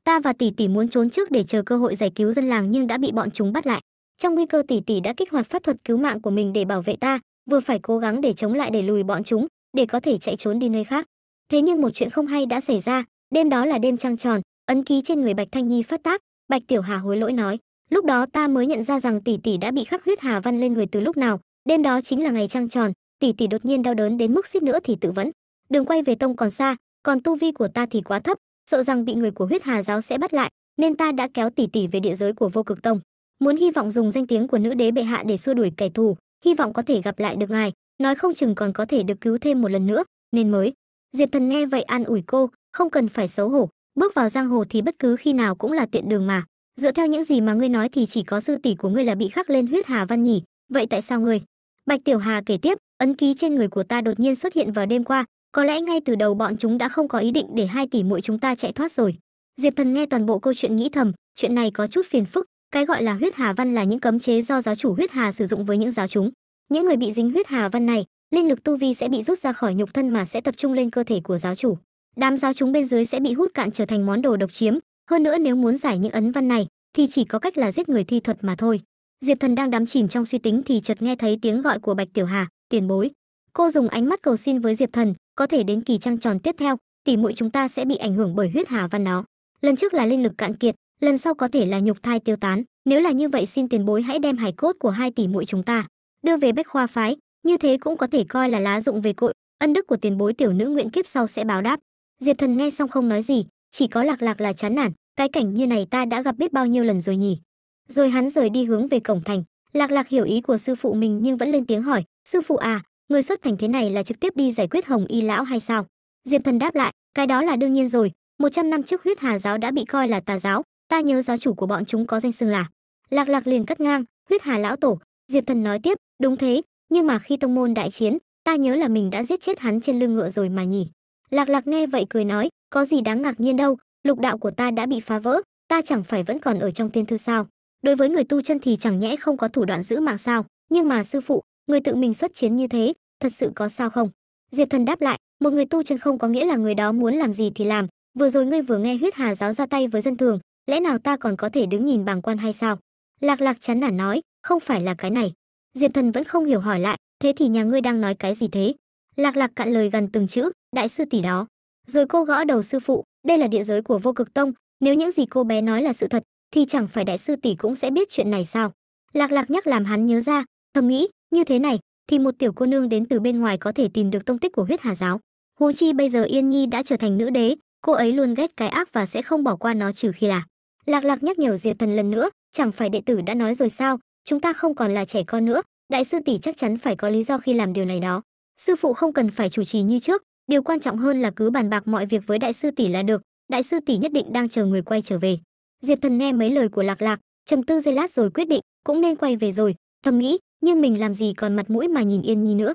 Ta và tỷ tỷ muốn trốn trước để chờ cơ hội giải cứu dân làng nhưng đã bị bọn chúng bắt lại. Trong nguy cơ tỷ tỷ đã kích hoạt pháp thuật cứu mạng của mình để bảo vệ ta, vừa phải cố gắng để chống lại để lùi bọn chúng, để có thể chạy trốn đi nơi khác. Thế nhưng một chuyện không hay đã xảy ra, đêm đó là đêm trăng tròn, ấn ký trên người Bạch Thanh Nhi phát tác, Bạch Tiểu Hà hối lỗi nói, lúc đó ta mới nhận ra rằng tỷ tỷ đã bị khắc huyết hà văn lên người từ lúc nào, đêm đó chính là ngày trăng tròn, tỷ tỷ đột nhiên đau đớn đến mức suýt nữa thì tự vẫn. Đường quay về tông còn xa, còn tu vi của ta thì quá thấp, sợ rằng bị người của huyết hà giáo sẽ bắt lại nên ta đã kéo tỷ tỷ về địa giới của vô cực tông muốn hy vọng dùng danh tiếng của nữ đế bệ hạ để xua đuổi kẻ thù hy vọng có thể gặp lại được ngài nói không chừng còn có thể được cứu thêm một lần nữa nên mới diệp thần nghe vậy an ủi cô không cần phải xấu hổ bước vào giang hồ thì bất cứ khi nào cũng là tiện đường mà dựa theo những gì mà ngươi nói thì chỉ có sư tỷ của ngươi là bị khắc lên huyết hà văn nhỉ vậy tại sao ngươi bạch tiểu hà kể tiếp ấn ký trên người của ta đột nhiên xuất hiện vào đêm qua có lẽ ngay từ đầu bọn chúng đã không có ý định để hai tỷ muội chúng ta chạy thoát rồi. Diệp Thần nghe toàn bộ câu chuyện nghĩ thầm, chuyện này có chút phiền phức, cái gọi là huyết hà văn là những cấm chế do giáo chủ huyết hà sử dụng với những giáo chúng. Những người bị dính huyết hà văn này, linh lực tu vi sẽ bị rút ra khỏi nhục thân mà sẽ tập trung lên cơ thể của giáo chủ. Đám giáo chúng bên dưới sẽ bị hút cạn trở thành món đồ độc chiếm, hơn nữa nếu muốn giải những ấn văn này thì chỉ có cách là giết người thi thuật mà thôi. Diệp Thần đang đắm chìm trong suy tính thì chợt nghe thấy tiếng gọi của Bạch Tiểu Hà, "Tiền bối." Cô dùng ánh mắt cầu xin với Diệp Thần, có thể đến kỳ trăng tròn tiếp theo tỉ muội chúng ta sẽ bị ảnh hưởng bởi huyết hà văn nó lần trước là linh lực cạn kiệt lần sau có thể là nhục thai tiêu tán nếu là như vậy xin tiền bối hãy đem hải cốt của hai tỷ muội chúng ta đưa về bách khoa phái như thế cũng có thể coi là lá dụng về cội ân đức của tiền bối tiểu nữ nguyện kiếp sau sẽ báo đáp diệp thần nghe xong không nói gì chỉ có lạc lạc là chán nản cái cảnh như này ta đã gặp biết bao nhiêu lần rồi nhỉ rồi hắn rời đi hướng về cổng thành lạc lạc hiểu ý của sư phụ mình nhưng vẫn lên tiếng hỏi sư phụ à người xuất thành thế này là trực tiếp đi giải quyết hồng y lão hay sao diệp thần đáp lại cái đó là đương nhiên rồi 100 năm trước huyết hà giáo đã bị coi là tà giáo ta nhớ giáo chủ của bọn chúng có danh xưng là lạc lạc liền cắt ngang huyết hà lão tổ diệp thần nói tiếp đúng thế nhưng mà khi tông môn đại chiến ta nhớ là mình đã giết chết hắn trên lưng ngựa rồi mà nhỉ lạc lạc nghe vậy cười nói có gì đáng ngạc nhiên đâu lục đạo của ta đã bị phá vỡ ta chẳng phải vẫn còn ở trong tiên thư sao đối với người tu chân thì chẳng nhẽ không có thủ đoạn giữ mạng sao nhưng mà sư phụ người tự mình xuất chiến như thế thật sự có sao không diệp thần đáp lại một người tu chân không có nghĩa là người đó muốn làm gì thì làm vừa rồi ngươi vừa nghe huyết hà giáo ra tay với dân thường lẽ nào ta còn có thể đứng nhìn bàng quan hay sao lạc lạc chán nản nói không phải là cái này diệp thần vẫn không hiểu hỏi lại thế thì nhà ngươi đang nói cái gì thế lạc lạc cạn lời gần từng chữ đại sư tỷ đó rồi cô gõ đầu sư phụ đây là địa giới của vô cực tông nếu những gì cô bé nói là sự thật thì chẳng phải đại sư tỷ cũng sẽ biết chuyện này sao lạc lạc nhắc làm hắn nhớ ra thầm nghĩ như thế này, thì một tiểu cô nương đến từ bên ngoài có thể tìm được tông tích của huyết hà giáo. Huống chi bây giờ Yên Nhi đã trở thành nữ đế, cô ấy luôn ghét cái ác và sẽ không bỏ qua nó trừ khi là. Lạc Lạc nhắc nhở Diệp Thần lần nữa, chẳng phải đệ tử đã nói rồi sao, chúng ta không còn là trẻ con nữa, đại sư tỷ chắc chắn phải có lý do khi làm điều này đó. Sư phụ không cần phải chủ trì như trước, điều quan trọng hơn là cứ bàn bạc mọi việc với đại sư tỷ là được, đại sư tỷ nhất định đang chờ người quay trở về. Diệp Thần nghe mấy lời của Lạc Lạc, trầm tư giây lát rồi quyết định, cũng nên quay về rồi, thầm nghĩ, nhưng mình làm gì còn mặt mũi mà nhìn Yên Nhi nữa.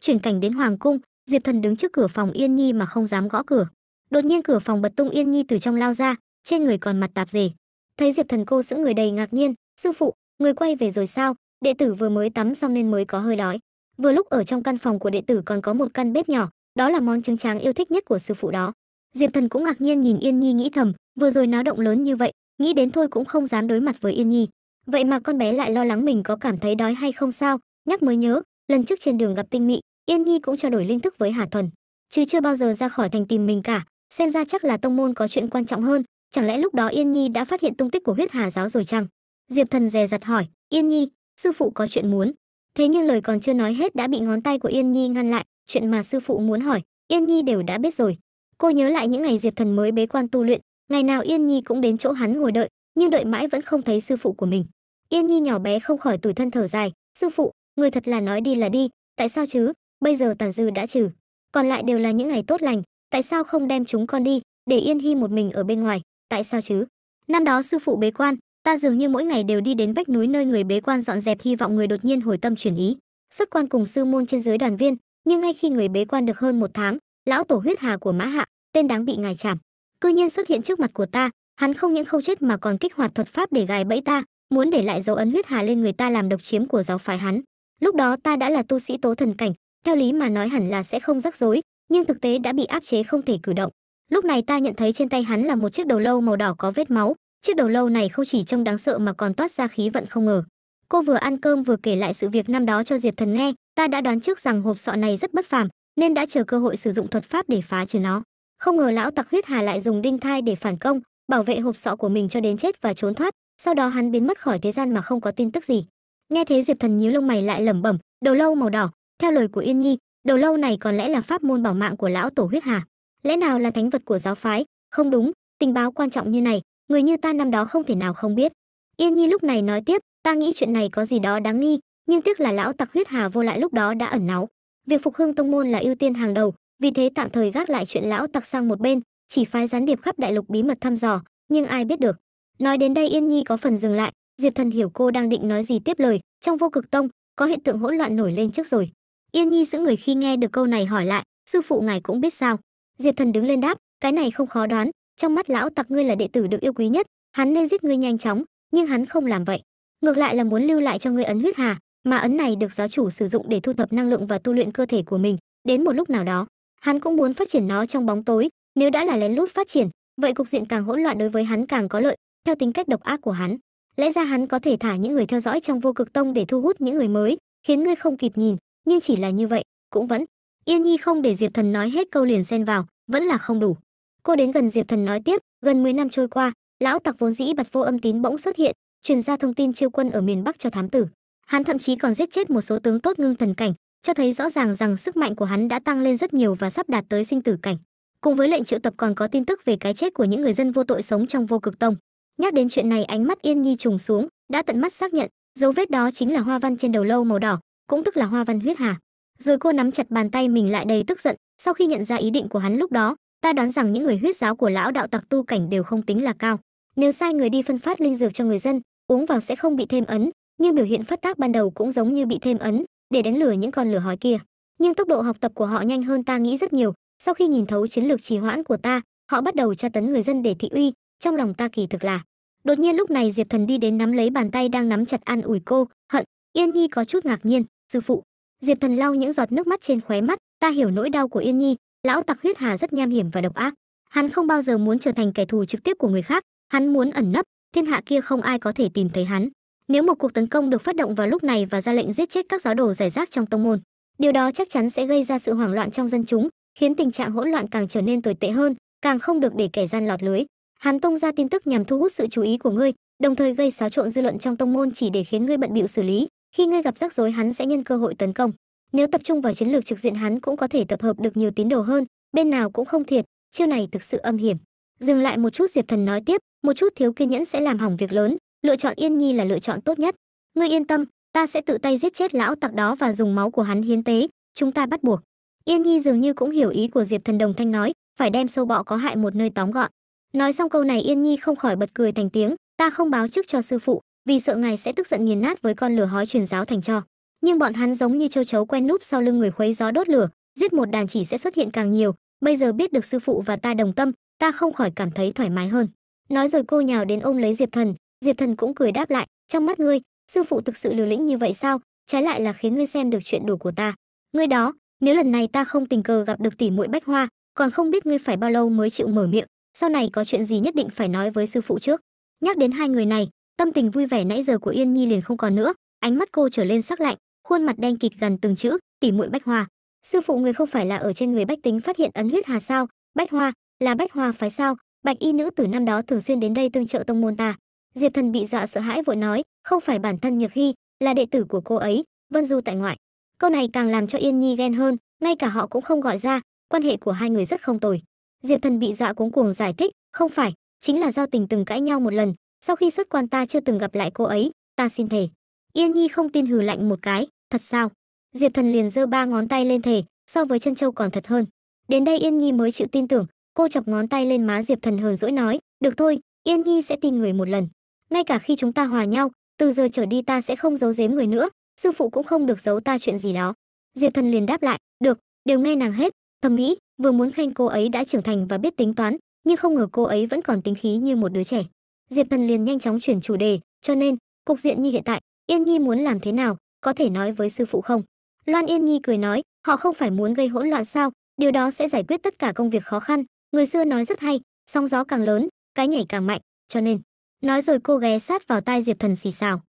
Chuyển cảnh đến hoàng cung, Diệp Thần đứng trước cửa phòng Yên Nhi mà không dám gõ cửa. Đột nhiên cửa phòng bật tung Yên Nhi từ trong lao ra, trên người còn mặt tạp dề. Thấy Diệp Thần cô giữ người đầy ngạc nhiên, "Sư phụ, người quay về rồi sao? Đệ tử vừa mới tắm xong nên mới có hơi đói." Vừa lúc ở trong căn phòng của đệ tử còn có một căn bếp nhỏ, đó là món trứng tráng yêu thích nhất của sư phụ đó. Diệp Thần cũng ngạc nhiên nhìn Yên Nhi nghĩ thầm, vừa rồi náo động lớn như vậy, nghĩ đến thôi cũng không dám đối mặt với Yên Nhi vậy mà con bé lại lo lắng mình có cảm thấy đói hay không sao nhắc mới nhớ lần trước trên đường gặp tinh mị yên nhi cũng trao đổi linh thức với hà thuần chứ chưa bao giờ ra khỏi thành tìm mình cả xem ra chắc là tông môn có chuyện quan trọng hơn chẳng lẽ lúc đó yên nhi đã phát hiện tung tích của huyết hà giáo rồi chăng diệp thần dè dặt hỏi yên nhi sư phụ có chuyện muốn thế nhưng lời còn chưa nói hết đã bị ngón tay của yên nhi ngăn lại chuyện mà sư phụ muốn hỏi yên nhi đều đã biết rồi cô nhớ lại những ngày diệp thần mới bế quan tu luyện ngày nào yên nhi cũng đến chỗ hắn ngồi đợi nhưng đợi mãi vẫn không thấy sư phụ của mình yên nhi nhỏ bé không khỏi tủi thân thở dài sư phụ người thật là nói đi là đi tại sao chứ bây giờ tàn dư đã trừ còn lại đều là những ngày tốt lành tại sao không đem chúng con đi để yên hy một mình ở bên ngoài tại sao chứ năm đó sư phụ bế quan ta dường như mỗi ngày đều đi đến vách núi nơi người bế quan dọn dẹp hy vọng người đột nhiên hồi tâm chuyển ý xuất quan cùng sư môn trên dưới đoàn viên nhưng ngay khi người bế quan được hơn một tháng lão tổ huyết hà của mã hạ tên đáng bị ngài chảm cư nhiên xuất hiện trước mặt của ta hắn không những không chết mà còn kích hoạt thuật pháp để gài bẫy ta muốn để lại dấu ấn huyết hà lên người ta làm độc chiếm của giáo phái hắn lúc đó ta đã là tu sĩ tố thần cảnh theo lý mà nói hẳn là sẽ không rắc rối nhưng thực tế đã bị áp chế không thể cử động lúc này ta nhận thấy trên tay hắn là một chiếc đầu lâu màu đỏ có vết máu chiếc đầu lâu này không chỉ trông đáng sợ mà còn toát ra khí vận không ngờ cô vừa ăn cơm vừa kể lại sự việc năm đó cho diệp thần nghe ta đã đoán trước rằng hộp sọ này rất bất phàm nên đã chờ cơ hội sử dụng thuật pháp để phá trừ nó không ngờ lão tặc huyết hà lại dùng đinh thai để phản công bảo vệ hộp sọ của mình cho đến chết và trốn thoát sau đó hắn biến mất khỏi thế gian mà không có tin tức gì nghe thế diệp thần nhíu lông mày lại lẩm bẩm đầu lâu màu đỏ theo lời của yên nhi đầu lâu này còn lẽ là pháp môn bảo mạng của lão tổ huyết hà lẽ nào là thánh vật của giáo phái không đúng tình báo quan trọng như này người như ta năm đó không thể nào không biết yên nhi lúc này nói tiếp ta nghĩ chuyện này có gì đó đáng nghi nhưng tiếc là lão tặc huyết hà vô lại lúc đó đã ẩn náu việc phục hưng tông môn là ưu tiên hàng đầu vì thế tạm thời gác lại chuyện lão tặc sang một bên chỉ phái gián điệp khắp đại lục bí mật thăm dò nhưng ai biết được nói đến đây yên nhi có phần dừng lại diệp thần hiểu cô đang định nói gì tiếp lời trong vô cực tông có hiện tượng hỗn loạn nổi lên trước rồi yên nhi giữ người khi nghe được câu này hỏi lại sư phụ ngài cũng biết sao diệp thần đứng lên đáp cái này không khó đoán trong mắt lão tặc ngươi là đệ tử được yêu quý nhất hắn nên giết ngươi nhanh chóng nhưng hắn không làm vậy ngược lại là muốn lưu lại cho ngươi ấn huyết hà mà ấn này được giáo chủ sử dụng để thu thập năng lượng và tu luyện cơ thể của mình đến một lúc nào đó hắn cũng muốn phát triển nó trong bóng tối nếu đã là lén lút phát triển vậy cục diện càng hỗn loạn đối với hắn càng có lợi theo tính cách độc ác của hắn lẽ ra hắn có thể thả những người theo dõi trong vô cực tông để thu hút những người mới khiến ngươi không kịp nhìn nhưng chỉ là như vậy cũng vẫn yên nhi không để diệp thần nói hết câu liền xen vào vẫn là không đủ cô đến gần diệp thần nói tiếp gần 10 năm trôi qua lão tặc vốn dĩ bật vô âm tín bỗng xuất hiện truyền ra thông tin chiêu quân ở miền bắc cho thám tử hắn thậm chí còn giết chết một số tướng tốt ngưng thần cảnh cho thấy rõ ràng rằng sức mạnh của hắn đã tăng lên rất nhiều và sắp đạt tới sinh tử cảnh cùng với lệnh triệu tập còn có tin tức về cái chết của những người dân vô tội sống trong vô cực tông nhắc đến chuyện này ánh mắt yên nhi trùng xuống đã tận mắt xác nhận dấu vết đó chính là hoa văn trên đầu lâu màu đỏ cũng tức là hoa văn huyết hà rồi cô nắm chặt bàn tay mình lại đầy tức giận sau khi nhận ra ý định của hắn lúc đó ta đoán rằng những người huyết giáo của lão đạo tặc tu cảnh đều không tính là cao nếu sai người đi phân phát linh dược cho người dân uống vào sẽ không bị thêm ấn nhưng biểu hiện phát tác ban đầu cũng giống như bị thêm ấn để đánh lừa những con lửa hói kia nhưng tốc độ học tập của họ nhanh hơn ta nghĩ rất nhiều sau khi nhìn thấu chiến lược trì hoãn của ta họ bắt đầu tra tấn người dân để thị uy trong lòng ta kỳ thực là đột nhiên lúc này diệp thần đi đến nắm lấy bàn tay đang nắm chặt an ủi cô hận yên nhi có chút ngạc nhiên sư phụ diệp thần lau những giọt nước mắt trên khóe mắt ta hiểu nỗi đau của yên nhi lão tặc huyết hà rất nham hiểm và độc ác hắn không bao giờ muốn trở thành kẻ thù trực tiếp của người khác hắn muốn ẩn nấp thiên hạ kia không ai có thể tìm thấy hắn nếu một cuộc tấn công được phát động vào lúc này và ra lệnh giết chết các giáo đồ giải rác trong tông môn điều đó chắc chắn sẽ gây ra sự hoảng loạn trong dân chúng khiến tình trạng hỗn loạn càng trở nên tồi tệ hơn càng không được để kẻ gian lọt lưới hắn tung ra tin tức nhằm thu hút sự chú ý của ngươi đồng thời gây xáo trộn dư luận trong tông môn chỉ để khiến ngươi bận bịu xử lý khi ngươi gặp rắc rối hắn sẽ nhân cơ hội tấn công nếu tập trung vào chiến lược trực diện hắn cũng có thể tập hợp được nhiều tín đồ hơn bên nào cũng không thiệt chiêu này thực sự âm hiểm dừng lại một chút diệp thần nói tiếp một chút thiếu kiên nhẫn sẽ làm hỏng việc lớn lựa chọn yên nhi là lựa chọn tốt nhất ngươi yên tâm ta sẽ tự tay giết chết lão tặc đó và dùng máu của hắn hiến tế chúng ta bắt buộc Yên Nhi dường như cũng hiểu ý của Diệp Thần Đồng Thanh nói, phải đem sâu bọ có hại một nơi tóm gọn. Nói xong câu này Yên Nhi không khỏi bật cười thành tiếng, ta không báo trước cho sư phụ, vì sợ ngài sẽ tức giận nghiền nát với con lửa hói truyền giáo thành cho. Nhưng bọn hắn giống như châu chấu quen núp sau lưng người khuấy gió đốt lửa, giết một đàn chỉ sẽ xuất hiện càng nhiều, bây giờ biết được sư phụ và ta đồng tâm, ta không khỏi cảm thấy thoải mái hơn. Nói rồi cô nhào đến ôm lấy Diệp Thần, Diệp Thần cũng cười đáp lại, trong mắt ngươi, sư phụ thực sự liều lĩnh như vậy sao, trái lại là khiến ngươi xem được chuyện đủ của ta. Ngươi đó, nếu lần này ta không tình cờ gặp được tỷ muội bách hoa còn không biết ngươi phải bao lâu mới chịu mở miệng sau này có chuyện gì nhất định phải nói với sư phụ trước nhắc đến hai người này tâm tình vui vẻ nãy giờ của yên nhi liền không còn nữa ánh mắt cô trở lên sắc lạnh khuôn mặt đen kịt gần từng chữ tỷ muội bách hoa sư phụ người không phải là ở trên người bách tính phát hiện ấn huyết hà sao bách hoa là bách hoa phái sao bạch y nữ từ năm đó thường xuyên đến đây tương trợ tông môn ta diệp thần bị dọa sợ hãi vội nói không phải bản thân nhược hy là đệ tử của cô ấy vân du tại ngoại Câu này càng làm cho Yên Nhi ghen hơn, ngay cả họ cũng không gọi ra, quan hệ của hai người rất không tồi. Diệp Thần bị dọa cuống cuồng giải thích, không phải, chính là do tình từng cãi nhau một lần, sau khi xuất quan ta chưa từng gặp lại cô ấy, ta xin thề. Yên Nhi không tin hừ lạnh một cái, thật sao? Diệp Thần liền giơ ba ngón tay lên thề, so với chân châu còn thật hơn. Đến đây Yên Nhi mới chịu tin tưởng, cô chọc ngón tay lên má Diệp Thần hờn dỗi nói, "Được thôi, Yên Nhi sẽ tin người một lần. Ngay cả khi chúng ta hòa nhau, từ giờ trở đi ta sẽ không giấu giếm người nữa, sư phụ cũng không được giấu ta chuyện gì đó diệp thần liền đáp lại được đều nghe nàng hết thầm nghĩ vừa muốn khen cô ấy đã trưởng thành và biết tính toán nhưng không ngờ cô ấy vẫn còn tính khí như một đứa trẻ diệp thần liền nhanh chóng chuyển chủ đề cho nên cục diện như hiện tại yên nhi muốn làm thế nào có thể nói với sư phụ không loan yên nhi cười nói họ không phải muốn gây hỗn loạn sao điều đó sẽ giải quyết tất cả công việc khó khăn người xưa nói rất hay sóng gió càng lớn cái nhảy càng mạnh cho nên nói rồi cô ghé sát vào tai diệp thần xì xào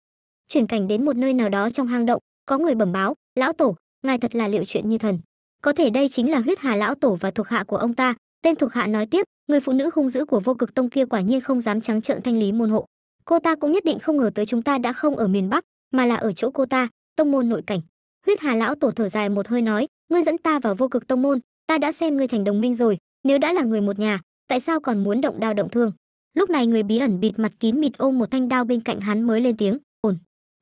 chuyển cảnh đến một nơi nào đó trong hang động có người bẩm báo lão tổ ngài thật là liệu chuyện như thần có thể đây chính là huyết hà lão tổ và thuộc hạ của ông ta tên thuộc hạ nói tiếp người phụ nữ hung dữ của vô cực tông kia quả nhiên không dám trắng trợn thanh lý môn hộ cô ta cũng nhất định không ngờ tới chúng ta đã không ở miền bắc mà là ở chỗ cô ta tông môn nội cảnh huyết hà lão tổ thở dài một hơi nói ngươi dẫn ta vào vô cực tông môn ta đã xem ngươi thành đồng minh rồi nếu đã là người một nhà tại sao còn muốn động đao động thương lúc này người bí ẩn bịt mặt kín mịt ôm một thanh đao bên cạnh hắn mới lên tiếng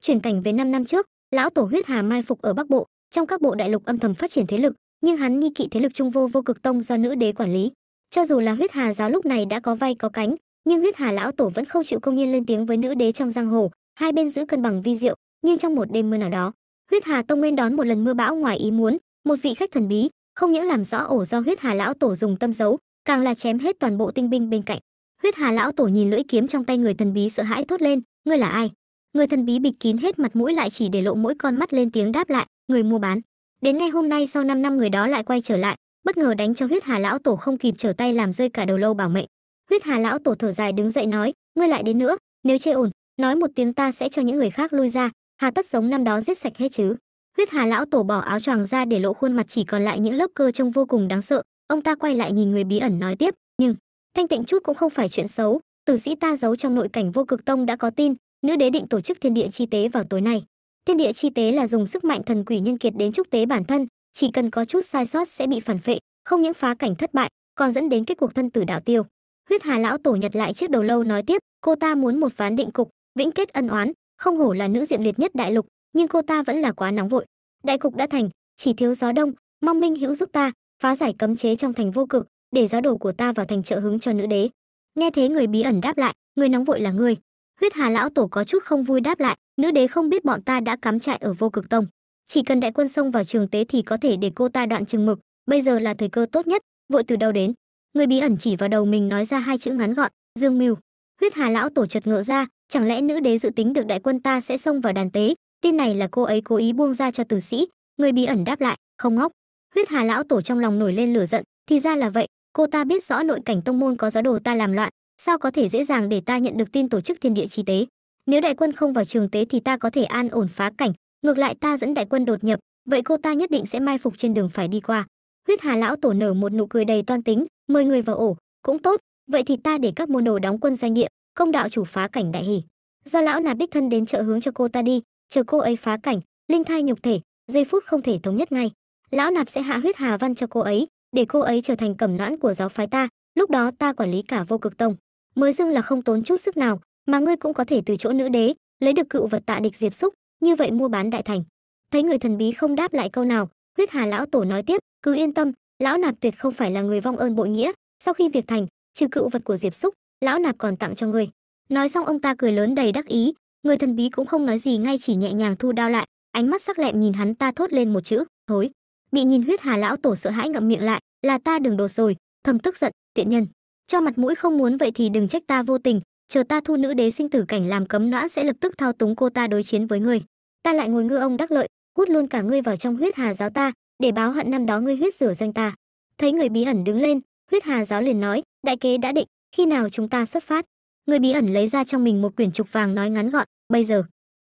Chuyển cảnh về 5 năm trước, lão tổ huyết hà mai phục ở Bắc Bộ, trong các bộ đại lục âm thầm phát triển thế lực, nhưng hắn nghi kỵ thế lực Trung Vô Vô Cực Tông do nữ đế quản lý. Cho dù là huyết hà giáo lúc này đã có vai có cánh, nhưng huyết hà lão tổ vẫn không chịu công nhiên lên tiếng với nữ đế trong giang hồ, hai bên giữ cân bằng vi diệu, nhưng trong một đêm mưa nào đó, huyết hà tông nguyên đón một lần mưa bão ngoài ý muốn, một vị khách thần bí, không những làm rõ ổ do huyết hà lão tổ dùng tâm giấu, càng là chém hết toàn bộ tinh binh bên cạnh. Huyết Hà lão tổ nhìn lưỡi kiếm trong tay người thần bí sợ hãi thốt lên, ngươi là ai? người thần bí bịt kín hết mặt mũi lại chỉ để lộ mỗi con mắt lên tiếng đáp lại người mua bán đến ngay hôm nay sau 5 năm người đó lại quay trở lại bất ngờ đánh cho huyết hà lão tổ không kịp trở tay làm rơi cả đầu lâu bảo mệnh huyết hà lão tổ thở dài đứng dậy nói ngươi lại đến nữa nếu chê ổn nói một tiếng ta sẽ cho những người khác lui ra hà tất giống năm đó giết sạch hết chứ huyết hà lão tổ bỏ áo choàng ra để lộ khuôn mặt chỉ còn lại những lớp cơ trông vô cùng đáng sợ ông ta quay lại nhìn người bí ẩn nói tiếp nhưng thanh tịnh chút cũng không phải chuyện xấu tử sĩ ta giấu trong nội cảnh vô cực tông đã có tin nữ đế định tổ chức thiên địa chi tế vào tối nay thiên địa chi tế là dùng sức mạnh thần quỷ nhân kiệt đến chúc tế bản thân chỉ cần có chút sai sót sẽ bị phản phệ không những phá cảnh thất bại còn dẫn đến kết cuộc thân tử đạo tiêu huyết hà lão tổ nhặt lại chiếc đầu lâu nói tiếp cô ta muốn một ván định cục vĩnh kết ân oán không hổ là nữ diệm liệt nhất đại lục nhưng cô ta vẫn là quá nóng vội đại cục đã thành chỉ thiếu gió đông mong minh hữu giúp ta phá giải cấm chế trong thành vô cực để giáo đồ của ta vào thành trợ hứng cho nữ đế nghe thế người bí ẩn đáp lại người nóng vội là ngươi Huyết Hà lão tổ có chút không vui đáp lại, nữ đế không biết bọn ta đã cắm trại ở Vô Cực Tông, chỉ cần đại quân xông vào trường tế thì có thể để cô ta đoạn chừng mực, bây giờ là thời cơ tốt nhất, vội từ đâu đến. Người bí ẩn chỉ vào đầu mình nói ra hai chữ ngắn gọn, Dương Mưu. Huyết Hà lão tổ chợt ngỡ ra, chẳng lẽ nữ đế dự tính được đại quân ta sẽ xông vào đàn tế, tin này là cô ấy cố ý buông ra cho tử sĩ, người bí ẩn đáp lại, không ngốc. Huyết Hà lão tổ trong lòng nổi lên lửa giận, thì ra là vậy, cô ta biết rõ nội cảnh tông môn có giáo đồ ta làm loạn, sao có thể dễ dàng để ta nhận được tin tổ chức thiên địa chi tế nếu đại quân không vào trường tế thì ta có thể an ổn phá cảnh ngược lại ta dẫn đại quân đột nhập vậy cô ta nhất định sẽ mai phục trên đường phải đi qua huyết hà lão tổ nở một nụ cười đầy toan tính mời người vào ổ cũng tốt vậy thì ta để các môn đồ đóng quân doanh địa công đạo chủ phá cảnh đại hỉ do lão nạp đích thân đến trợ hướng cho cô ta đi chờ cô ấy phá cảnh linh thai nhục thể giây phút không thể thống nhất ngay lão nạp sẽ hạ huyết hà văn cho cô ấy để cô ấy trở thành cẩm noãn của giáo phái ta lúc đó ta quản lý cả vô cực tông mới dưng là không tốn chút sức nào mà ngươi cũng có thể từ chỗ nữ đế lấy được cựu vật tạ địch diệp xúc như vậy mua bán đại thành thấy người thần bí không đáp lại câu nào huyết hà lão tổ nói tiếp cứ yên tâm lão nạp tuyệt không phải là người vong ơn bội nghĩa sau khi việc thành trừ cựu vật của diệp xúc lão nạp còn tặng cho ngươi nói xong ông ta cười lớn đầy đắc ý người thần bí cũng không nói gì ngay chỉ nhẹ nhàng thu đao lại ánh mắt sắc lẹm nhìn hắn ta thốt lên một chữ thối bị nhìn huyết hà lão tổ sợ hãi ngậm miệng lại là ta đừng đột rồi thầm tức giận tiện nhân cho mặt mũi không muốn vậy thì đừng trách ta vô tình chờ ta thu nữ đế sinh tử cảnh làm cấm nõa sẽ lập tức thao túng cô ta đối chiến với ngươi ta lại ngồi ngư ông đắc lợi hút luôn cả ngươi vào trong huyết hà giáo ta để báo hận năm đó ngươi huyết rửa doanh ta thấy người bí ẩn đứng lên huyết hà giáo liền nói đại kế đã định khi nào chúng ta xuất phát người bí ẩn lấy ra trong mình một quyển trục vàng nói ngắn gọn bây giờ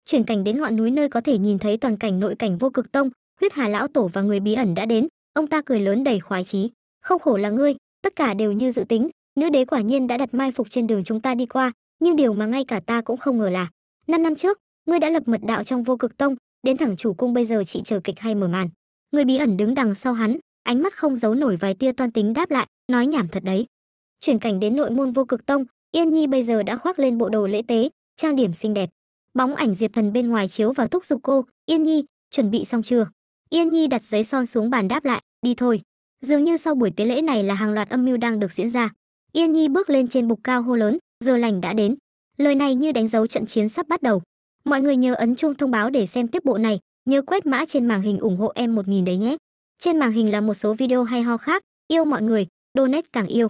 chuyển cảnh đến ngọn núi nơi có thể nhìn thấy toàn cảnh nội cảnh vô cực tông huyết hà lão tổ và người bí ẩn đã đến ông ta cười lớn đầy khoái chí không khổ là ngươi tất cả đều như dự tính nữ đế quả nhiên đã đặt mai phục trên đường chúng ta đi qua nhưng điều mà ngay cả ta cũng không ngờ là năm năm trước ngươi đã lập mật đạo trong vô cực tông đến thẳng chủ cung bây giờ chị chờ kịch hay mở màn người bí ẩn đứng đằng sau hắn ánh mắt không giấu nổi vài tia toan tính đáp lại nói nhảm thật đấy chuyển cảnh đến nội môn vô cực tông yên nhi bây giờ đã khoác lên bộ đồ lễ tế trang điểm xinh đẹp bóng ảnh diệp thần bên ngoài chiếu vào thúc giục cô yên nhi chuẩn bị xong chưa yên nhi đặt giấy son xuống bàn đáp lại đi thôi dường như sau buổi tế lễ này là hàng loạt âm mưu đang được diễn ra Yên Nhi bước lên trên bục cao hô lớn, giờ lành đã đến. Lời này như đánh dấu trận chiến sắp bắt đầu. Mọi người nhớ ấn chuông thông báo để xem tiếp bộ này, nhớ quét mã trên màn hình ủng hộ em 1000 đấy nhé. Trên màn hình là một số video hay ho khác, yêu mọi người, donate càng yêu.